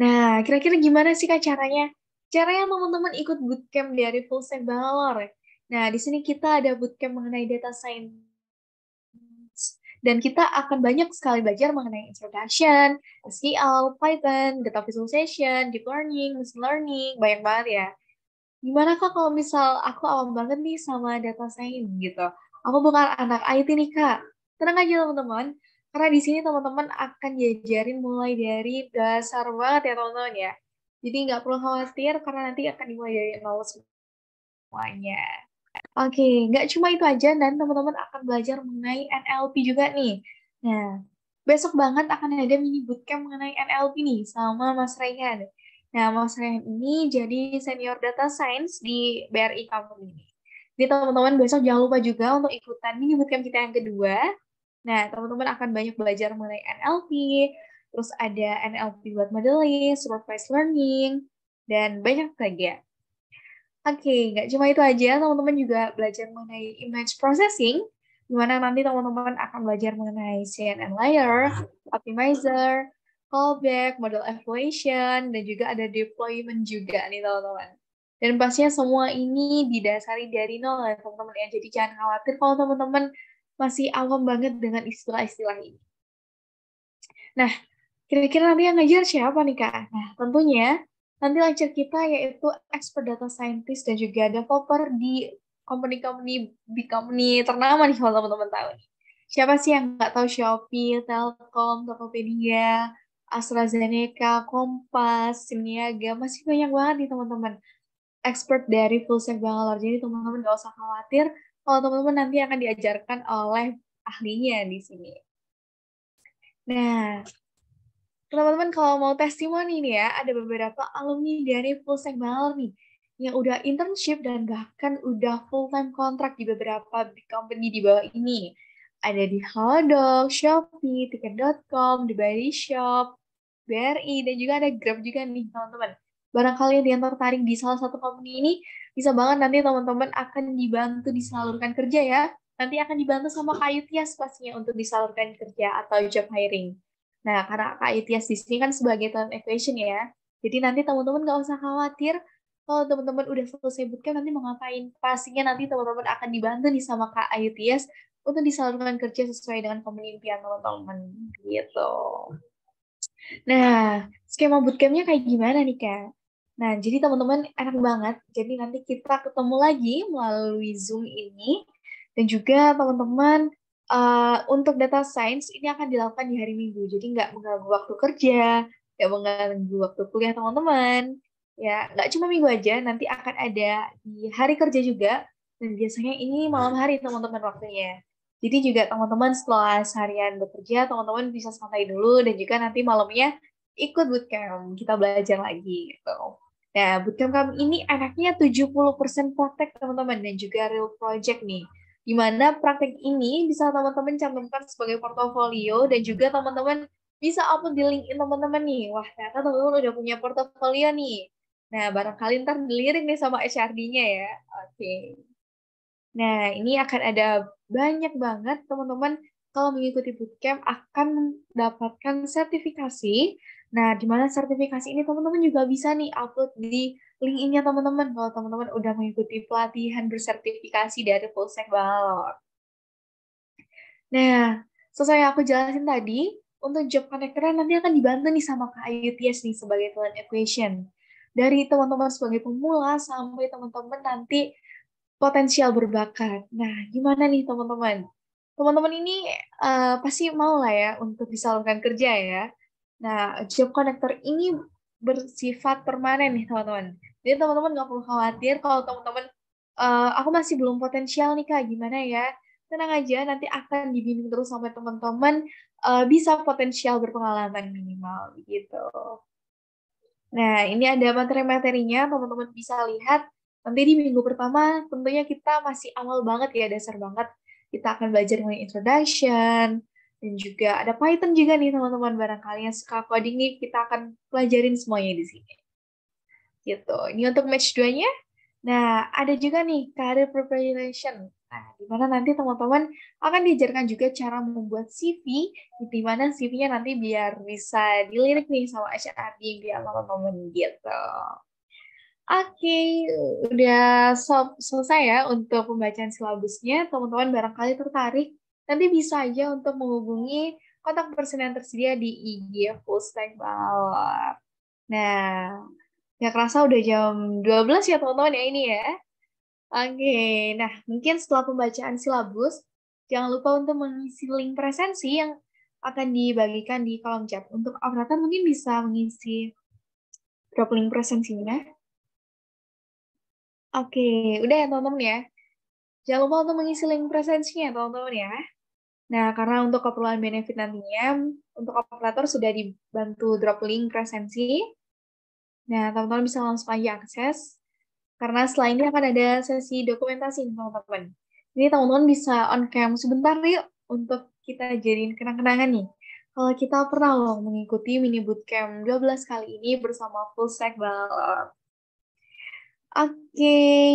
Nah, kira-kira gimana sih Kak caranya? Caranya teman-teman ikut bootcamp dari Full Stack Balor. Nah, di sini kita ada bootcamp mengenai data science. Dan kita akan banyak sekali belajar mengenai introduction, SQL, e Python, data visualization, deep learning, machine learning, banyak banget ya gimana kak kalau misal aku awam banget nih sama data science gitu. Aku bukan anak IT nih kak. Tenang aja teman-teman, karena di sini teman-teman akan diajarin mulai dari dasar banget ya teman-teman ya. Jadi nggak perlu khawatir karena nanti akan dimulai dari nol semuanya. Oke, nggak cuma itu aja dan teman-teman akan belajar mengenai NLP juga nih. Nah, besok banget akan ada mini bootcamp mengenai NLP nih sama Mas Rehan Nah, Mas Rehan ini jadi senior data science di BRI Kampung ini. Jadi teman-teman besok jangan lupa juga untuk ikutan mini bootcamp kita yang kedua. Nah, teman-teman akan banyak belajar mengenai NLP, terus ada NLP buat modeling, supervised learning, dan banyak lagi ya. Oke, okay, nggak cuma itu aja, teman-teman juga belajar mengenai image processing, di mana nanti teman-teman akan belajar mengenai CNN layer, optimizer, callback, model evaluation, dan juga ada deployment juga nih teman-teman. Dan pastinya semua ini didasari dari nol ya teman-teman ya. Jadi jangan khawatir kalau teman-teman masih awam banget dengan istilah-istilah ini. Nah, kira-kira nanti yang ngajar siapa nih Kak? Nah, tentunya nanti lecture kita yaitu expert data scientist dan juga developer di company-company big company ternama nih kalau teman-teman tahu. Siapa sih yang nggak tahu Shopee, Telkom, Tokopedia, AstraZeneca, Kompas, Siniaga, masih banyak banget nih teman-teman. Expert dari Full Stack Bangalore. Jadi teman-teman gak usah khawatir kalau teman-teman nanti akan diajarkan oleh ahlinya di sini. Nah, teman-teman kalau mau testimoni nih ya, ada beberapa alumni dari Full Stack Bangalore nih yang udah internship dan bahkan udah full time kontrak di beberapa big company di bawah ini. Ada di Halodoc, Shopee, Tiket.com, The Body Shop, BRI, dan juga ada Grab juga nih teman-teman. Barangkali yang tertarik di salah satu company ini, bisa banget nanti teman-teman akan dibantu disalurkan kerja ya. Nanti akan dibantu sama Kayu Tias pastinya untuk disalurkan kerja atau job hiring. Nah, karena Kayu Tias di sini kan sebagai talent acquisition ya, jadi nanti teman-teman nggak usah khawatir kalau teman-teman udah selesai bootcamp nanti mau ngapain. Pastinya nanti teman-teman akan dibantu nih sama Kak Ayu Tias untuk disalurkan kerja sesuai dengan pemimpin teman-teman gitu. Nah, skema bootcampnya kayak gimana nih, Kak? Nah, jadi teman-teman enak banget. Jadi nanti kita ketemu lagi melalui Zoom ini. Dan juga teman-teman, uh, untuk data science ini akan dilakukan di hari Minggu. Jadi nggak mengganggu waktu kerja, nggak mengganggu waktu kuliah teman-teman. Ya, nggak cuma minggu aja, nanti akan ada di hari kerja juga. Dan biasanya ini malam hari teman-teman waktunya. Jadi juga teman-teman setelah seharian bekerja, teman-teman bisa santai dulu dan juga nanti malamnya ikut bootcamp, kita belajar lagi gitu. Nah, bootcamp kami ini enaknya 70% praktek teman-teman dan juga real project nih. Di mana praktek ini bisa teman-teman cantumkan sebagai portofolio dan juga teman-teman bisa upload di LinkedIn teman-teman nih. Wah, ternyata teman-teman udah punya portofolio nih. Nah, barangkali ntar dilirik nih sama HRD-nya ya. Oke. Okay. Nah, ini akan ada banyak banget teman-teman kalau mengikuti bootcamp akan mendapatkan sertifikasi. Nah, di mana sertifikasi ini teman-teman juga bisa nih upload di link-nya teman-teman kalau teman-teman udah mengikuti pelatihan bersertifikasi dari Full Stack Balor. Nah, sesuai yang aku jelasin tadi, untuk job connector nanti akan dibantu nih sama Kak Ayutias nih sebagai talent equation. Dari teman-teman sebagai pemula sampai teman-teman nanti potensial berbakat. Nah, gimana nih teman-teman? Teman-teman ini uh, pasti mau lah ya untuk disalurkan kerja ya. Nah, job connector ini bersifat permanen nih teman-teman. Jadi teman-teman nggak perlu khawatir kalau teman-teman uh, aku masih belum potensial nih kak, gimana ya? Tenang aja, nanti akan dibimbing terus sampai teman-teman uh, bisa potensial berpengalaman minimal gitu. Nah, ini ada materi-materinya, teman-teman bisa lihat Nanti di minggu pertama tentunya kita masih awal banget ya, dasar banget. Kita akan belajar mengenai introduction, dan juga ada Python juga nih teman-teman barangkali yang suka coding nih kita akan pelajarin semuanya di sini. Gitu. Ini untuk match 2-nya. Nah, ada juga nih career preparation. Nah, di mana nanti teman-teman akan diajarkan juga cara membuat CV, di mana CV-nya nanti biar bisa dilirik nih sama HRD biar iya, teman-teman gitu. Oke, okay, udah selesai ya untuk pembacaan silabusnya. Teman-teman barangkali tertarik, nanti bisa aja untuk menghubungi kontak person yang tersedia di IG Full Stack Balap. Nah, ya kerasa udah jam 12 ya teman-teman ya ini ya. Oke, okay, nah mungkin setelah pembacaan silabus, jangan lupa untuk mengisi link presensi yang akan dibagikan di kolom chat. Untuk operator mungkin bisa mengisi drop link presensinya Oke, udah ya teman-teman ya. Jangan lupa untuk mengisi link presensinya ya, teman-teman ya. Nah, karena untuk keperluan benefit nantinya, untuk operator sudah dibantu drop link presensi. Nah, teman-teman bisa langsung aja akses. Karena setelah ini akan ada sesi dokumentasi teman-teman. Jadi teman-teman bisa on cam sebentar yuk untuk kita jadiin kenang-kenangan nih. Kalau kita pernah loh mengikuti mini bootcamp 12 kali ini bersama Full Stack Oke,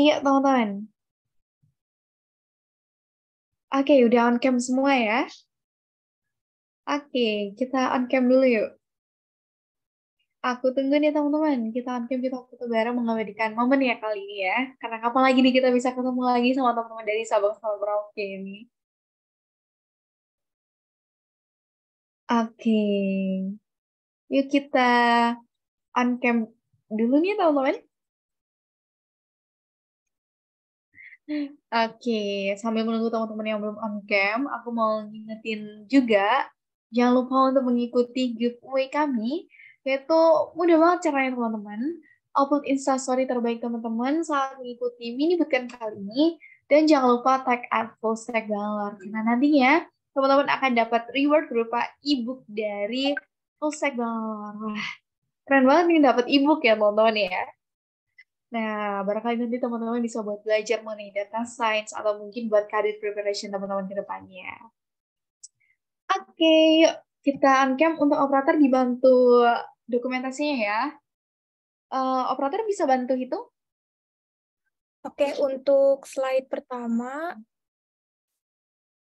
yuk, teman-teman. Oke, udah on cam semua ya. Oke, kita on cam dulu yuk. Aku tunggu nih teman-teman. Kita on cam kita foto bareng mengabadikan momen ya kali ini ya. Karena kapan lagi nih kita bisa ketemu lagi sama teman-teman dari Sabang sampai Merauke ini. Oke. Yuk kita on cam dulu nih teman-teman. Oke, sambil menunggu teman-teman yang belum on cam, aku mau ngingetin juga, jangan lupa untuk mengikuti giveaway kami, yaitu mudah banget caranya teman-teman. Upload instastory terbaik teman-teman saat mengikuti mini bootcamp kali ini, dan jangan lupa tag at full Bangalore, karena nantinya teman-teman akan dapat reward berupa e-book dari full Bangalore. keren banget nih dapat e-book ya teman-teman ya. Nah, barangkali nanti teman-teman bisa buat belajar mengenai data science atau mungkin buat career preparation teman-teman ke depannya. Oke, okay, kita uncamp untuk operator dibantu dokumentasinya ya. Uh, operator bisa bantu itu? Oke, okay, untuk slide pertama.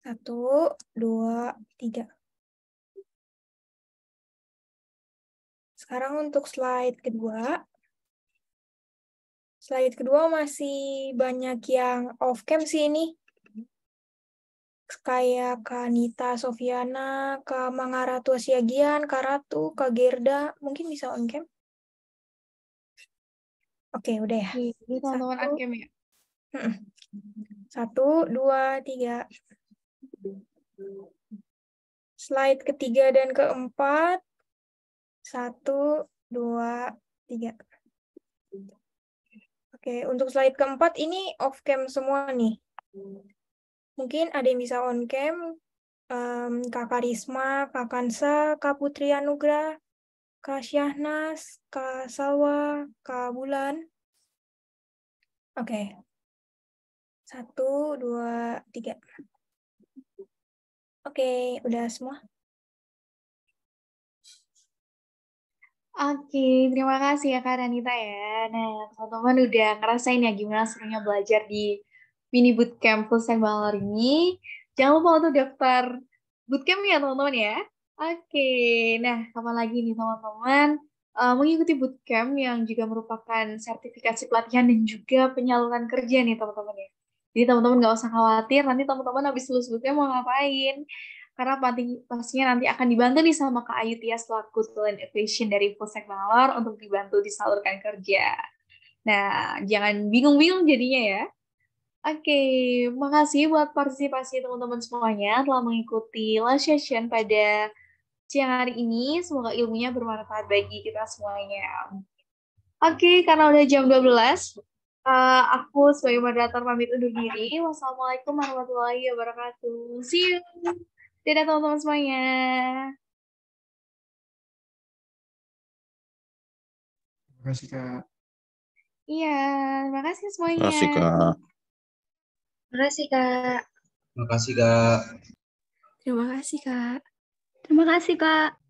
Satu, dua, tiga. Sekarang untuk slide kedua. Slide kedua masih banyak yang off cam sih ini. Kayak Kak Kanita Sofiana, Kak Mangaratu Asiagian, Kak Ratu, Kak Gerda. Mungkin bisa on cam. Oke, udah ya? Iya, ya? Satu, dua, tiga. Slide ketiga dan keempat. Satu, dua, tiga. Oke, untuk slide keempat ini off cam semua nih. Mungkin ada yang bisa on cam. Um, Kak Karisma, Kak Kansa, Kak Putri Anugrah, Kak Syahnas, Kak Salwa, Kak Bulan. Oke. Satu, dua, tiga. Oke, udah semua. Oke, terima kasih ya Kak Danita ya. Nah, teman-teman udah ngerasain ya gimana serunya belajar di mini bootcamp full stack Bangalore ini. Jangan lupa untuk daftar bootcamp ya teman-teman ya. Oke, nah kapan lagi nih teman-teman uh, mengikuti bootcamp yang juga merupakan sertifikasi pelatihan dan juga penyaluran kerja nih teman-teman ya. Jadi teman-teman nggak usah khawatir, nanti teman-teman habis lulus bootcamp mau ngapain karena pasti, pastinya nanti akan dibantu nih sama Kak Ayu Tia selaku Talent Equation dari Polsek Bangalore untuk dibantu disalurkan kerja. Nah, jangan bingung-bingung jadinya ya. Oke, okay, makasih buat partisipasi teman-teman semuanya telah mengikuti live session pada siang hari ini. Semoga ilmunya bermanfaat bagi kita semuanya. Oke, okay, karena udah jam 12, eh, aku sebagai moderator pamit undur diri. Wassalamualaikum warahmatullahi wabarakatuh. See you. Dadah teman-teman semuanya. Terima kasih, Kak. Iya, terima kasih semuanya. Terima kasih, Kak. Terima kasih, Kak. Terima kasih, Kak. Terima kasih, Kak. Terima kasih, Kak.